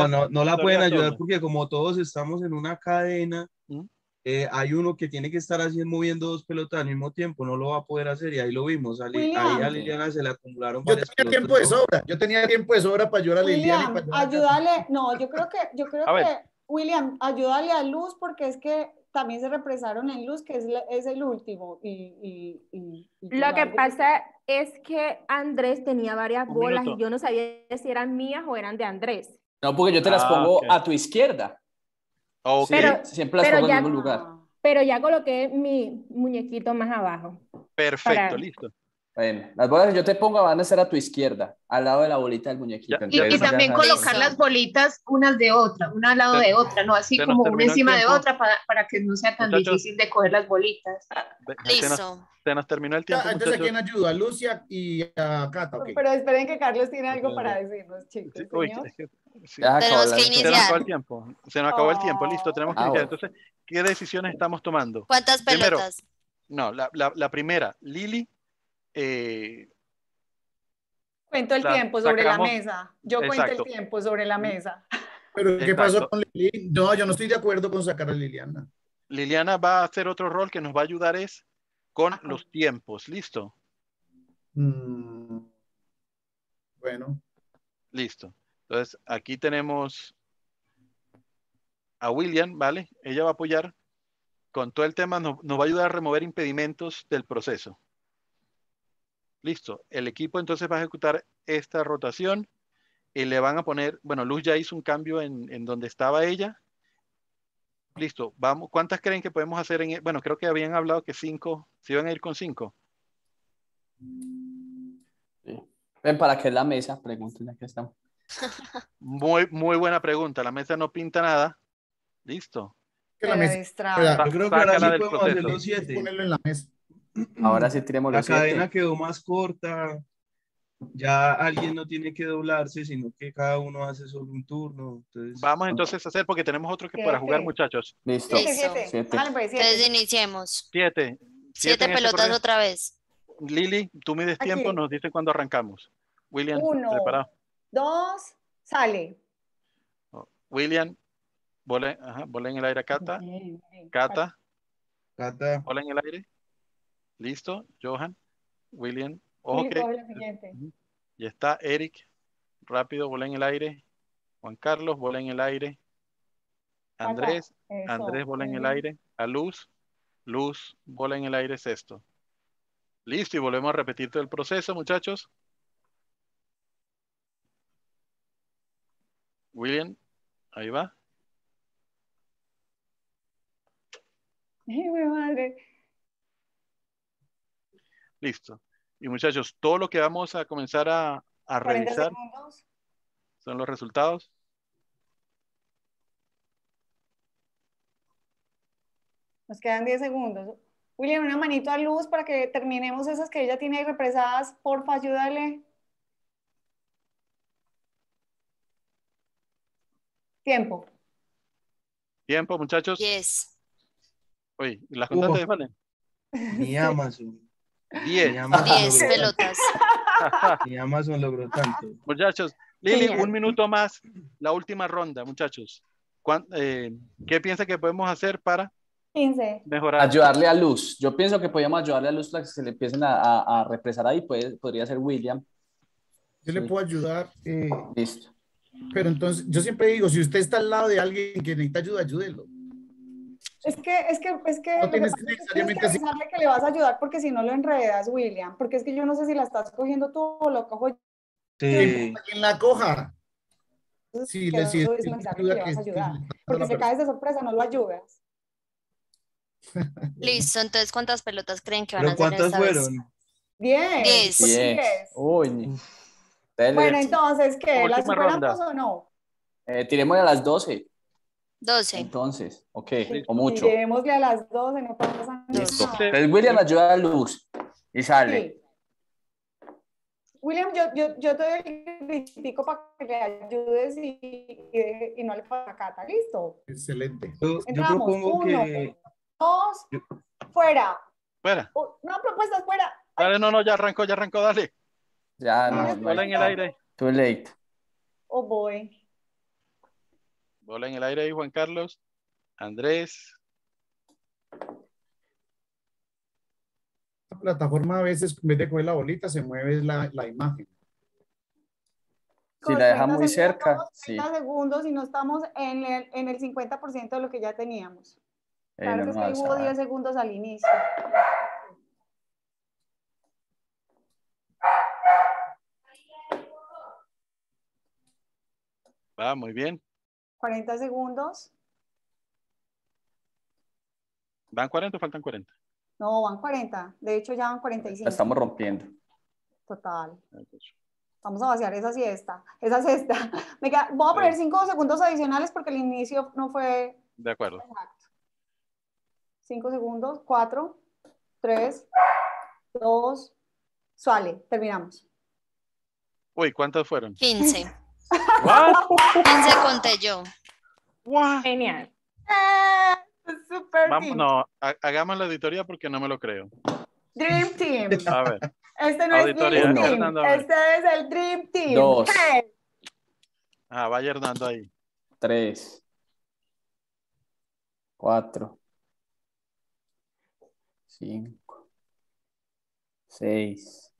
no, no, la pueden ayudar porque como todos estamos en una cadena, ¿Mm? eh, hay uno que tiene que estar así moviendo dos pelotas al mismo tiempo, no lo va a poder hacer y ahí lo vimos. ahí a Liliana se le acumularon. Yo tenía tiempo de sobra, yo tenía tiempo de sobra para ayudar a Liliana. ayúdale, no, yo creo que, yo creo que William, ayúdale a Luz porque es que también se represaron en Luz, que es, es el último. Y, y, y, Lo que pasa es que Andrés tenía varias bolas y yo no sabía si eran mías o eran de Andrés. No, porque yo te las ah, pongo a tu izquierda. Ah, pero, Siempre las pongo en el mismo ah. lugar. Pero ya coloqué mi muñequito más abajo. Perfecto, listo. Bueno, las bolas yo te pongo van a ser a tu izquierda, al lado de la bolita del muñequito. y, también colocar las bolitas unas de otra, una al lado de otra, no así como una encima de otra para, que no sea tan difícil de coger las bolitas. Ah, listo. Se nos, terminó el tiempo. Ah, entonces, quien ¿a quién ayuda? ¿A Lucia y a Cata? Pero esperen que Carlos tiene algo para decirnos, chicos. Tenemos que iniciar. Se nos acabó el tiempo. Se nos acabó el tiempo, listo, tenemos que ah, Entonces, ¿qué decisiones estamos tomando? ¿Cuántas pelotas? no, la, la, la primera, Lili eh, cuento el tiempo sobre la mesa. Yo cuento el tiempo sobre la mesa. Pero ¿qué pasó con Liliana? No, yo no estoy de acuerdo con sacar a Liliana. Liliana va a hacer otro rol que nos va a ayudar es con los tiempos. ¿Listo? Mm, bueno. Listo. Entonces, aquí tenemos a William, ¿vale? Ella va a apoyar con todo el tema, nos va a ayudar a remover impedimentos del proceso. Listo, el equipo entonces va a ejecutar esta rotación y le van a poner, bueno, Luz ya hizo un cambio en, donde estaba ella. Listo, vamos, ¿cuántas creen que podemos hacer en, e, bueno, creo que habían hablado que cinco, Si van a ir con cinco. Ven, ¿para qué es la mesa? Pregúntenle, qué estamos. Muy, muy buena pregunta, la mesa no pinta nada. Listo. la mesa, yo creo que ahora sí podemos Ponerlo en la mesa. Ahora sí tenemos la cadena quedó más corta. Ya alguien no tiene que doblarse, sino que cada uno hace solo un turno. Vamos entonces a hacer porque tenemos otro que para jugar, muchachos. Listo. Siete. Entonces iniciemos. Siete. Siete, este pelotas otra vez. Lili, tú mides tiempo, nos dice cuándo arrancamos. William, Uno, preparado. Dos, sale. Oh, William, bola, en el aire a Cata. Cata. Cata. Bola en el aire. ¿Listo, Johan? William. Ojo okay. Y está Eric. Rápido, bola en el aire. Juan Carlos, bola en el aire. Andrés, Andrés, bola en el eh. aire. A Luz, Luz, bola en el aire, sexto. Listo, y volvemos a repetir todo el proceso, muchachos. William, ahí va. Ay, madre. Listo. Y muchachos, todo lo que vamos a comenzar a, a revisar son los resultados. Nos quedan 10 segundos. William, una manito a luz para que terminemos esas que ella tiene represadas. Porfa, ayúdale. Tiempo. Tiempo, muchachos. Yes. Oye, ¿las contaste, Vale? Amazon. 10. pelotas. Y Amazon logró tanto. Muchachos, Lili, un minuto más. La última ronda, muchachos. Eh, ¿Qué piensa que podemos hacer para mejorar? Ayudarle a Luz. Yo pienso que podríamos ayudarle a Luz para que se le empiecen a, represar ahí. podría ser William. Yo le puedo ayudar. Eh, Listo. Pero entonces, yo siempre digo, si usted está al lado de alguien que necesita ayuda, ayúdelo. Es que, es que, es que, no tienes que, que, le vas a ayudar porque si no lo enredas, William, porque es que yo no sé si la estás cogiendo tú o lo cojo yo. Sí. ¿Quién la coja? Sí, le, que le vas a ayudar. Porque si caes de sorpresa, no lo ayudas. Listo, entonces, ¿cuántas pelotas creen que van a hacer? ¿Cuántas fueron? Vez? Diez. Diez. Uy. Bueno, entonces, ¿qué? ¿Las superamos o no? Eh, tiremos a las doce. 12. Entonces, ok, o mucho. Llevémosle a las 12, no pasa Listo. Ah. William ayuda a Luz y sale. William, yo, yo, yo, te doy el para que le ayudes y, y, no le cata, ¿listo? Excelente. Yo, Uno, que... dos, fuera. Fuera. No, propuestas, fuera. Dale, no, no, ya arrancó, ya arrancó, dale. Ya, no. no, en el aire. Too late. Oh, boy. Bola en el aire ahí, Juan Carlos. Andrés. La plataforma a veces, en vez de coger la bolita, se mueve la, la imagen. Si la deja muy cerca. 30 segundos y no estamos en el, en el 50% de lo que ya teníamos. Claro que, 10 segundos al inicio. Va, muy bien. 40 segundos. ¿Van 40 o faltan 40? No, van 40. De hecho, ya van 45. estamos rompiendo. Total. Vamos a vaciar esa siesta. Esa cesta. Me voy a poner 5 segundos adicionales porque el inicio no fue. De acuerdo. 5 segundos. 4, 3, 2. Sale. Terminamos. Uy, cuántos fueron? 15 se conté yo. Genial. Ah, ¡Súper super Vamos, no, hagamos la auditoría porque no me lo creo. Dream Team. A ver. Este no es Dream Team. Este es el Dream Team. Dos. Ah, vaya Hernando ahí. Tres. Cuatro. Cinco. Seis.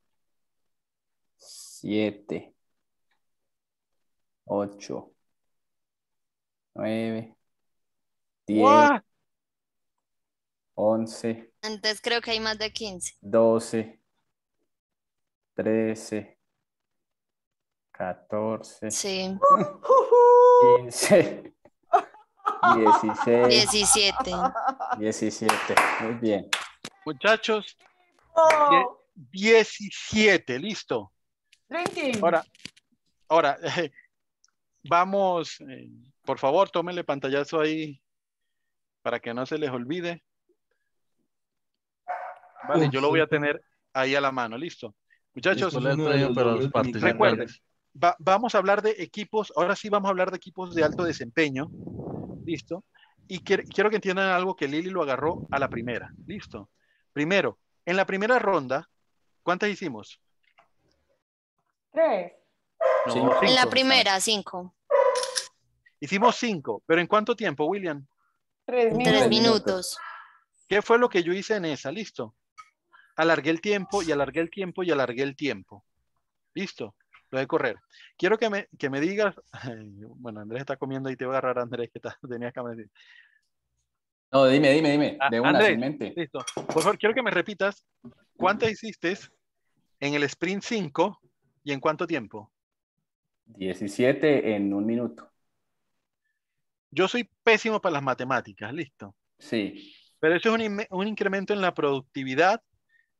Siete. 8, 9, 10, 11. antes creo que hay más de 15. 12, 13, 14. Sí. 15. 16. 17. 17. Muy bien. Muchachos, 17, listo. Ahora, ahora, vamos, eh, por favor, tómenle pantallazo ahí para que no se les olvide. Vale, yo lo voy a tener ahí a la mano, listo. Muchachos, recuerden, vamos a hablar de equipos, ahora sí vamos a hablar de equipos de alto desempeño, listo. Y quiero que entiendan algo que Lili lo agarró a la primera, listo. Primero, en la primera ronda, ¿cuántas hicimos? Tres en la primera, cinco. Hicimos cinco, pero ¿en cuánto tiempo, William? Tres minutos. ¿Qué fue lo que yo hice en esa? ¿Listo? Alargué el tiempo y alargué el tiempo y alargué el tiempo. ¿Listo? Lo de correr. Quiero que me, digas, bueno, Andrés está comiendo y te voy a agarrar, Andrés, que tenías que decir. No, dime, dime, dime, de una Andrés, Listo. Por favor, quiero que me repitas, cuánto hiciste en el sprint cinco y en cuánto tiempo? 17 en un minuto. Yo soy pésimo para las matemáticas, listo. Sí. Pero eso es un, un incremento en la productividad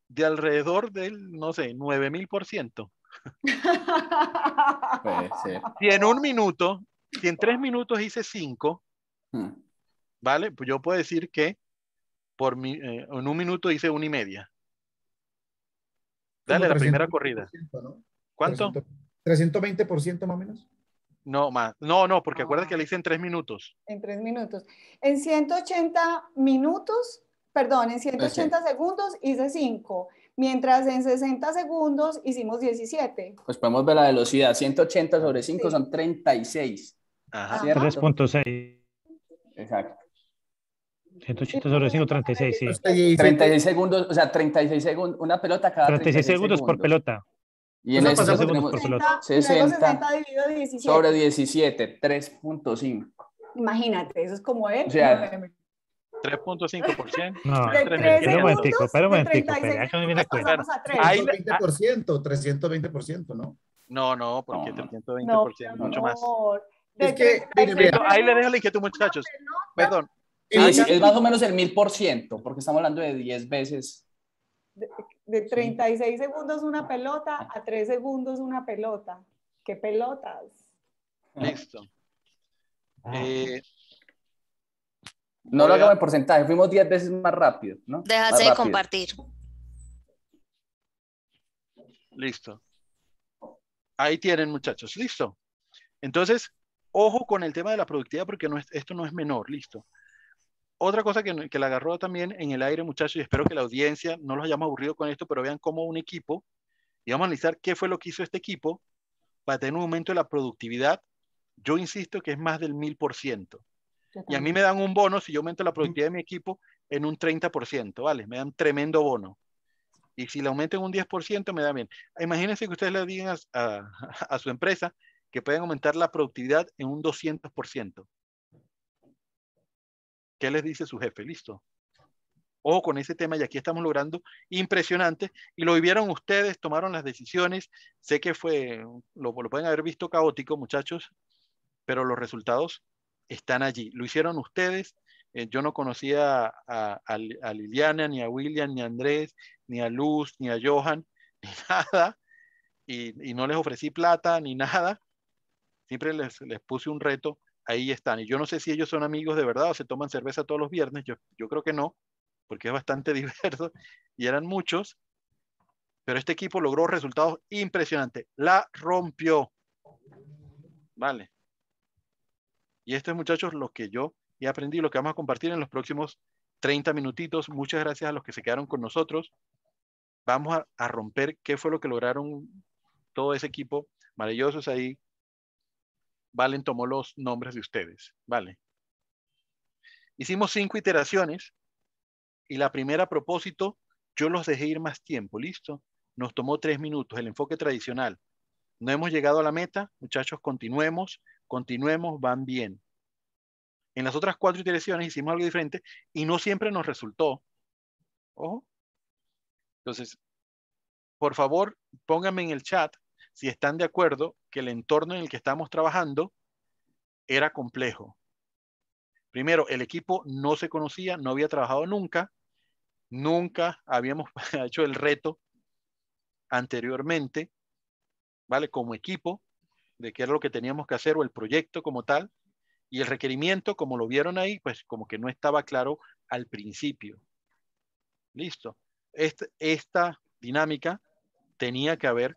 de alrededor del, no sé, 9000%. Puede ser. Si en un minuto, si en tres minutos hice cinco, hmm. ¿vale? Pues yo puedo decir que por eh, en un minuto hice una y media. Dale, la primera corrida. ¿Cuánto? ¿320% más o menos? No, más. No, no, porque ah. acuérdate que le hice en tres minutos. En tres minutos. En 180 minutos, perdón, en 180 segundos hice 5, mientras en 60 segundos hicimos 17. Pues podemos ver la velocidad. 180 sobre 5 son 36. Ajá. 3.6. Exacto. 180 sobre 5, 36, 36 segundos, o sea, 36 segundos, una pelota cada 36, 36 segundos por pelota. Y en este tenemos 60, 60 17. sobre 17, 3.5. Imagínate, eso es como él. O sea, 3.5%. No, espera un momentico, espera un momentico. Ahí 320%, 320%, ¿no? No, no, porque no, 320% no, es mucho más. Es que, mire, mire, ahí le dejo la inquietud, muchachos. Perdón. Es, ah, es más o menos el 1000%, porque estamos hablando de 10 veces de, 36 segundos una pelota a 3 segundos una pelota. ¡Qué pelotas! Listo. Ah. Eh, no lo hagamos en porcentaje, fuimos 10 veces más rápido, ¿no? de compartir. Listo. Ahí tienen, muchachos, listo. Entonces, ojo con el tema de la productividad porque esto no es menor, listo otra cosa que, que la agarró también en el aire, muchachos, y espero que la audiencia no los hayamos aburrido con esto, pero vean cómo un equipo, y vamos a analizar qué fue lo que hizo este equipo para tener un aumento de la productividad, yo insisto que es más del mil por ciento. Y a mí me dan un bono si yo aumento la mm. productividad de mi equipo en un 30%, ¿vale? Me dan tremendo bono. Y si aumento en un 10%, me da bien. Imagínense que ustedes le digan a, a su empresa que pueden aumentar la productividad en un 200%. ¿Qué les dice su jefe? Listo. Ojo con ese tema y aquí estamos logrando impresionante y lo vivieron ustedes, tomaron las decisiones. Sé que fue, lo, lo pueden haber visto caótico, muchachos, pero los resultados están allí. Lo hicieron ustedes. Eh, yo no conocía a, Liliana, ni a William, ni a Andrés, ni a Luz, ni a Johan, ni nada. Y, no les ofrecí plata, ni nada. Siempre les, les puse un reto ahí están. Y yo no sé si ellos son amigos de verdad o se toman cerveza todos los viernes, yo, creo que no, porque es bastante diverso y eran muchos, pero este equipo logró resultados impresionantes, la rompió. Vale. Y estos muchachos, lo que yo he aprendido, lo que vamos a compartir en los próximos 30 minutitos, muchas gracias a los que se quedaron con nosotros. Vamos a, a romper qué fue lo que lograron todo ese equipo maravillosos ahí Valen tomó los nombres de ustedes, ¿vale? Hicimos cinco iteraciones y la primera a propósito, yo los dejé ir más tiempo, ¿listo? Nos tomó tres minutos, el enfoque tradicional. No hemos llegado a la meta, muchachos, continuemos, continuemos, van bien. En las otras cuatro iteraciones hicimos algo diferente y no siempre nos resultó. Ojo. Entonces, por favor, pónganme en el chat si están de acuerdo que el entorno en el que estamos trabajando era complejo. Primero, el equipo no se conocía, no había trabajado nunca, nunca habíamos hecho el reto anteriormente, ¿vale? Como equipo, de qué era lo que teníamos que hacer o el proyecto como tal, y el requerimiento, como lo vieron ahí, pues como que no estaba claro al principio. Listo. Este, esta dinámica tenía que haber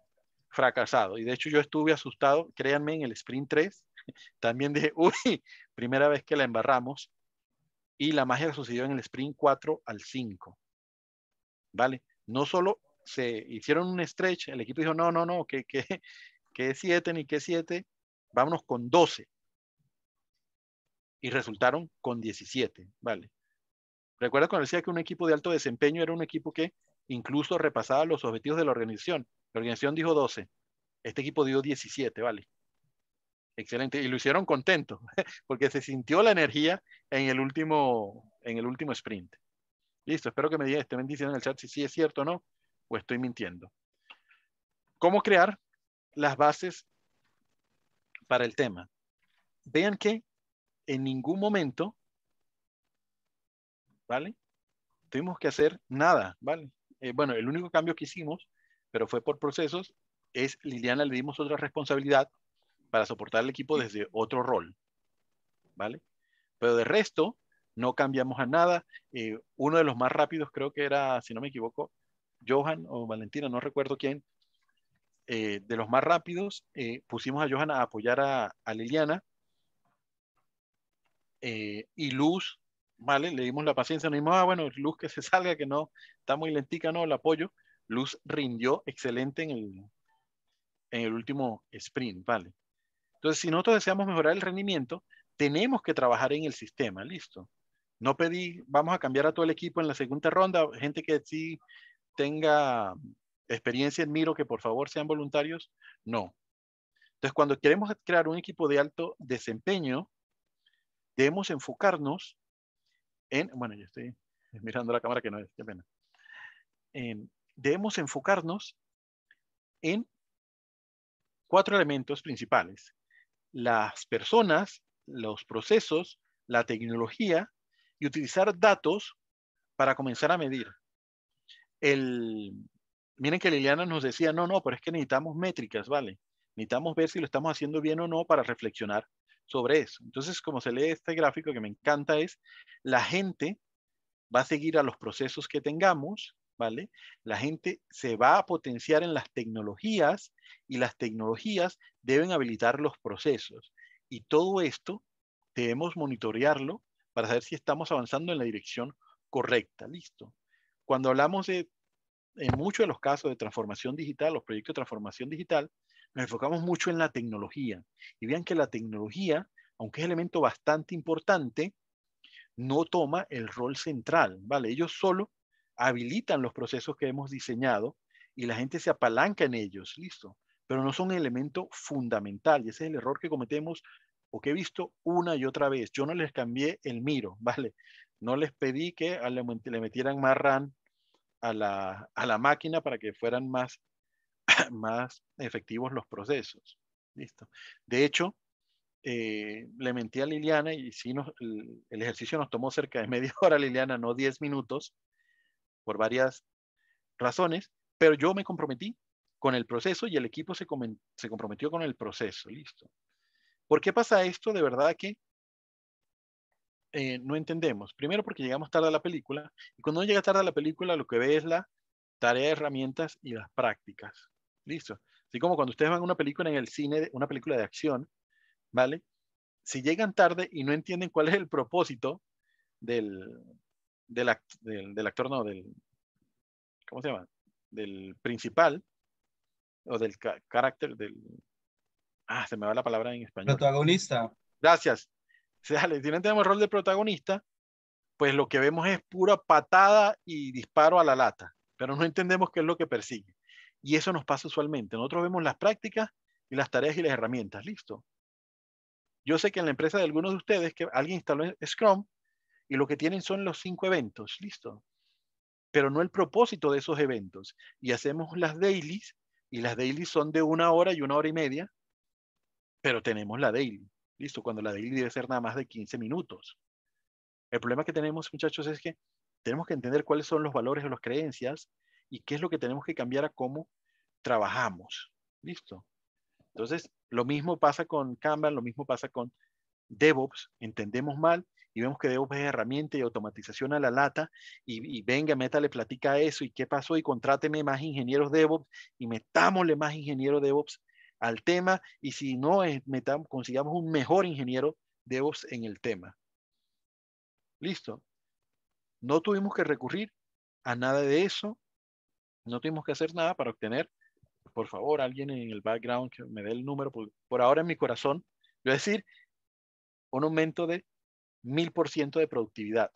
fracasado. Y de hecho yo estuve asustado, créanme, en el sprint 3. También dije, uy, primera vez que la embarramos. Y la magia sucedió en el sprint 4 al 5. ¿Vale? No solo se hicieron un stretch, el equipo dijo, no, no, no, que, que, que 7 ni que 7, vámonos con 12. Y resultaron con 17, ¿vale? Recuerda cuando decía que un equipo de alto desempeño era un equipo que incluso repasaba los objetivos de la organización. La organización dijo 12. Este equipo dio 17, ¿vale? Excelente. Y lo hicieron contento, porque se sintió la energía en el último, en el último sprint. Listo, espero que me digan, estén diciendo en el chat si sí es cierto o no, o estoy mintiendo. ¿Cómo crear las bases para el tema? Vean que en ningún momento, ¿vale? Tuvimos que hacer nada, ¿vale? Eh, bueno, el único cambio que hicimos pero fue por procesos, es Liliana le dimos otra responsabilidad para soportar el equipo desde otro rol, ¿vale? Pero de resto, no cambiamos a nada. Eh, uno de los más rápidos creo que era, si no me equivoco, Johan o Valentina, no recuerdo quién, eh, de los más rápidos, eh, pusimos a Johan a apoyar a, Liliana. y Luz, ¿vale? Le dimos la paciencia, nos dimos, ah, bueno, Luz que se salga, que no, está muy lentica, no, el apoyo. Luz rindió excelente en el, en el último sprint, ¿vale? Entonces, si nosotros deseamos mejorar el rendimiento, tenemos que trabajar en el sistema, listo. No pedí, vamos a cambiar a todo el equipo en la segunda ronda, gente que sí tenga experiencia en Miro, que por favor sean voluntarios, no. Entonces, cuando queremos crear un equipo de alto desempeño, debemos enfocarnos en, bueno, yo estoy mirando la cámara que no es, qué pena. En, debemos enfocarnos en cuatro elementos principales. Las personas, los procesos, la tecnología y utilizar datos para comenzar a medir. El, miren que Liliana nos decía, no, no, pero es que necesitamos métricas, ¿vale? Necesitamos ver si lo estamos haciendo bien o no para reflexionar sobre eso. Entonces, como se lee este gráfico que me encanta es, la gente va a seguir a los procesos que tengamos, ¿vale? La gente se va a potenciar en las tecnologías y las tecnologías deben habilitar los procesos. Y todo esto debemos monitorearlo para saber si estamos avanzando en la dirección correcta, ¿listo? Cuando hablamos de, en muchos de los casos de transformación digital, los proyectos de transformación digital, nos enfocamos mucho en la tecnología. Y vean que la tecnología, aunque es elemento bastante importante, no toma el rol central, ¿vale? Ellos solo habilitan los procesos que hemos diseñado y la gente se apalanca en ellos, listo, pero no son un elemento fundamental y ese es el error que cometemos o que he visto una y otra vez. Yo no les cambié el miro, ¿vale? No les pedí que le metieran más RAM a la, máquina para que fueran más, más efectivos los procesos. Listo. De hecho, eh, le mentí a Liliana y si el, ejercicio nos tomó cerca de media hora, Liliana, no 10 minutos, por varias razones, pero yo me comprometí con el proceso y el equipo se, se comprometió con el proceso, listo. ¿Por qué pasa esto? De verdad que eh, no entendemos. Primero porque llegamos tarde a la película y cuando uno llega tarde a la película lo que ve es la tarea de herramientas y las prácticas. Listo. Así como cuando ustedes van a una película en el cine, una película de acción, ¿vale? Si llegan tarde y no entienden cuál es el propósito del, del, actor, no, del, ¿cómo se llama? Del principal, o del carácter, del, ah, se me va la palabra en español. Protagonista. Gracias. Si no tenemos rol de protagonista, pues lo que vemos es pura patada y disparo a la lata, pero no entendemos qué es lo que persigue. Y eso nos pasa usualmente. Nosotros vemos las prácticas y las tareas y las herramientas. Listo. Yo sé que en la empresa de algunos de ustedes que alguien instaló Scrum y lo que tienen son los cinco eventos, listo. Pero no el propósito de esos eventos. Y hacemos las dailies, y las dailies son de una hora y una hora y media, pero tenemos la daily, listo, cuando la daily debe ser nada más de 15 minutos. El problema que tenemos, muchachos, es que tenemos que entender cuáles son los valores o las creencias y qué es lo que tenemos que cambiar a cómo trabajamos, listo. Entonces, lo mismo pasa con Canva. lo mismo pasa con DevOps, entendemos mal y vemos que DevOps es herramienta y automatización a la lata, y, venga, venga, le platica eso, y qué pasó, y contráteme más ingenieros DevOps, y metámosle más ingenieros DevOps al tema, y si no, eh, metamos, consigamos un mejor ingeniero DevOps en el tema. Listo. No tuvimos que recurrir a nada de eso, no tuvimos que hacer nada para obtener, por favor, alguien en el background que me dé el número, por, ahora en mi corazón, voy a decir, un aumento de Mil por ciento de productividad.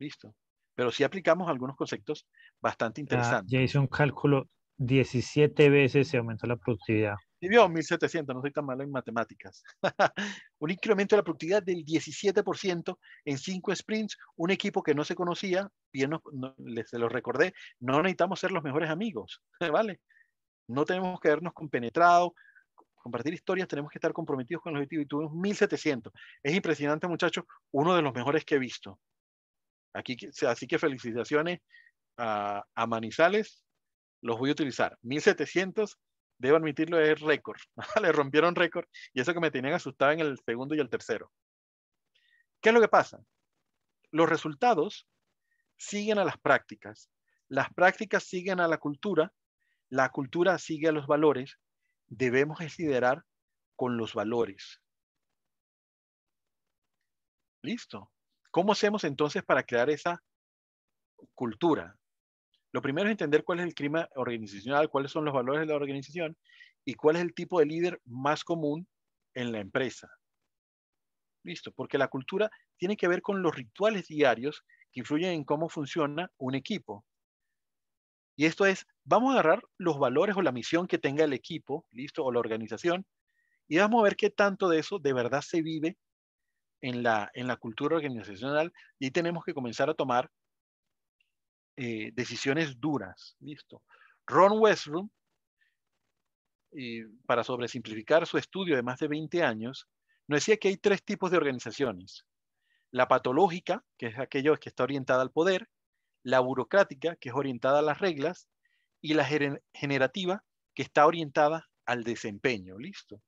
¿Listo? Pero sí aplicamos algunos conceptos bastante interesantes. Ya, hice un cálculo, 17 veces se aumentó la productividad. Sí, vio, 1700, no soy tan malo en matemáticas. un incremento de la productividad del 17% en cinco sprints, un equipo que no se conocía, bien les se lo recordé, no necesitamos ser los mejores amigos, ¿vale? No tenemos que vernos compenetrado compartir historias, tenemos que estar comprometidos con el objetivo y tuvimos 1700. Es impresionante, muchachos, uno de los mejores que he visto. Aquí, así que felicitaciones a, a Manizales, los voy a utilizar. 1700, debo admitirlo, es récord. Le rompieron récord y eso que me tenían asustado en el segundo y el tercero. ¿Qué es lo que pasa? Los resultados siguen a las prácticas, las prácticas siguen a la cultura, la cultura sigue a los valores, debemos es liderar con los valores. Listo. ¿Cómo hacemos entonces para crear esa cultura? Lo primero es entender cuál es el clima organizacional, cuáles son los valores de la organización y cuál es el tipo de líder más común en la empresa. Listo, porque la cultura tiene que ver con los rituales diarios que influyen en cómo funciona un equipo. Y esto es, vamos a agarrar los valores o la misión que tenga el equipo, listo, o la organización, y vamos a ver qué tanto de eso de verdad se vive en la, en la cultura organizacional. Y ahí tenemos que comenzar a tomar eh, decisiones duras, listo. Ron Westrum, eh, para sobresimplificar su estudio de más de 20 años, nos decía que hay tres tipos de organizaciones. La patológica, que es aquello que está orientada al poder, la burocrática, que es orientada a las reglas, y la generativa, que está orientada al desempeño. Listo.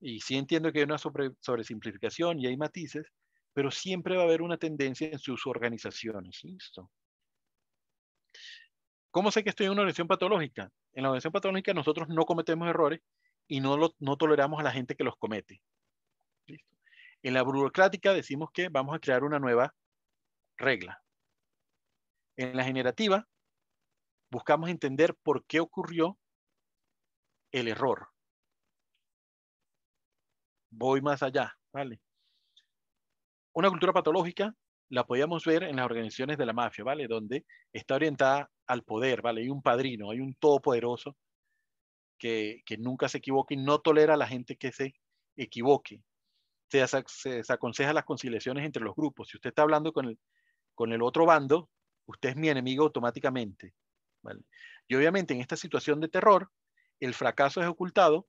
Y sí entiendo que hay una sobre, sobresimplificación y hay matices, pero siempre va a haber una tendencia en sus organizaciones. Listo. ¿Cómo sé que estoy en una organización patológica? En la organización patológica nosotros no cometemos errores y no, no toleramos a la gente que los comete. ¿Listo? En la burocrática decimos que vamos a crear una nueva regla. En la generativa, buscamos entender por qué ocurrió el error. Voy más allá, ¿vale? Una cultura patológica la podíamos ver en las organizaciones de la mafia, ¿vale? Donde está orientada al poder, ¿vale? Hay un padrino, hay un todopoderoso que, nunca se equivoque y no tolera a la gente que se equivoque. Se, se, aconseja las conciliaciones entre los grupos. Si usted está hablando con el otro bando, usted es mi enemigo automáticamente. Y obviamente en esta situación de terror, el fracaso es ocultado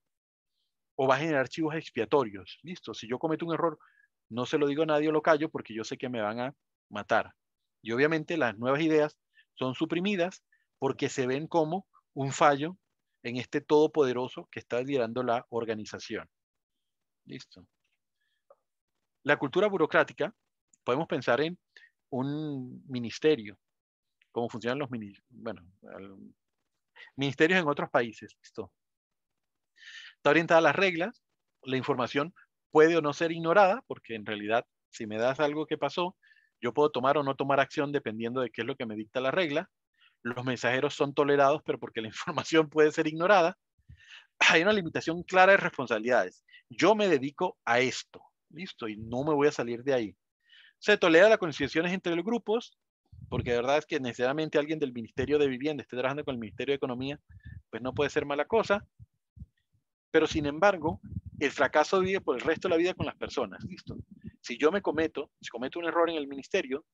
o va a generar archivos expiatorios. Listo, si yo cometo un error, no se lo digo a nadie o lo callo porque yo sé que me van a matar. Y obviamente las nuevas ideas son suprimidas porque se ven como un fallo en este todopoderoso que está liderando la organización. Listo. La cultura burocrática, podemos pensar en un ministerio, cómo funcionan los ministerios en otros países. Listo. Está orientada a las reglas, la información puede o no ser ignorada, porque en realidad si me das algo que pasó, yo puedo tomar o no tomar acción dependiendo de qué es lo que me dicta la regla. Los mensajeros son tolerados, pero porque la información puede ser ignorada. Hay una limitación clara de responsabilidades. Yo me dedico a esto, listo, y no me voy a salir de ahí. Se tolera las conciliaciones entre los grupos, porque de verdad es que necesariamente alguien del Ministerio de Vivienda esté trabajando con el Ministerio de Economía, pues no puede ser mala cosa. Pero sin embargo, el fracaso vive por el resto de la vida con las personas, ¿listo? Si yo me cometo, si cometo un error en el ministerio,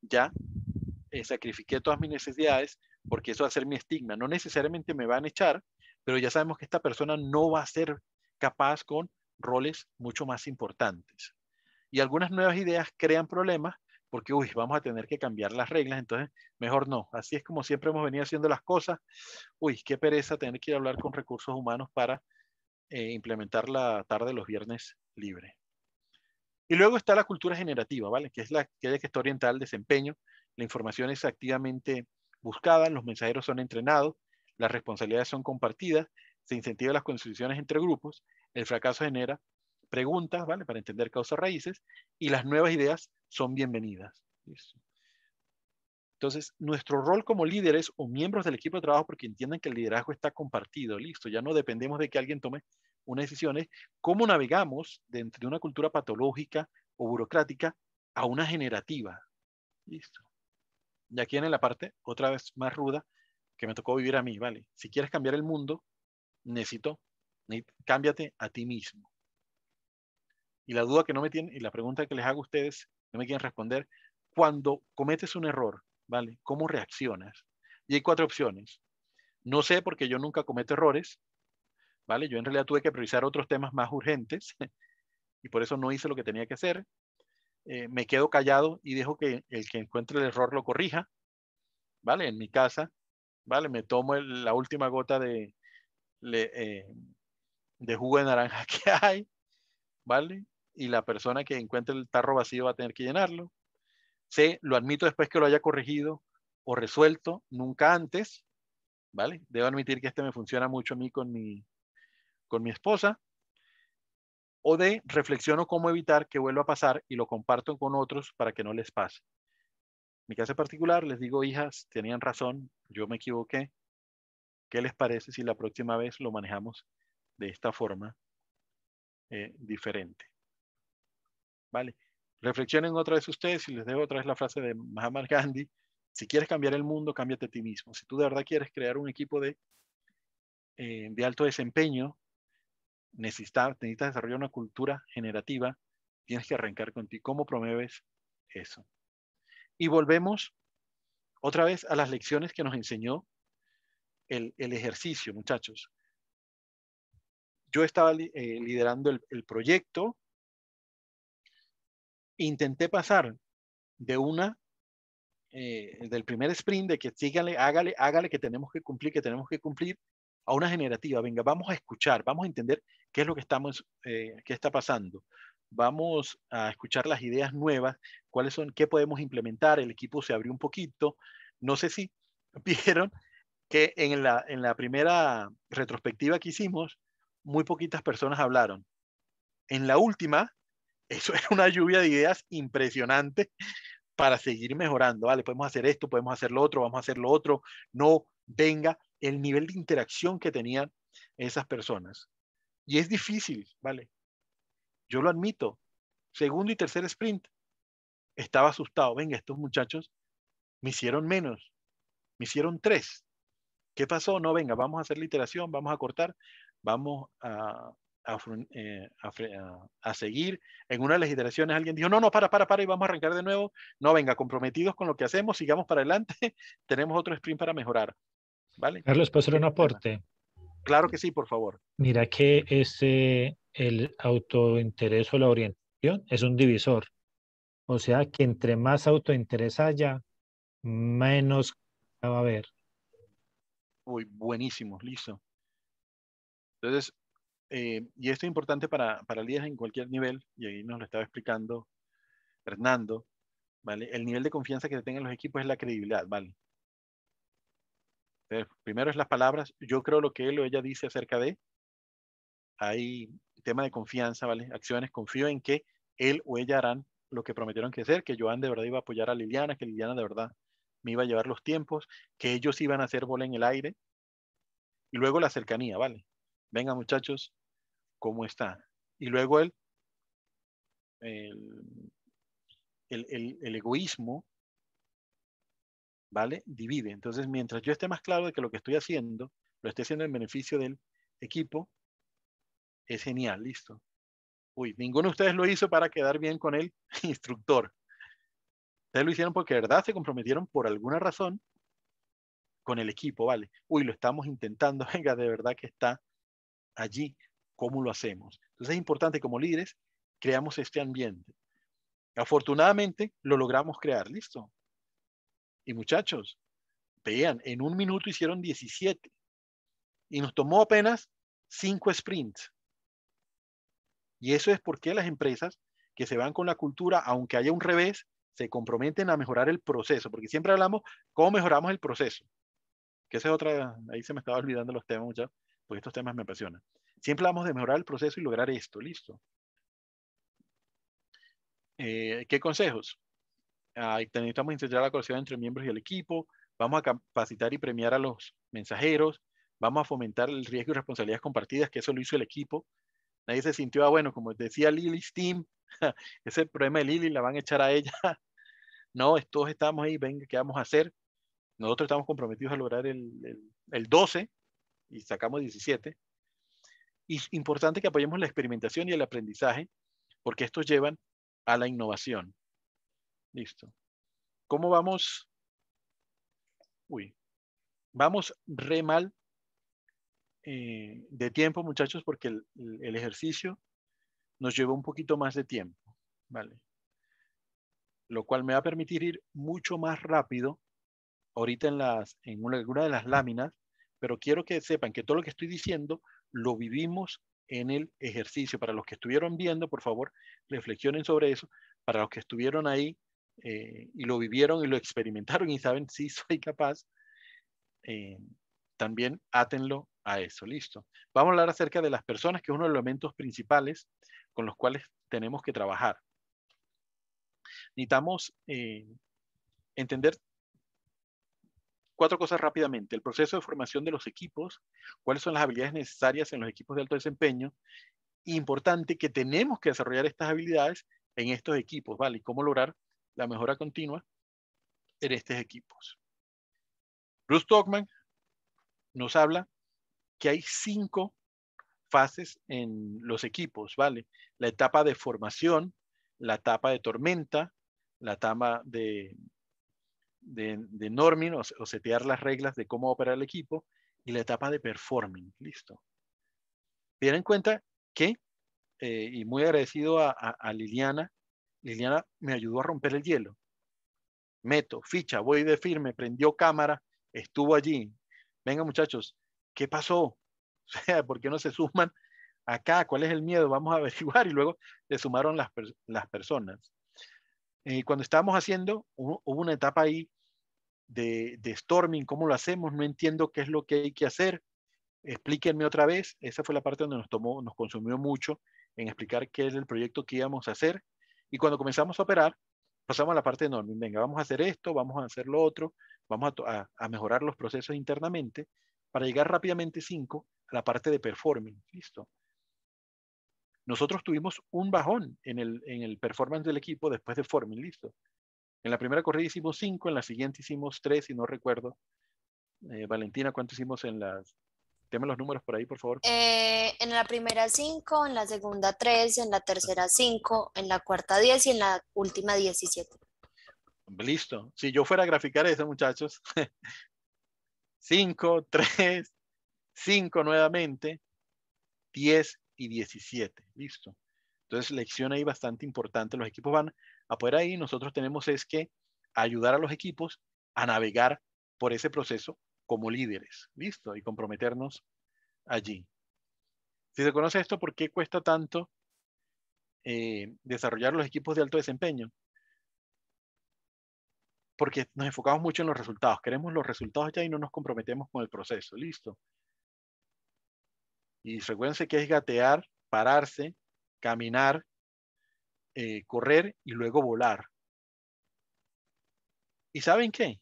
ya sacrifique eh, sacrifiqué todas mis necesidades porque eso va a ser mi estigma. No necesariamente me van a echar, pero ya sabemos que esta persona no va a ser capaz con roles mucho más importantes. Y algunas nuevas ideas crean problemas porque, uy, vamos a tener que cambiar las reglas, entonces mejor no. Así es como siempre hemos venido haciendo las cosas. Uy, qué pereza tener que ir a hablar con recursos humanos para eh, implementar la tarde los viernes libre. Y luego está la cultura generativa, ¿vale? Que es la que está orientada al desempeño. La información es activamente buscada, los mensajeros son entrenados, las responsabilidades son compartidas, se incentiva las constituciones entre grupos, el fracaso genera preguntas, ¿vale? Para entender causas raíces, y las nuevas ideas son bienvenidas. ¿Listo? Entonces, nuestro rol como líderes o miembros del equipo de trabajo, porque entiendan que el liderazgo está compartido, listo, ya no dependemos de que alguien tome una decisión es cómo navegamos dentro de una cultura patológica o burocrática a una generativa. Listo. Y aquí viene la parte otra vez más ruda que me tocó vivir a mí, ¿vale? Si quieres cambiar el mundo, necesito, necesito cámbiate a ti mismo y la duda que no me tienen y la pregunta que les hago a ustedes, no me quieren responder, cuando cometes un error, ¿vale? ¿Cómo reaccionas? Y hay cuatro opciones. No sé porque yo nunca cometo errores, ¿vale? Yo en realidad tuve que priorizar otros temas más urgentes y por eso no hice lo que tenía que hacer. Eh, me quedo callado y dejo que el que encuentre el error lo corrija, ¿vale? En mi casa, ¿vale? Me tomo la última gota de, eh, de jugo de naranja que hay, ¿vale? y la persona que encuentre el tarro vacío va a tener que llenarlo. C, lo admito después que lo haya corregido o resuelto, nunca antes. ¿Vale? Debo admitir que este me funciona mucho a mí con mi, con mi esposa. O D, reflexiono cómo evitar que vuelva a pasar y lo comparto con otros para que no les pase. En mi caso particular, les digo, hijas, tenían razón, yo me equivoqué. ¿Qué les parece si la próxima vez lo manejamos de esta forma eh, diferente? ¿vale? Reflexionen otra vez ustedes y les dejo otra vez la frase de Mahatma Gandhi. Si quieres cambiar el mundo, cámbiate a ti mismo. Si tú de verdad quieres crear un equipo de, eh, de alto desempeño, necesitas, desarrollar una cultura generativa, tienes que arrancar con ti ¿Cómo promueves eso? Y volvemos otra vez a las lecciones que nos enseñó el, ejercicio, muchachos. Yo estaba eh, liderando el proyecto, intenté pasar de una, eh, del primer sprint, de que sígale, hágale, hágale, que tenemos que cumplir, que tenemos que cumplir, a una generativa. Venga, vamos a escuchar, vamos a entender qué es lo que estamos, eh, qué está pasando. Vamos a escuchar las ideas nuevas, cuáles son, qué podemos implementar. El equipo se abrió un poquito. No sé si vieron que en la, en la primera retrospectiva que hicimos, muy poquitas personas hablaron. En la última, eso era una lluvia de ideas impresionante para seguir mejorando. Vale, podemos hacer esto, podemos hacer lo otro, vamos a hacer lo otro. No, venga, el nivel de interacción que tenían esas personas. Y es difícil, ¿vale? Yo lo admito. Segundo y tercer sprint, estaba asustado. Venga, estos muchachos me hicieron menos, me hicieron tres. ¿Qué pasó? No, venga, vamos a hacer la iteración, vamos a cortar, vamos a, eh, a, seguir. En una de las iteraciones alguien dijo, no, no, para, para, para, y vamos a arrancar de nuevo. No, venga, comprometidos con lo que hacemos, sigamos para adelante, tenemos otro sprint para mejorar. ¿Vale? Carlos, ¿Puedes hacer un aporte? Claro que sí, por favor. Mira que ese, el autointerés o la orientación es un divisor. O sea que entre más autointerés haya, menos va a haber. Uy, buenísimo, listo. Entonces, eh, y esto es importante para, para líderes en cualquier nivel, y ahí nos lo estaba explicando Fernando, ¿vale? El nivel de confianza que tengan los equipos es la credibilidad, ¿vale? primero es las palabras, yo creo lo que él o ella dice acerca de, hay tema de confianza, ¿vale? Acciones, confío en que él o ella harán lo que prometieron que hacer, que Joan de verdad iba a apoyar a Liliana, que Liliana de verdad me iba a llevar los tiempos, que ellos iban a hacer bola en el aire, y luego la cercanía, ¿vale? venga muchachos, ¿cómo está? Y luego el, el, egoísmo, ¿vale? Divide. Entonces, mientras yo esté más claro de que lo que estoy haciendo, lo estoy haciendo en beneficio del equipo, es genial, listo. Uy, ninguno de ustedes lo hizo para quedar bien con el instructor. Ustedes lo hicieron porque de verdad se comprometieron por alguna razón con el equipo, ¿vale? Uy, lo estamos intentando, venga, de verdad que está allí cómo lo hacemos. Entonces es importante como líderes creamos este ambiente. Afortunadamente lo logramos crear, listo. Y muchachos, vean, en un minuto hicieron 17 y nos tomó apenas 5 sprints. Y eso es porque las empresas que se van con la cultura, aunque haya un revés, se comprometen a mejorar el proceso, porque siempre hablamos cómo mejoramos el proceso. Que esa es otra, ahí se me estaba olvidando los temas muchachos pues estos temas me apasionan. Siempre vamos a mejorar el proceso y lograr esto, listo. Eh, ¿Qué consejos? necesitamos incentivar la colaboración entre miembros y el equipo, vamos a capacitar y premiar a los mensajeros, vamos a fomentar el riesgo y responsabilidades compartidas, que eso lo hizo el equipo. Nadie se sintió, ah, bueno, como decía Lily's Team, ese problema de Lily la van a echar a ella. no, todos estamos ahí, venga, ¿qué vamos a hacer? Nosotros estamos comprometidos a lograr el, el, el 12, y sacamos 17. Y es importante que apoyemos la experimentación y el aprendizaje, porque estos llevan a la innovación. Listo. ¿Cómo vamos? Uy, vamos re mal eh, de tiempo, muchachos, porque el, ejercicio nos llevó un poquito más de tiempo, ¿vale? Lo cual me va a permitir ir mucho más rápido ahorita en, las, en una, alguna de las láminas pero quiero que sepan que todo lo que estoy diciendo lo vivimos en el ejercicio. Para los que estuvieron viendo, por favor, reflexionen sobre eso. Para los que estuvieron ahí eh, y lo vivieron y lo experimentaron y saben si soy capaz, eh, también átenlo a eso. Listo. Vamos a hablar acerca de las personas, que es uno de los elementos principales con los cuales tenemos que trabajar. Necesitamos eh, entender cuatro cosas rápidamente. El proceso de formación de los equipos, cuáles son las habilidades necesarias en los equipos de alto desempeño. Importante que tenemos que desarrollar estas habilidades en estos equipos, ¿vale? Y cómo lograr la mejora continua en estos equipos. Bruce Stockman nos habla que hay cinco fases en los equipos, ¿vale? La etapa de formación, la etapa de tormenta, la etapa de de, norming o, setear las reglas de cómo operar el equipo y la etapa de performing. Listo. Tienen en cuenta que, eh, y muy agradecido a, Liliana, Liliana me ayudó a romper el hielo. Meto, ficha, voy de firme, prendió cámara, estuvo allí. Venga muchachos, ¿qué pasó? O sea, ¿por qué no se suman acá? ¿Cuál es el miedo? Vamos a averiguar y luego se sumaron las, personas. Y eh, cuando estábamos haciendo, hubo, una etapa ahí de, Storming, cómo lo hacemos, no entiendo qué es lo que hay que hacer, explíquenme otra vez, esa fue la parte donde nos tomó, nos consumió mucho en explicar qué es el proyecto que íbamos a hacer, y cuando comenzamos a operar, pasamos a la parte de norming, venga, vamos a hacer esto, vamos a hacer lo otro, vamos a, mejorar los procesos internamente, para llegar rápidamente cinco a la parte de performing, ¿listo? Nosotros tuvimos un bajón en el, en el performance del equipo después de Forming, ¿listo? En la primera corrida hicimos cinco, en la siguiente hicimos tres, y no recuerdo. Eh, Valentina, ¿cuánto hicimos en las... Deme los números por ahí, por favor. Eh, en la primera cinco, en la segunda tres, en la tercera cinco, en la cuarta diez y en la última diecisiete. Listo. Si yo fuera a graficar eso, muchachos. cinco, tres, cinco nuevamente, diez y diecisiete. Listo. Entonces, lección ahí bastante importante. Los equipos van a poder ahí, nosotros tenemos es que ayudar a los equipos a navegar por ese proceso como líderes, ¿listo? Y comprometernos allí. Si se conoce esto, ¿por qué cuesta tanto eh, desarrollar los equipos de alto desempeño? Porque nos enfocamos mucho en los resultados, queremos los resultados ya y no nos comprometemos con el proceso, ¿listo? Y recuérdense que es gatear, pararse, caminar, eh, correr y luego volar. ¿Y saben qué?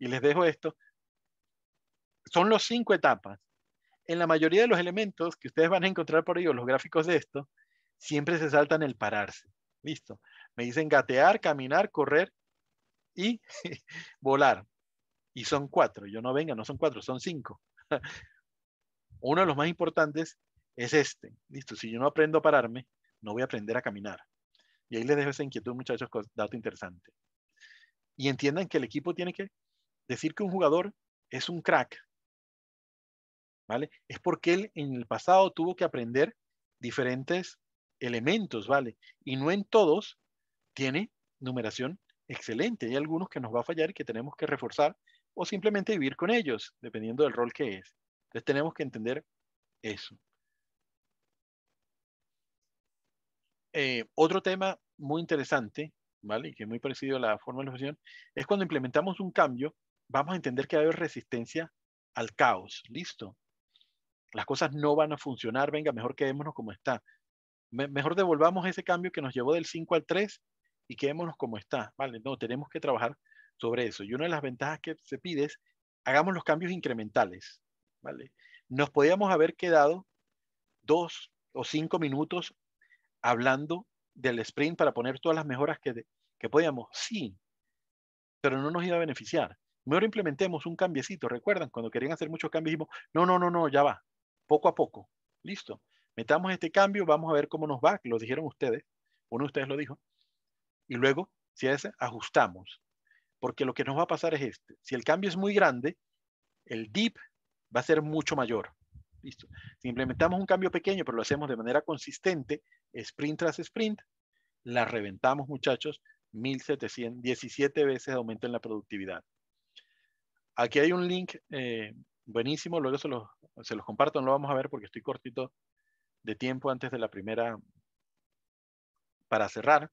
Y les dejo esto. Son los cinco etapas. En la mayoría de los elementos que ustedes van a encontrar por o los gráficos de esto, siempre se saltan el pararse. Listo. Me dicen gatear, caminar, correr y volar. Y son cuatro. Yo no venga, no son cuatro, son cinco. Uno de los más importantes es este. Listo. Si yo no aprendo a pararme, no voy a aprender a caminar. Y ahí les dejo esa inquietud, muchachos, dato interesante. Y entiendan que el equipo tiene que decir que un jugador es un crack. ¿Vale? Es porque él en el pasado tuvo que aprender diferentes elementos, ¿vale? Y no en todos tiene numeración excelente. Hay algunos que nos va a fallar y que tenemos que reforzar o simplemente vivir con ellos, dependiendo del rol que es. Entonces tenemos que entender eso. Eh, otro tema muy interesante, ¿vale? que es muy parecido a la forma de la es cuando implementamos un cambio, vamos a entender que hay resistencia al caos. Listo. Las cosas no van a funcionar, venga, mejor quedémonos como está. mejor devolvamos ese cambio que nos llevó del 5 al 3 y quedémonos como está, ¿vale? No, tenemos que trabajar sobre eso. Y una de las ventajas que se pide es hagamos los cambios incrementales, ¿vale? Nos podíamos haber quedado dos o cinco minutos hablando del sprint para poner todas las mejoras que, que podíamos? Sí, pero no nos iba a beneficiar. Mejor implementemos un cambiecito. ¿Recuerdan? Cuando querían hacer muchos cambios, dijimos, no, no, no, no, ya va. Poco a poco. Listo. Metamos este cambio, vamos a ver cómo nos va. Lo dijeron ustedes. Uno de ustedes lo dijo. Y luego, si es, ajustamos. Porque lo que nos va a pasar es este. Si el cambio es muy grande, el dip va a ser mucho mayor. Listo. Si implementamos un cambio pequeño, pero lo hacemos de manera consistente, sprint tras sprint, la reventamos, muchachos, 1717 veces aumenta en la productividad. Aquí hay un link eh, buenísimo, luego se los, se los comparto, no lo vamos a ver porque estoy cortito de tiempo antes de la primera para cerrar,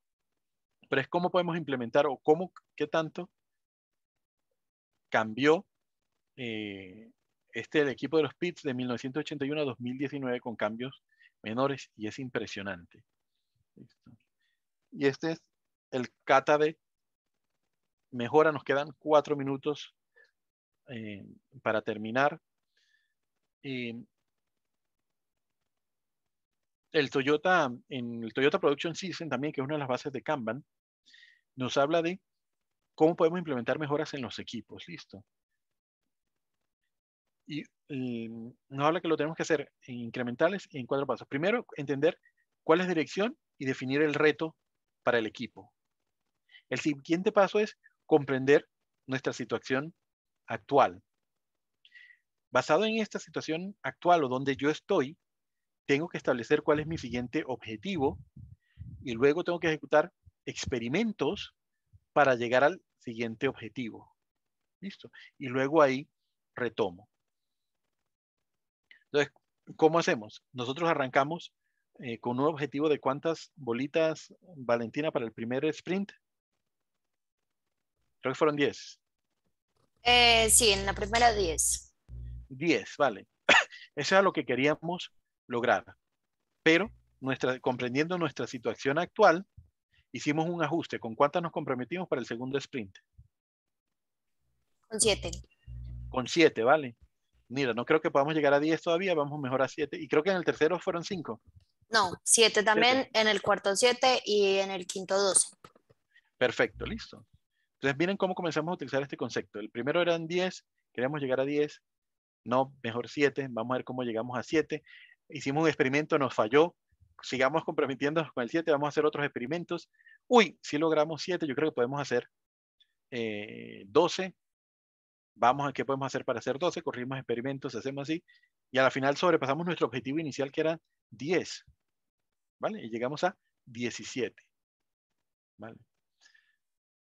pero es cómo podemos implementar o cómo, qué tanto cambió eh, este es el equipo de los Pits de 1981 a 2019 con cambios menores y es impresionante. Y este es el cata de mejora. Nos quedan cuatro minutos eh, para terminar. el Toyota, en el Toyota Production System también, que es una de las bases de Kanban, nos habla de cómo podemos implementar mejoras en los equipos. Listo. Y, nos habla que lo tenemos que hacer en incrementales en cuatro pasos. Primero, entender cuál es la dirección y definir el reto para el equipo. El siguiente paso es comprender nuestra situación actual. Basado en esta situación actual o donde yo estoy, tengo que establecer cuál es mi siguiente objetivo y luego tengo que ejecutar experimentos para llegar al siguiente objetivo. ¿Listo? Y luego ahí retomo. Entonces, ¿cómo hacemos? Nosotros arrancamos eh, con un objetivo de cuántas bolitas, Valentina, para el primer sprint. Creo que fueron 10. Eh, sí, en la primera 10. 10, vale. Eso era lo que queríamos lograr. Pero nuestra, comprendiendo nuestra situación actual, hicimos un ajuste. ¿Con cuántas nos comprometimos para el segundo sprint? Con siete. Con siete, vale mira, no creo que podamos llegar a 10 todavía, vamos mejor a 7. Y creo que en el tercero fueron 5. No, 7 también, en el cuarto 7 y en el quinto 12. Perfecto, listo. Entonces miren cómo comenzamos a utilizar este concepto. El primero eran 10, queríamos llegar a 10, no, mejor 7, vamos a ver cómo llegamos a 7. Hicimos un experimento, nos falló, sigamos comprometiéndonos con el 7, vamos a hacer otros experimentos. Uy, si logramos 7, yo creo que podemos hacer eh, 12, vamos a qué podemos hacer para hacer 12, corrimos experimentos, hacemos así, y a la final sobrepasamos nuestro objetivo inicial que era 10, ¿vale? Y llegamos a 17, ¿vale?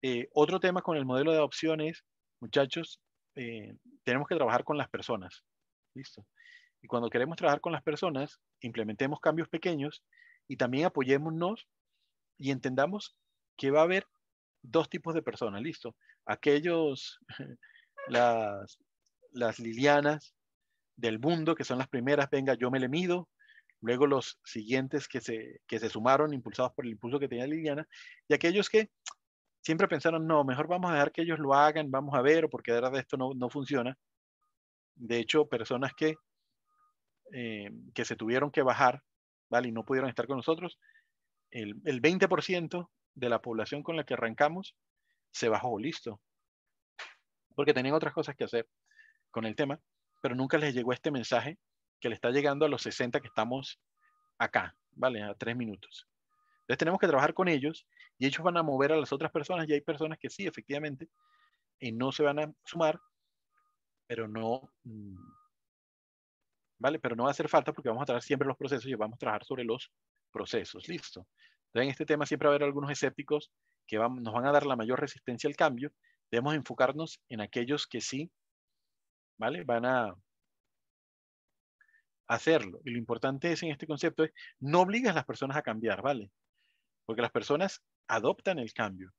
Eh, otro tema con el modelo de es, muchachos, eh, tenemos que trabajar con las personas, ¿listo? Y cuando queremos trabajar con las personas, implementemos cambios pequeños y también apoyémonos y entendamos que va a haber dos tipos de personas, ¿listo? Aquellos... las, Lilianas del mundo, que son las primeras, venga, yo me le mido, luego los siguientes que se, que se sumaron, impulsados por el impulso que tenía Liliana, y aquellos que siempre pensaron, no, mejor vamos a dejar que ellos lo hagan, vamos a ver, o porque de verdad esto no, funciona. De hecho, personas que, eh, que se tuvieron que bajar, ¿vale? Y no pudieron estar con nosotros, el, el 20% de la población con la que arrancamos se bajó, listo porque tenían otras cosas que hacer con el tema, pero nunca les llegó este mensaje que le está llegando a los 60 que estamos acá, ¿vale? A tres minutos. Entonces tenemos que trabajar con ellos y ellos van a mover a las otras personas y hay personas que sí, efectivamente, y no se van a sumar, pero no, mm, ¿vale? Pero no va a hacer falta porque vamos a trabajar siempre los procesos y vamos a trabajar sobre los procesos, listo. Entonces en este tema siempre va a haber algunos escépticos que nos van a dar la mayor resistencia al cambio Debemos enfocarnos en aquellos que sí, ¿vale? Van a hacerlo. Y lo importante es en este concepto es no obligas a las personas a cambiar, ¿vale? Porque las personas adoptan el cambio.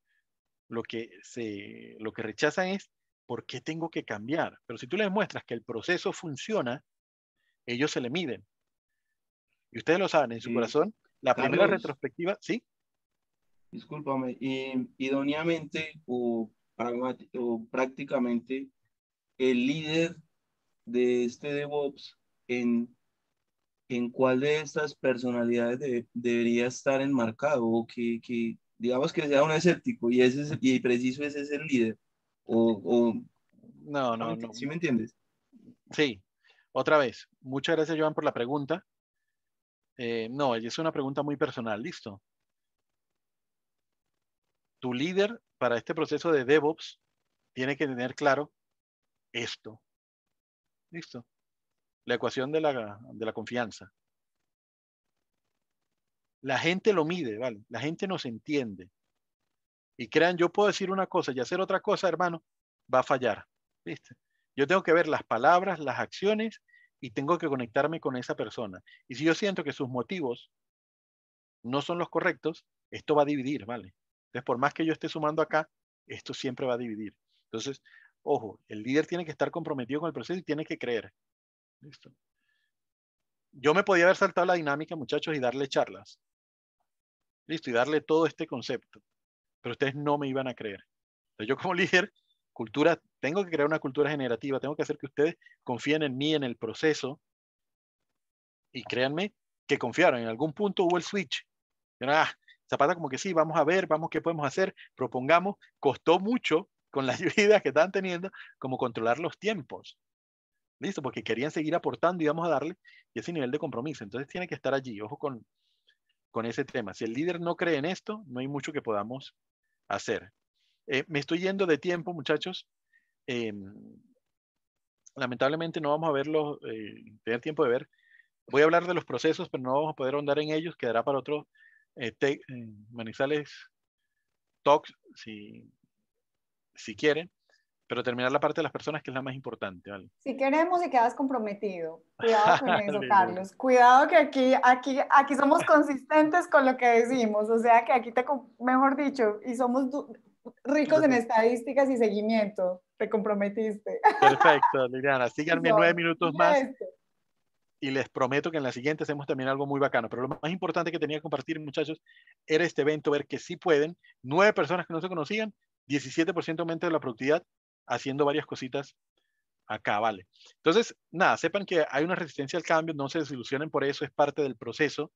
Lo que, se, lo que rechazan es ¿por qué tengo que cambiar? Pero si tú les muestras que el proceso funciona, ellos se le miden. Y ustedes lo saben, en su corazón, la primera retrospectiva, ¿sí? Discúlpame, idóneamente o prácticamente el líder de este DevOps en, en cuál de estas personalidades debería estar enmarcado o que, digamos que sea un escéptico y, ese y preciso ese es el líder. O, o no, no, no. ¿Sí me entiendes? Sí, otra vez, muchas gracias Joan por la pregunta. Eh, no, es una pregunta muy personal, listo. Tu líder para este proceso de DevOps tiene que tener claro esto. ¿Listo? La ecuación de la, confianza. La gente lo mide, ¿vale? La gente nos entiende. Y crean, yo puedo decir una cosa y hacer otra cosa, hermano, va a fallar. ¿Viste? Yo tengo que ver las palabras, las acciones y tengo que conectarme con esa persona. Y si yo siento que sus motivos no son los correctos, esto va a dividir, ¿vale? Entonces, por más que yo esté sumando acá, esto siempre va a dividir. Entonces, ojo, el líder tiene que estar comprometido con el proceso y tiene que creer. ¿Listo? Yo me podía haber saltado la dinámica, muchachos, y darle charlas. Listo, y darle todo este concepto. Pero ustedes no me iban a creer. Entonces, yo como líder, cultura, tengo que crear una cultura generativa, tengo que hacer que ustedes confíen en mí, en el proceso. Y créanme que confiaron. En algún punto hubo el switch. ah, Zapata como que sí, vamos a ver, vamos qué podemos hacer, propongamos, costó mucho con las ayudas que están teniendo, como controlar los tiempos. ¿Listo? Porque querían seguir aportando y vamos a darle ese nivel de compromiso. Entonces tiene que estar allí, ojo con, ese tema. Si el líder no cree en esto, no hay mucho que podamos hacer. Eh, me estoy yendo de tiempo, muchachos. Em, lamentablemente no vamos a verlo, eh, tener tiempo de ver. Voy a hablar de los procesos, pero no vamos a poder ahondar en ellos, quedará para otro eh, Manizales Talks, si, si quieren, pero terminar la parte de las personas que es la más importante, ¿vale? Si queremos y quedas comprometido. Cuidado con eso, Carlos. Cuidado que aquí, aquí, aquí somos consistentes con lo que decimos, o sea que aquí te, mejor dicho, y somos ricos en estadísticas y seguimiento. Te comprometiste. Perfecto, Liliana. Síganme nueve minutos más y les prometo que en la siguiente hacemos también algo muy bacano. Pero lo más importante que tenía que compartir, muchachos, era este evento, ver que sí pueden. Nueve personas que no se conocían, 17% aumento de la productividad, haciendo varias cositas acá, ¿vale? Entonces, nada, sepan que hay una resistencia al cambio, no se desilusionen por eso, es parte del proceso,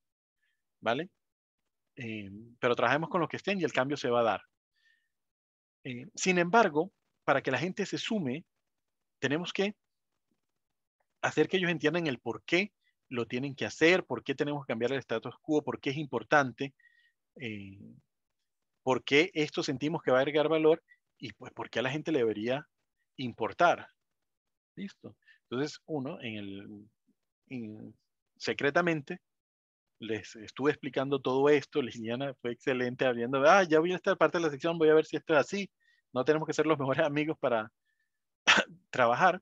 ¿vale? Eh, pero trabajemos con los que estén y el cambio se va a dar. Eh, sin embargo, para que la gente se sume, tenemos que hacer que ellos entiendan el por qué lo tienen que hacer, por qué tenemos que cambiar el status quo, por qué es importante, eh, por qué esto sentimos que va a agregar valor y pues por qué a la gente le debería importar. Listo. Entonces uno en el, secretamente les estuve explicando todo esto, Liliana fue excelente abriendo, ah, ya voy a esta parte de la sección, voy a ver si esto es así, no tenemos que ser los mejores amigos para trabajar,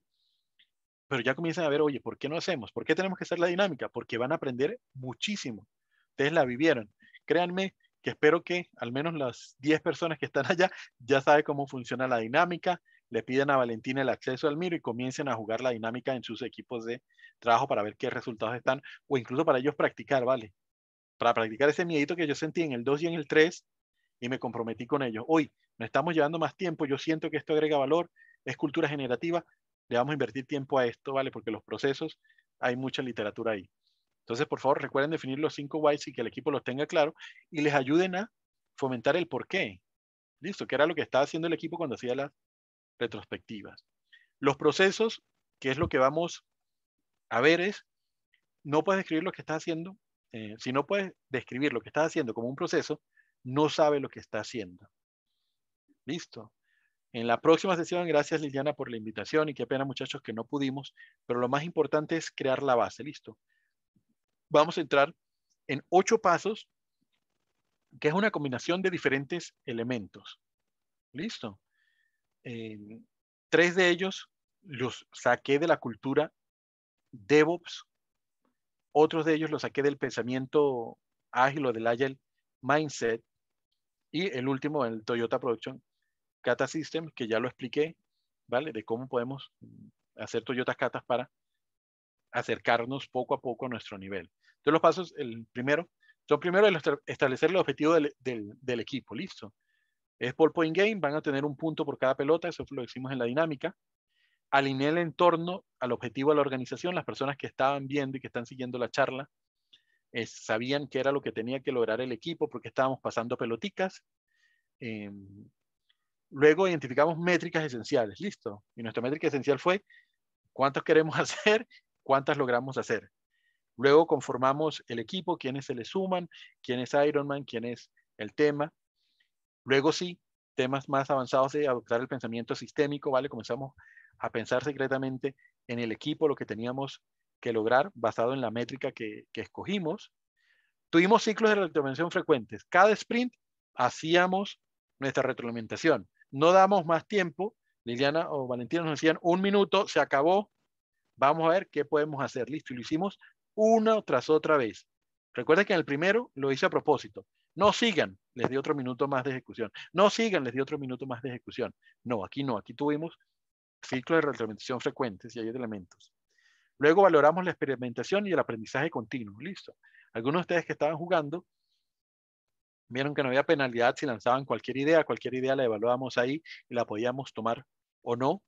pero ya comienzan a ver, oye, ¿por qué no hacemos? ¿Por qué tenemos que hacer la dinámica? Porque van a aprender muchísimo. Ustedes la vivieron. Créanme que espero que al menos las 10 personas que están allá ya saben cómo funciona la dinámica, le piden a Valentina el acceso al Miro y comiencen a jugar la dinámica en sus equipos de trabajo para ver qué resultados están o incluso para ellos practicar, ¿vale? Para practicar ese miedito que yo sentí en el 2 y en el 3 y me comprometí con ellos. Hoy, no estamos llevando más tiempo, yo siento que esto agrega valor, es cultura generativa, le vamos a invertir tiempo a esto, ¿vale? Porque los procesos, hay mucha literatura ahí. Entonces, por favor, recuerden definir los cinco whys y que el equipo los tenga claro y les ayuden a fomentar el por qué. Listo, que era lo que estaba haciendo el equipo cuando hacía las retrospectivas. Los procesos, que es lo que vamos a ver, es, no puedes describir lo que estás haciendo. Eh, si no puedes describir lo que estás haciendo como un proceso, no sabes lo que está haciendo. Listo en la próxima sesión, gracias Liliana por la invitación y qué pena muchachos que no pudimos, pero lo más importante es crear la base, listo. Vamos a entrar en ocho pasos, que es una combinación de diferentes elementos. Listo. tres de ellos los saqué de la cultura DevOps, otros de ellos los saqué del pensamiento ágil o del Agile Mindset, y el último, el Toyota Production, Kata System, que ya lo expliqué, ¿vale? De cómo podemos hacer Toyota Katas para acercarnos poco a poco a nuestro nivel. Entonces los pasos, el primero, son primero es establecer el objetivo del, equipo, listo. Es por point game, van a tener un punto por cada pelota, eso lo decimos en la dinámica. Alinear el entorno al objetivo de la organización, las personas que estaban viendo y que están siguiendo la charla, eh, sabían que era lo que tenía que lograr el equipo porque estábamos pasando peloticas. Eh, Luego identificamos métricas esenciales, listo. Y nuestra métrica esencial fue cuántos queremos hacer, cuántas logramos hacer. Luego conformamos el equipo, quiénes se le suman, quién es Ironman, quién es el tema. Luego sí, temas más avanzados de adoptar el pensamiento sistémico, ¿vale? Comenzamos a pensar secretamente en el equipo, lo que teníamos que lograr basado en la métrica que, que escogimos. Tuvimos ciclos de retroalimentación frecuentes. Cada sprint hacíamos nuestra retroalimentación. No damos más tiempo. Liliana o Valentina nos decían un minuto, se acabó. Vamos a ver qué podemos hacer. Listo, y lo hicimos una tras otra vez. Recuerda que en el primero lo hice a propósito. No sigan, les di otro minuto más de ejecución. No sigan, les di otro minuto más de ejecución. No, aquí no, aquí tuvimos ciclos de retroalimentación frecuentes y hay elementos. Luego valoramos la experimentación y el aprendizaje continuo. Listo. Algunos de ustedes que estaban jugando Vieron que no había penalidad si lanzaban cualquier idea, cualquier idea la evaluábamos ahí y la podíamos tomar o no.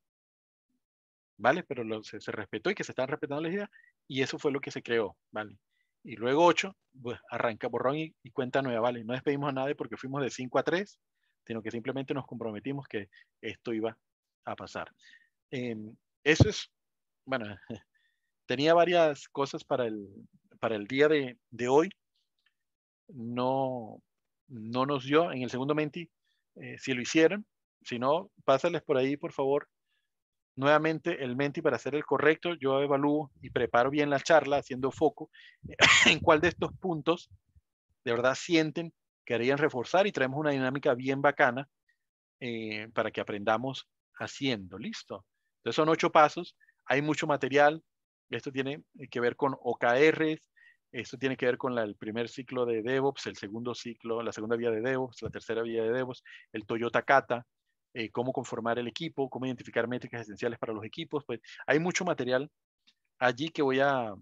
¿Vale? Pero se, respetó y que se están respetando las ideas y eso fue lo que se creó, ¿vale? Y luego 8, pues arranca borrón y, cuenta nueva, ¿vale? No despedimos a nadie porque fuimos de 5 a 3, sino que simplemente nos comprometimos que esto iba a pasar. Em, eso es, bueno, tenía varias cosas para el, para el día de, de hoy. No, no nos dio en el segundo Menti, eh, si lo hicieron, si no, pásales por ahí, por favor, nuevamente el Menti para hacer el correcto. Yo evalúo y preparo bien la charla haciendo foco en cuál de estos puntos de verdad sienten que harían reforzar y traemos una dinámica bien bacana eh, para que aprendamos haciendo. Listo. Entonces son ocho pasos, hay mucho material. Esto tiene que ver con OKRs, esto tiene que ver con el primer ciclo de DevOps, el segundo ciclo, la segunda vía de DevOps, la tercera vía de DevOps, el Toyota Kata, eh, cómo conformar el equipo, cómo identificar métricas esenciales para los equipos. Pues hay mucho material allí que voy a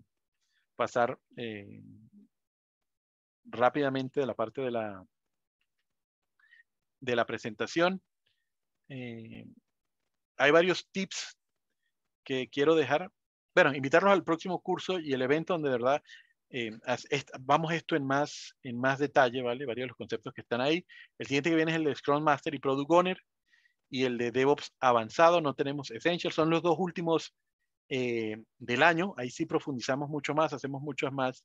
pasar eh, rápidamente de la parte de la, de la presentación. Eh, hay varios tips que quiero dejar. Bueno, invitarnos al próximo curso y el evento donde de verdad eh, vamos esto en más, en más detalle, ¿vale? Varios de los conceptos que están ahí. El siguiente que viene es el de Scrum Master y Product Owner y el de DevOps avanzado. No tenemos Essential, son los dos últimos eh, del año. Ahí sí profundizamos mucho más, hacemos muchas más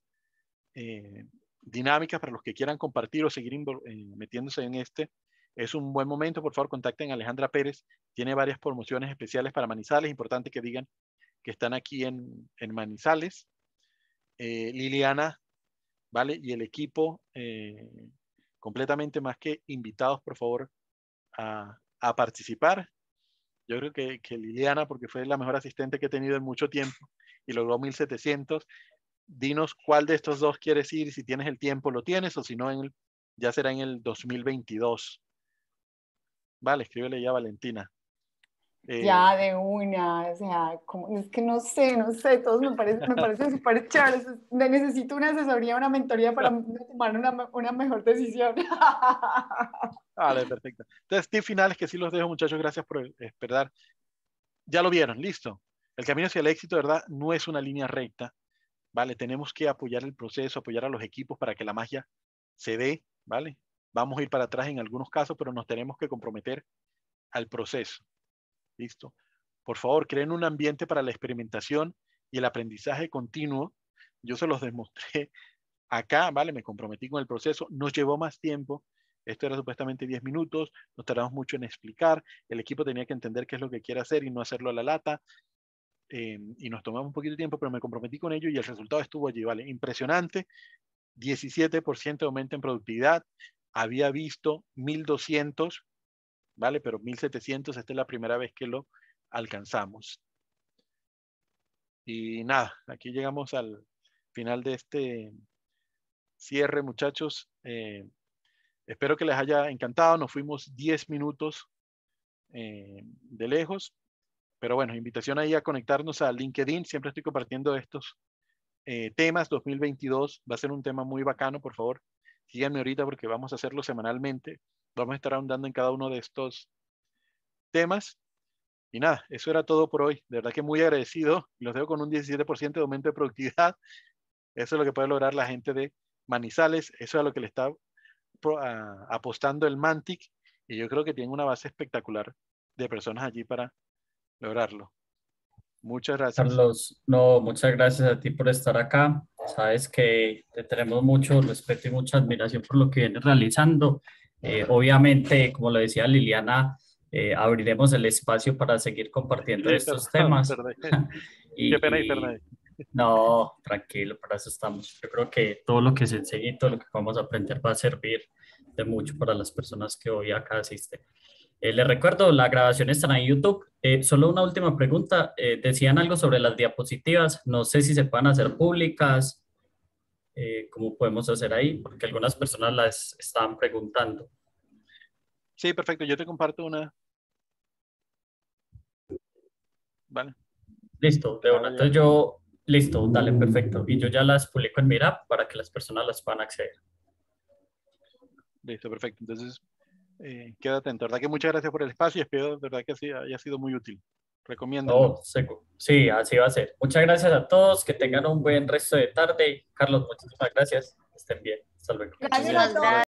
eh, dinámicas para los que quieran compartir o seguir metiéndose en este. Es un buen momento, por favor, contacten a Alejandra Pérez. Tiene varias promociones especiales para Manizales. Importante que digan que están aquí en, en Manizales. Eh, Liliana, ¿vale? Y el equipo, eh, completamente más que invitados, por favor, a, participar. Yo creo que, Liliana, porque fue la mejor asistente que he tenido en mucho tiempo y logró 1700, dinos cuál de estos dos quieres ir, si tienes el tiempo lo tienes o si no, ya será en el 2022. Vale, escríbele ya a Valentina ya, eh, de una, o sea, es que no sé, no sé, todos me, parece, me parecen súper chavos, Necesito una asesoría, una mentoría para tomar una, mejor decisión. Vale, perfecto. Entonces, final finales que sí los dejo, muchachos, gracias por esperar. Ya lo vieron, listo. El camino hacia el éxito, ¿verdad? No es una línea recta, ¿vale? Tenemos que apoyar el proceso, apoyar a los equipos para que la magia se dé, ¿vale? Vamos a ir para atrás en algunos casos, pero nos tenemos que comprometer al proceso ¿Listo? Por favor, creen un ambiente para la experimentación y el aprendizaje continuo. Yo se los demostré acá, ¿vale? Me comprometí con el proceso. Nos llevó más tiempo. Esto era supuestamente 10 minutos. Nos tardamos mucho en explicar. El equipo tenía que entender qué es lo que quiere hacer y no hacerlo a la lata. Em, y nos tomamos un poquito de tiempo, pero me comprometí con ello y el resultado estuvo allí, ¿vale? Impresionante. 17% de aumento en productividad. Había visto 1.200 ¿vale? Pero 1700, esta es la primera vez que lo alcanzamos. Y nada, aquí llegamos al final de este cierre, muchachos. Eh, espero que les haya encantado. Nos fuimos 10 minutos eh, de lejos. Pero bueno, invitación ahí a conectarnos a LinkedIn. Siempre estoy compartiendo estos eh, temas. 2022 va a ser un tema muy bacano, por favor síganme ahorita porque vamos a hacerlo semanalmente. Vamos a estar ahondando en cada uno de estos temas. Y nada, eso era todo por hoy. De verdad que muy agradecido. Los dejo con un 17% de aumento de productividad. Eso es lo que puede lograr la gente de Manizales. Eso es a lo que le está apostando el Mantic. Y yo creo que tiene una base espectacular de personas allí para lograrlo. Muchas gracias. Carlos, no, muchas gracias a ti por estar acá. Sabes que te tenemos mucho respeto y mucha admiración por lo que vienes realizando. Eh, obviamente, como lo decía Liliana, eh, abriremos el espacio para seguir compartiendo estos temas. Qué pena, Internet. No, tranquilo, para eso estamos. Yo creo que todo lo que se enseña, y todo lo que vamos a aprender va a servir de mucho para las personas que hoy acá asisten. Eh, les recuerdo, la grabación está en YouTube. Eh, solo una última pregunta. Eh, decían algo sobre las diapositivas. No sé si se pueden hacer públicas. ¿Cómo podemos hacer ahí? Porque algunas personas las estaban preguntando. Sí, perfecto. Yo te comparto una. Vale. Listo, ah, Entonces yo, listo, dale, perfecto. Y yo ya las publico en mi para que las personas las puedan acceder. Listo, perfecto. Entonces, eh, queda atento. verdad que muchas gracias por el espacio y espero verdad que haya sido muy útil. Recomiendo. Oh, sí, así va a ser. Muchas gracias a todos, que tengan un buen resto de tarde. Carlos, muchísimas gracias. Estén bien. Hasta luego. Gracias.